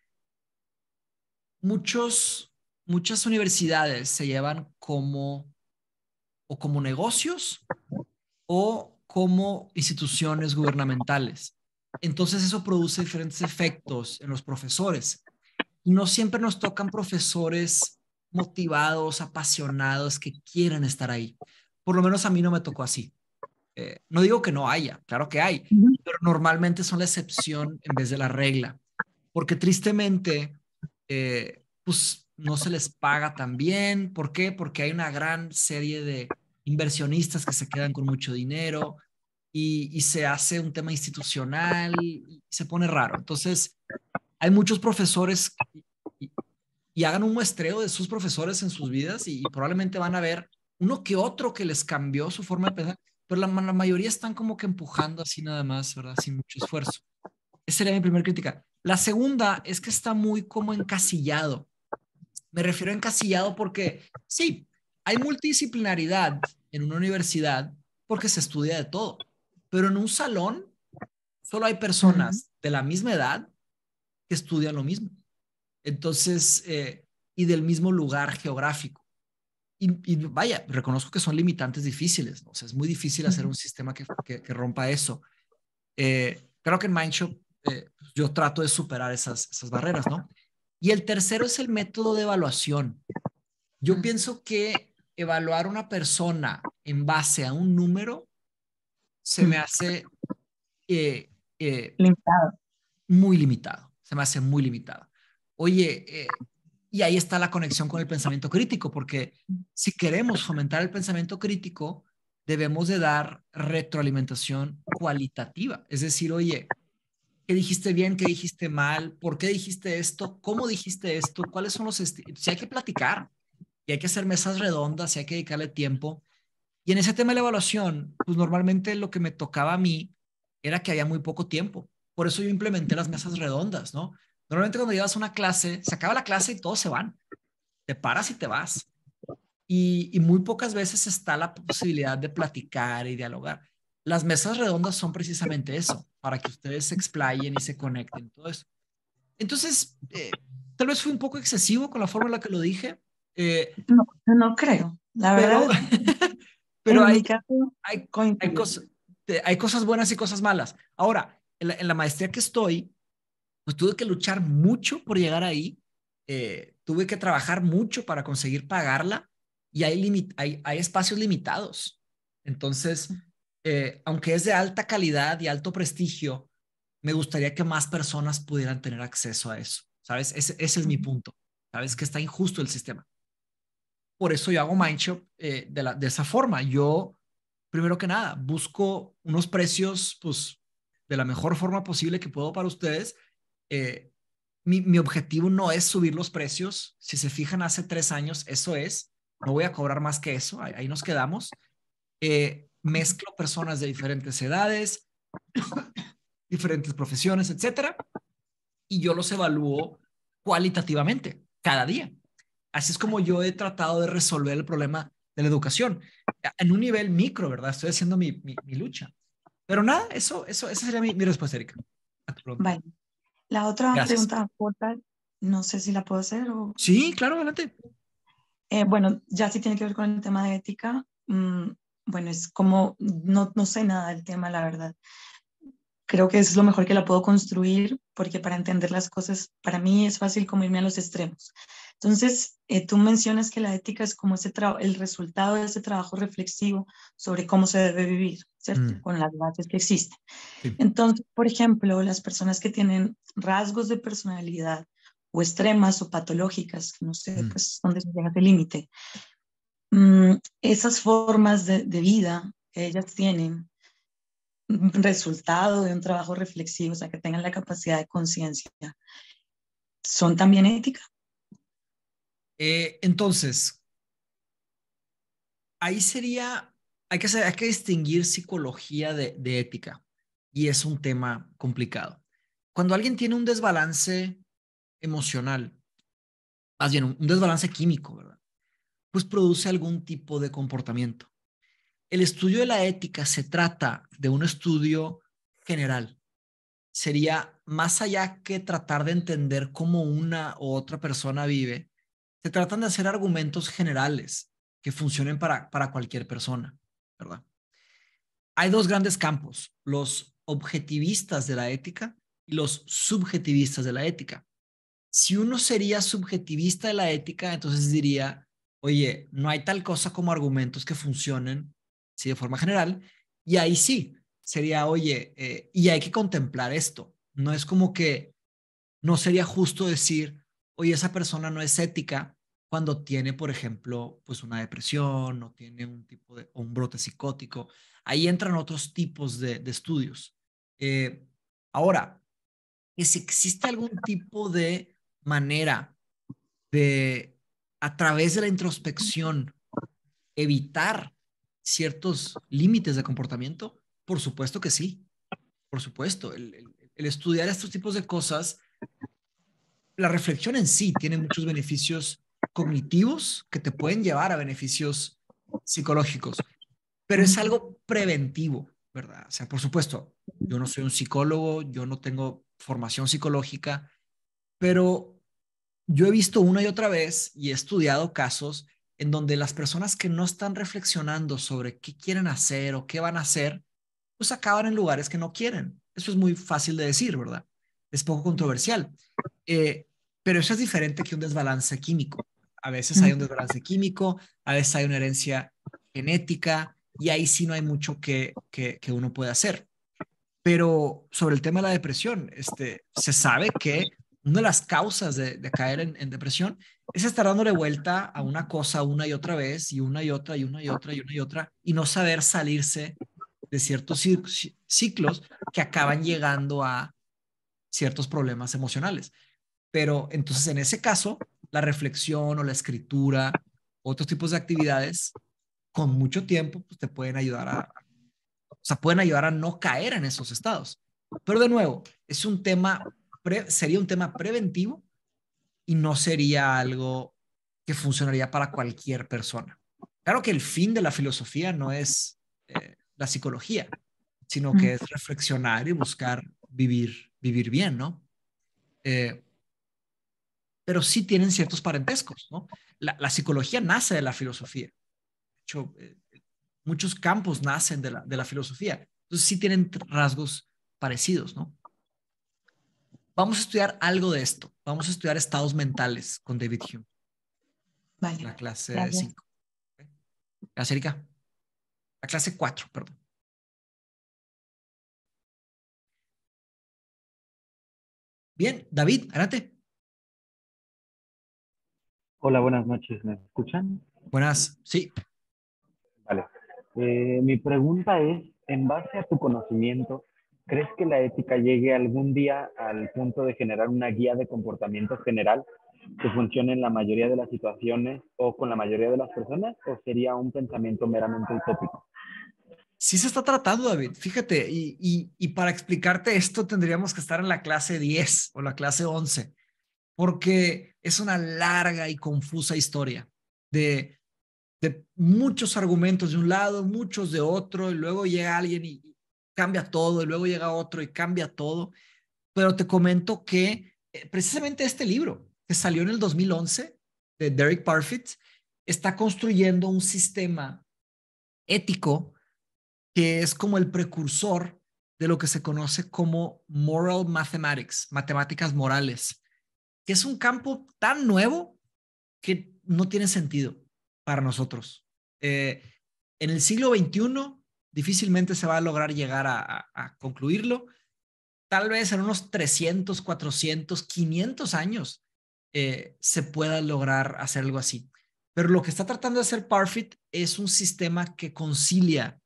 muchos, muchas universidades se llevan como o como negocios o como instituciones gubernamentales. Entonces eso produce diferentes efectos en los profesores. No siempre nos tocan profesores motivados, apasionados, que quieren estar ahí. Por lo menos a mí no me tocó así. Eh, no digo que no haya, claro que hay, pero normalmente son la excepción en vez de la regla, porque tristemente, eh, pues no se les paga tan bien. ¿Por qué? Porque hay una gran serie de inversionistas que se quedan con mucho dinero y, se hace un tema institucional y se pone raro. Entonces, hay muchos profesores y hagan un muestreo de sus profesores en sus vidas y, probablemente van a ver uno que otro que les cambió su forma de pensar, pero la, mayoría están como que empujando así nada más, ¿verdad? Sin mucho esfuerzo. Esa sería mi primera crítica. La segunda es que está muy como encasillado. Me refiero a encasillado porque sí, hay multidisciplinaridad en una universidad porque se estudia de todo, pero en un salón solo hay personas de la misma edad que estudian lo mismo. Entonces, eh, y del mismo lugar geográfico. Y, vaya, reconozco que son limitantes difíciles, ¿no? o sea, es muy difícil hacer un sistema que, que, rompa eso. Eh, creo que en Mindshop eh, yo trato de superar esas, esas barreras, ¿no? Y el tercero es el método de evaluación. Yo pienso que evaluar a una persona en base a un número se me hace limitado. muy limitado, se me hace muy limitado. Oye, eh, y ahí está la conexión con el pensamiento crítico, porque si queremos fomentar el pensamiento crítico, debemos de dar retroalimentación cualitativa. Es decir, oye, ¿qué dijiste bien? ¿Qué dijiste mal? ¿Por qué dijiste esto? ¿Cómo dijiste esto? ¿Cuáles son los... Si hay que platicar y hay que hacer mesas redondas si hay que dedicarle tiempo. Y en ese tema de la evaluación, pues normalmente lo que me tocaba a mí era que había muy poco tiempo. Por eso yo implementé las mesas redondas, ¿no? Normalmente cuando llevas una clase, se acaba la clase y todos se van. Te paras y te vas. Y, muy pocas veces está la posibilidad de platicar y dialogar. Las mesas redondas son precisamente eso, para que ustedes se explayen y se conecten, todo eso. Entonces, eh, tal vez fue un poco excesivo con la forma en la que lo dije. Eh, no, no creo, la verdad. pero hay, hay, cosas, hay, cosas, buenas y cosas malas. Ahora, en la maestría que estoy, pues tuve que luchar mucho por llegar ahí, eh, tuve que trabajar mucho para conseguir pagarla y hay, hay, espacios limitados. Entonces, eh, aunque es de alta calidad y alto prestigio, me gustaría que más personas pudieran tener acceso a eso. ¿Sabes? Ese, es mi punto. ¿Sabes? Que está injusto el sistema. Por eso yo hago Mindshop eh, de, la, de esa forma. Yo, primero que nada, busco unos precios, pues, de la mejor forma posible que puedo para ustedes eh, mi, objetivo no es subir los precios. Si se fijan, hace tres años eso es. No voy a cobrar más que eso. Ahí, nos quedamos. Eh, mezclo personas de diferentes edades, diferentes profesiones, etcétera. Y yo los evalúo cualitativamente cada día. Así es como yo he tratado de resolver el problema de la educación en un nivel micro, ¿verdad? Estoy haciendo mi, lucha. Pero nada, eso, eso, esa sería mi, mi respuesta, Erika. Vale. La otra pregunta no sé si la puedo hacer. Sí, claro, adelante. Eh, bueno, ya sí tiene que ver con el tema de ética. Mm, bueno, es como, no, no sé nada del tema, la verdad. Creo que es lo mejor que la puedo construir porque para entender las cosas, para mí es fácil como irme a los extremos. Entonces, eh, tú mencionas que la ética es como ese el resultado de ese trabajo reflexivo sobre cómo se debe vivir, ¿cierto? Mm. Con las bases que existen. Entonces, por ejemplo, las personas que tienen rasgos de personalidad o extremas o patológicas, no sé, mm. pues, dónde se llega ese límite, mm, esas formas de, de vida que ellas tienen resultado de un trabajo reflexivo, o sea, que tengan la capacidad de conciencia, son también ética, eh, entonces, ahí sería, hay que, que distinguir psicología de, ética y es un tema complicado. Cuando alguien tiene un desbalance emocional, más bien un desbalance químico, ¿verdad? Pues produce algún tipo de comportamiento. El estudio de la ética se trata de un estudio general. Sería más allá que tratar de entender cómo una u otra persona vive, se tratan de hacer argumentos generales que funcionen para, para cualquier persona, ¿verdad? Hay dos grandes campos, los objetivistas de la ética y los subjetivistas de la ética. Si uno sería subjetivista de la ética, entonces diría, oye, no hay tal cosa como argumentos que funcionen ¿sí? de forma general, y ahí sí, sería, oye, eh, y hay que contemplar esto. No es como que no sería justo decir, oye, esa persona no es ética cuando tiene, por ejemplo, pues una depresión o tiene un tipo de, un brote psicótico. Ahí entran otros tipos de, estudios. Eh, ahora, si existe algún tipo de manera de, a través de la introspección, evitar ciertos límites de comportamiento? Por supuesto que sí, por supuesto. el, estudiar estos tipos de cosas la reflexión en sí tiene muchos beneficios cognitivos que te pueden llevar a beneficios psicológicos, pero es algo preventivo, ¿verdad? O sea, por supuesto, yo no soy un psicólogo, yo no tengo formación psicológica, pero yo he visto una y otra vez y he estudiado casos en donde las personas que no están reflexionando sobre qué quieren hacer o qué van a hacer, pues acaban en lugares que no quieren. Eso es muy fácil de decir, ¿verdad? Es poco controversial. Eh, pero eso es diferente que un desbalance químico. A veces hay un desbalance químico, a veces hay una herencia genética y ahí sí no hay mucho que, que, uno puede hacer. Pero sobre el tema de la depresión, este, se sabe que una de las causas de, caer en, en, depresión es estar dándole vuelta a una cosa una y otra vez y una y otra y una y otra y una y otra y no saber salirse de ciertos ciclos que acaban llegando a ciertos problemas emocionales. Pero entonces en ese caso, la reflexión o la escritura, otros tipos de actividades, con mucho tiempo, pues te pueden ayudar a, o sea, pueden ayudar a no caer en esos estados. Pero de nuevo, es un tema, sería un tema preventivo y no sería algo que funcionaría para cualquier persona. Claro que el fin de la filosofía no es eh, la psicología, sino que es reflexionar y buscar vivir, vivir bien, ¿no? Eh, pero sí tienen ciertos parentescos. ¿no? La, psicología nace de la filosofía. De hecho, eh, muchos campos nacen de la, filosofía. Entonces sí tienen rasgos parecidos. ¿no? Vamos a estudiar algo de esto. Vamos a estudiar estados mentales con David Hume. Vale. La clase 5. La clase 4, perdón. Bien, David, adelante. Hola, buenas noches. ¿Me escuchan? Buenas, sí. Vale. Eh, mi pregunta es, en base a tu conocimiento, ¿crees que la ética llegue algún día al punto de generar una guía de comportamiento general que funcione en la mayoría de las situaciones o con la mayoría de las personas o sería un pensamiento meramente utópico? Sí se está tratando, David. Fíjate, y, y para explicarte esto tendríamos que estar en la clase 10 o la clase 11 porque es una larga y confusa historia de, muchos argumentos de un lado, muchos de otro, y luego llega alguien y, cambia todo, y luego llega otro y cambia todo. Pero te comento que eh, precisamente este libro, que salió en el 2011 de Derek Parfit, está construyendo un sistema ético que es como el precursor de lo que se conoce como moral mathematics, matemáticas morales, que es un campo tan nuevo que no tiene sentido para nosotros. Eh, en el siglo XXI difícilmente se va a lograr llegar a, concluirlo. Tal vez en unos 300, 400, 500 años eh, se pueda lograr hacer algo así. Pero lo que está tratando de hacer Parfit es un sistema que concilia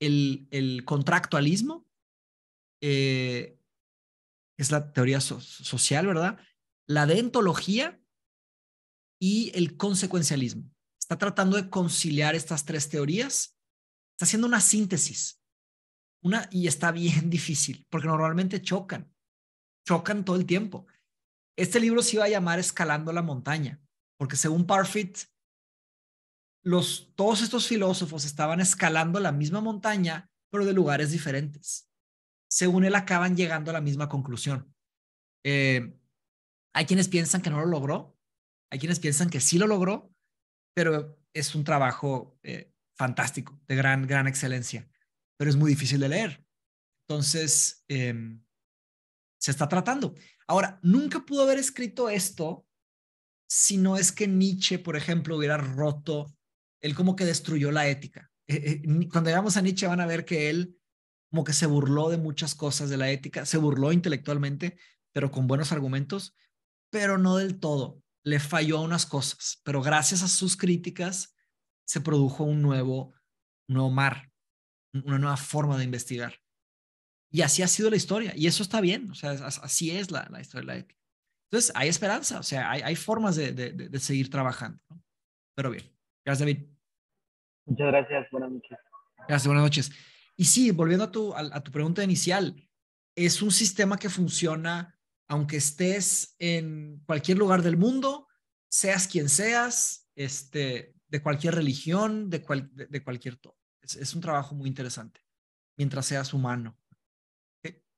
el, contractualismo, eh, es la teoría social, ¿verdad? la deontología y el consecuencialismo. Está tratando de conciliar estas tres teorías, está haciendo una síntesis, una, y está bien difícil, porque normalmente chocan, chocan todo el tiempo. Este libro se iba a llamar Escalando la montaña, porque según Parfit, los, todos estos filósofos estaban escalando la misma montaña, pero de lugares diferentes. Según él, acaban llegando a la misma conclusión. Eh, hay quienes piensan que no lo logró, hay quienes piensan que sí lo logró, pero es un trabajo eh, fantástico, de gran, gran excelencia, pero es muy difícil de leer. Entonces, em, se está tratando. Ahora, nunca pudo haber escrito esto si no es que Nietzsche, por ejemplo, hubiera roto, él como que destruyó la ética. Eh, eh, cuando llegamos a Nietzsche van a ver que él como que se burló de muchas cosas de la ética, se burló intelectualmente, pero con buenos argumentos, pero no del todo. Le falló a unas cosas, pero gracias a sus críticas se produjo un nuevo, un mar, una nueva forma de investigar. Y así ha sido la historia, y eso está bien, o sea, así es la, la historia Entonces, hay esperanza, o sea, hay, formas de, de, seguir trabajando. Pero bien, gracias David. Muchas gracias, buenas noches. Gracias, buenas noches. Y sí, volviendo a tu, a tu pregunta inicial, es un sistema que funciona aunque estés en cualquier lugar del mundo, seas quien seas, este, de cualquier religión, de, de, cualquier todo. Es, un trabajo muy interesante, mientras seas humano.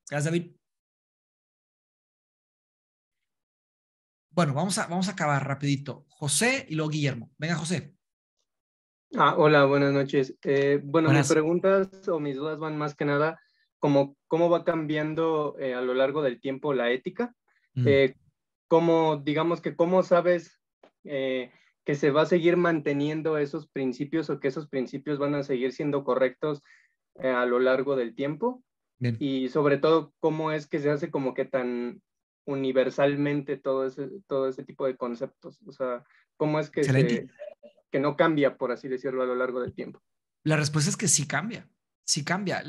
Gracias, David. Bueno, vamos a, vamos a acabar rapidito. José y luego Guillermo. Venga, José. Ah, hola, buenas noches. Eh, bueno, buenas. mis preguntas o mis dudas van más que nada cómo va cambiando eh, a lo largo del tiempo la ética, mm. eh, cómo, digamos que cómo sabes eh, que se va a seguir manteniendo esos principios o que esos principios van a seguir siendo correctos a lo largo del tiempo. Y sobre todo, cómo es que se hace como que tan universalmente todo ese, todo ese tipo de conceptos. O sea, cómo es que, que no cambia, por así decirlo, a lo largo del tiempo. La respuesta es que sí cambia. Si cambia.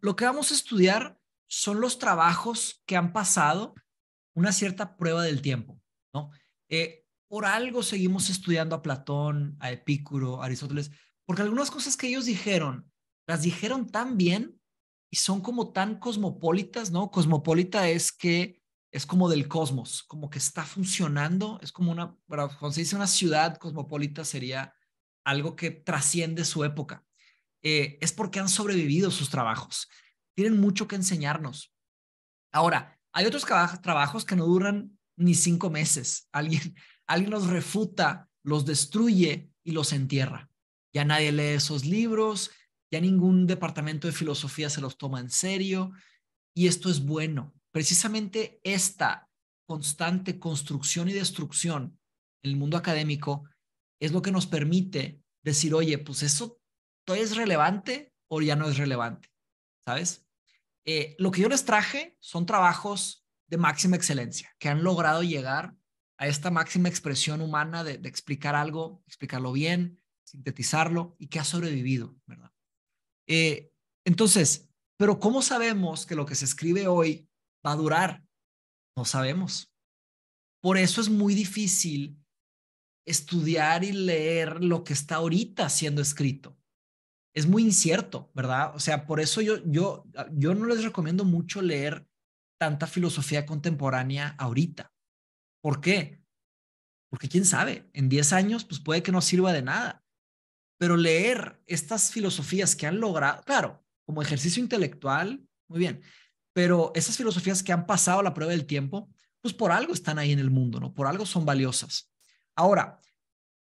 Lo que vamos a estudiar son los trabajos que han pasado una cierta prueba del tiempo, ¿no? Eh, por algo seguimos estudiando a Platón, a Epicuro, a Aristóteles, porque algunas cosas que ellos dijeron, las dijeron tan bien y son como tan cosmopolitas, ¿no? Cosmopolita es que es como del cosmos, como que está funcionando, es como una, cuando se dice una ciudad cosmopolita sería algo que trasciende su época, eh, es porque han sobrevivido sus trabajos. Tienen mucho que enseñarnos. Ahora, hay otros trabajos que no duran ni cinco meses. Alguien, alguien los refuta, los destruye y los entierra. Ya nadie lee esos libros, ya ningún departamento de filosofía se los toma en serio. Y esto es bueno. Precisamente esta constante construcción y destrucción en el mundo académico es lo que nos permite decir, oye, pues eso ¿todavía es relevante o ya no es relevante? ¿Sabes? Eh, lo que yo les traje son trabajos de máxima excelencia, que han logrado llegar a esta máxima expresión humana de, explicar algo, explicarlo bien, sintetizarlo y que ha sobrevivido, ¿verdad? Eh, entonces, pero ¿cómo sabemos que lo que se escribe hoy va a durar? No sabemos. Por eso es muy difícil estudiar y leer lo que está ahorita siendo escrito es muy incierto, ¿verdad? O sea, por eso yo, yo, yo no les recomiendo mucho leer tanta filosofía contemporánea ahorita. ¿Por qué? Porque quién sabe, en 10 años pues puede que no sirva de nada. Pero leer estas filosofías que han logrado, claro, como ejercicio intelectual, muy bien, pero esas filosofías que han pasado la prueba del tiempo, pues por algo están ahí en el mundo, ¿no? Por algo son valiosas. Ahora,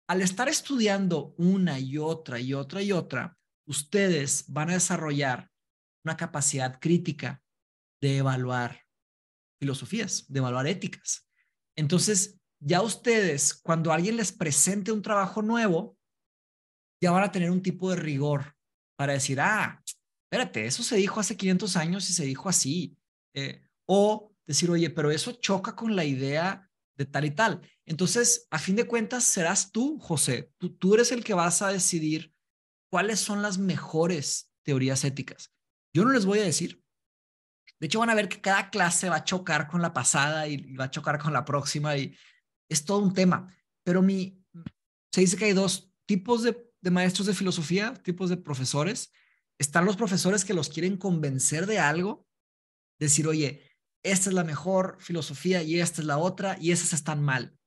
al estar estudiando una y otra y otra y otra, ustedes van a desarrollar una capacidad crítica de evaluar filosofías, de evaluar éticas. Entonces, ya ustedes, cuando alguien les presente un trabajo nuevo, ya van a tener un tipo de rigor para decir, ah, espérate, eso se dijo hace 500 años y se dijo así. Eh, o decir, oye, pero eso choca con la idea de tal y tal. Entonces, a fin de cuentas, serás tú, José, tú, tú eres el que vas a decidir cuáles son las mejores teorías éticas. Yo no les voy a decir. De hecho, van a ver que cada clase va a chocar con la pasada y va a chocar con la próxima y es todo un tema. Pero mi, se dice que hay dos tipos de, de maestros de filosofía, tipos de profesores. Están los profesores que los quieren convencer de algo, decir, oye, esta es la mejor filosofía y esta es la otra y esas están mal.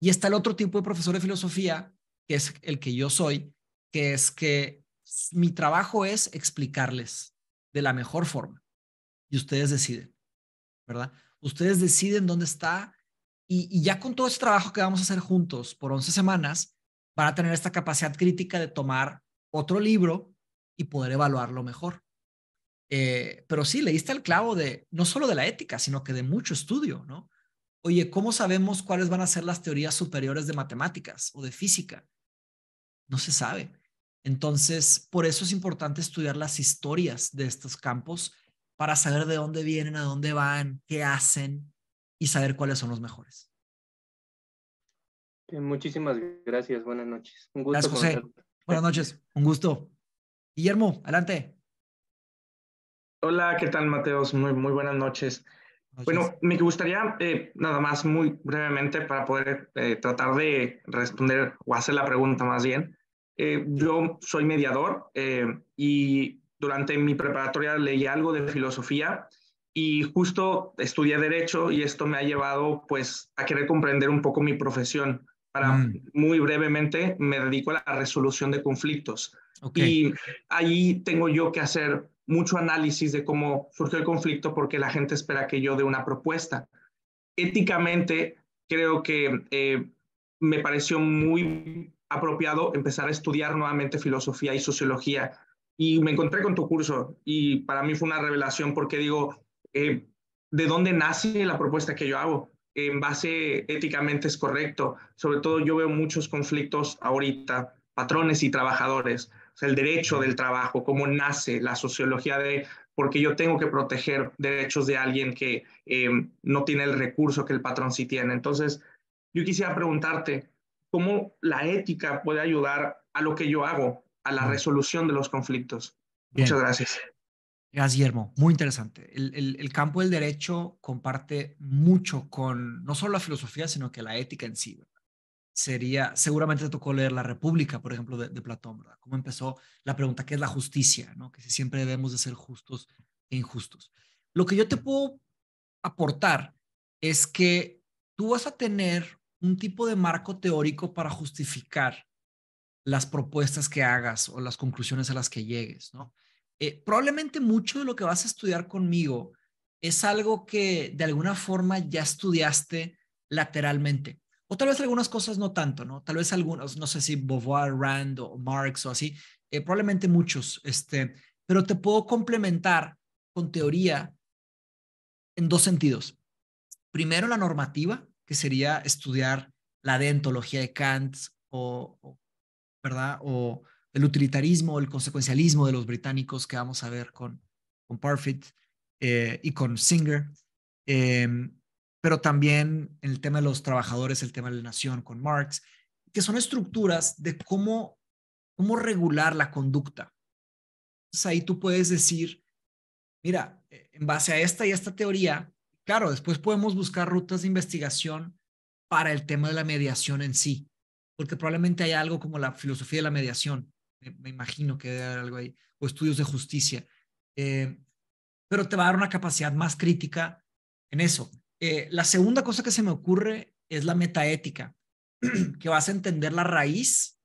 Y está el otro tipo de profesor de filosofía, que es el que yo soy, que es que mi trabajo es explicarles de la mejor forma y ustedes deciden, ¿verdad? Ustedes deciden dónde está y, ya con todo ese trabajo que vamos a hacer juntos por 11 semanas, van a tener esta capacidad crítica de tomar otro libro y poder evaluarlo mejor. Eh, pero sí, leíste el clavo de no solo de la ética, sino que de mucho estudio, ¿no? Oye, ¿cómo sabemos cuáles van a ser las teorías superiores de matemáticas o de física? No se sabe. Entonces, por eso es importante estudiar las historias de estos campos para saber de dónde vienen, a dónde van, qué hacen y saber cuáles son los mejores. Muchísimas gracias, buenas noches. Un gusto. Gracias, José. Buenas noches, un gusto. Guillermo, adelante. Hola, ¿qué tal, Mateos? Muy, muy buenas noches. Bueno, me gustaría eh, nada más muy brevemente para poder eh, tratar de responder o hacer la pregunta más bien. Eh, yo soy mediador eh, y durante mi preparatoria leí algo de filosofía y justo estudié derecho y esto me ha llevado pues a querer comprender un poco mi profesión. Para mm. muy brevemente me dedico a la resolución de conflictos y ahí tengo yo que hacer mucho análisis de cómo surgió el conflicto porque la gente espera que yo dé una propuesta. Éticamente creo que eh, me pareció muy apropiado empezar a estudiar nuevamente filosofía y sociología. Y me encontré con tu curso y para mí fue una revelación porque digo, eh, ¿de dónde nace la propuesta que yo hago? En base éticamente es correcto. Sobre todo yo veo muchos conflictos ahorita, patrones y trabajadores, el derecho del trabajo, cómo nace la sociología de porque yo tengo que proteger derechos de alguien que eh, no tiene el recurso que el patrón sí tiene. Entonces, yo quisiera preguntarte, cómo la ética puede ayudar a lo que yo hago, a la resolución de los conflictos. Muchas gracias. Gracias, Guillermo. Muy interesante. El, campo del derecho comparte mucho con no solo la filosofía, sino que la ética en sí. Sería, seguramente te tocó leer La República, por ejemplo, de, Platón, ¿verdad? Cómo empezó la pregunta, ¿qué es la justicia? ¿no? Que si siempre debemos de ser justos e injustos. Lo que yo te puedo aportar es que tú vas a tener un tipo de marco teórico para justificar las propuestas que hagas o las conclusiones a las que llegues, ¿no? Eh, probablemente mucho de lo que vas a estudiar conmigo es algo que de alguna forma ya estudiaste lateralmente. O tal vez algunas cosas no tanto, ¿no? Tal vez algunos, no sé si Beauvoir, Rand o Marx o así, eh, probablemente muchos, este, pero te puedo complementar con teoría en dos sentidos. Primero, la normativa, que sería estudiar la deontología de Kant o, ¿verdad? o el utilitarismo, el consecuencialismo de los británicos que vamos a ver con, con Parfit eh, y con Singer. Em, pero también el tema de los trabajadores, el tema de la nación con Marx, que son estructuras de cómo, cómo regular la conducta. Entonces ahí tú puedes decir, mira, eh, en base a esta y esta teoría, Claro, después podemos buscar rutas de investigación para el tema de la mediación en sí, porque probablemente hay algo como la filosofía de la mediación, me, imagino que debe haber algo ahí, o estudios de justicia, eh, pero te va a dar una capacidad más crítica en eso. Eh, la segunda cosa que se me ocurre es la metaética, que vas a entender la raíz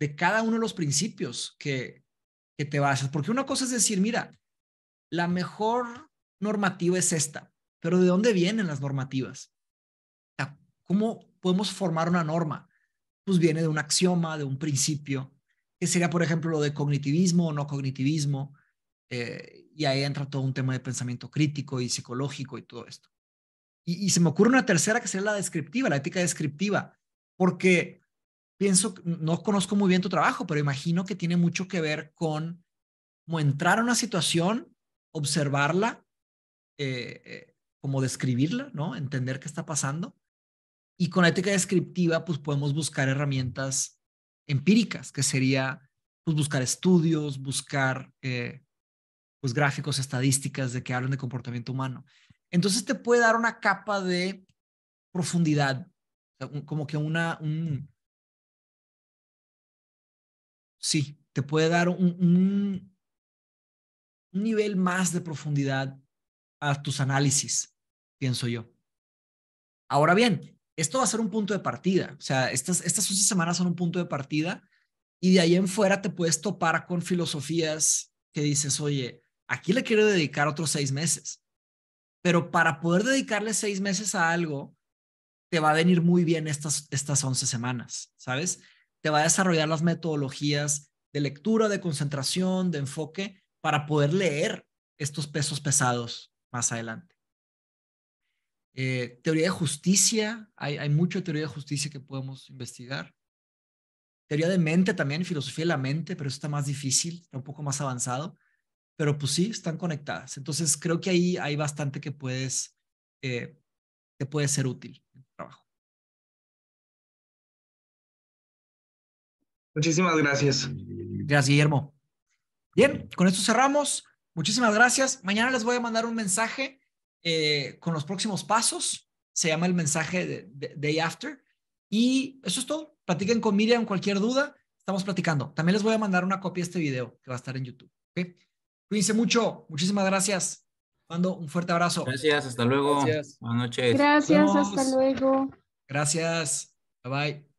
de cada uno de los principios que, que te hacer, porque una cosa es decir, mira, la mejor normativa es esta, pero ¿de dónde vienen las normativas? ¿Cómo podemos formar una norma? Pues viene de un axioma, de un principio, que sería, por ejemplo, lo de cognitivismo o no cognitivismo. Eh, y ahí entra todo un tema de pensamiento crítico y psicológico y todo esto. Y, se me ocurre una tercera que sería la descriptiva, la ética descriptiva, porque pienso, no conozco muy bien tu trabajo, pero imagino que tiene mucho que ver con cómo entrar a una situación, observarla, eh, eh como describirla, ¿no? Entender qué está pasando. Y con la ética descriptiva, pues podemos buscar herramientas empíricas, que sería pues, buscar estudios, buscar eh, pues, gráficos, estadísticas de que hablan de comportamiento humano. Entonces te puede dar una capa de profundidad, como que una... Sí, te puede dar un nivel más de profundidad a tus análisis, pienso yo. Ahora bien, esto va a ser un punto de partida. O sea, estas, estas 11 semanas son un punto de partida y de ahí en fuera te puedes topar con filosofías que dices, oye, aquí le quiero dedicar otros seis meses. Pero para poder dedicarle seis meses a algo, te va a venir muy bien estas, estas 11 semanas, ¿sabes? Te va a desarrollar las metodologías de lectura, de concentración, de enfoque, para poder leer estos pesos pesados más adelante. Eh, teoría de justicia, hay, hay mucha teoría de justicia que podemos investigar. Teoría de mente también, filosofía de la mente, pero eso está más difícil, está un poco más avanzado, pero pues sí, están conectadas. Entonces creo que ahí hay bastante que puedes, eh, puede ser útil en tu trabajo. Muchísimas gracias. Gracias, Guillermo. Bien, con esto cerramos. Muchísimas gracias. Mañana les voy a mandar un mensaje eh, con los próximos pasos. Se llama el mensaje de, Day After. Y eso es todo. Platiquen con Miriam cualquier duda. Estamos platicando. También les voy a mandar una copia de este video que va a estar en YouTube. Cuídense mucho. Muchísimas gracias. Mando un fuerte abrazo. Gracias. Hasta luego. Buenas noches. Gracias. Hasta luego. Gracias. Bye bye.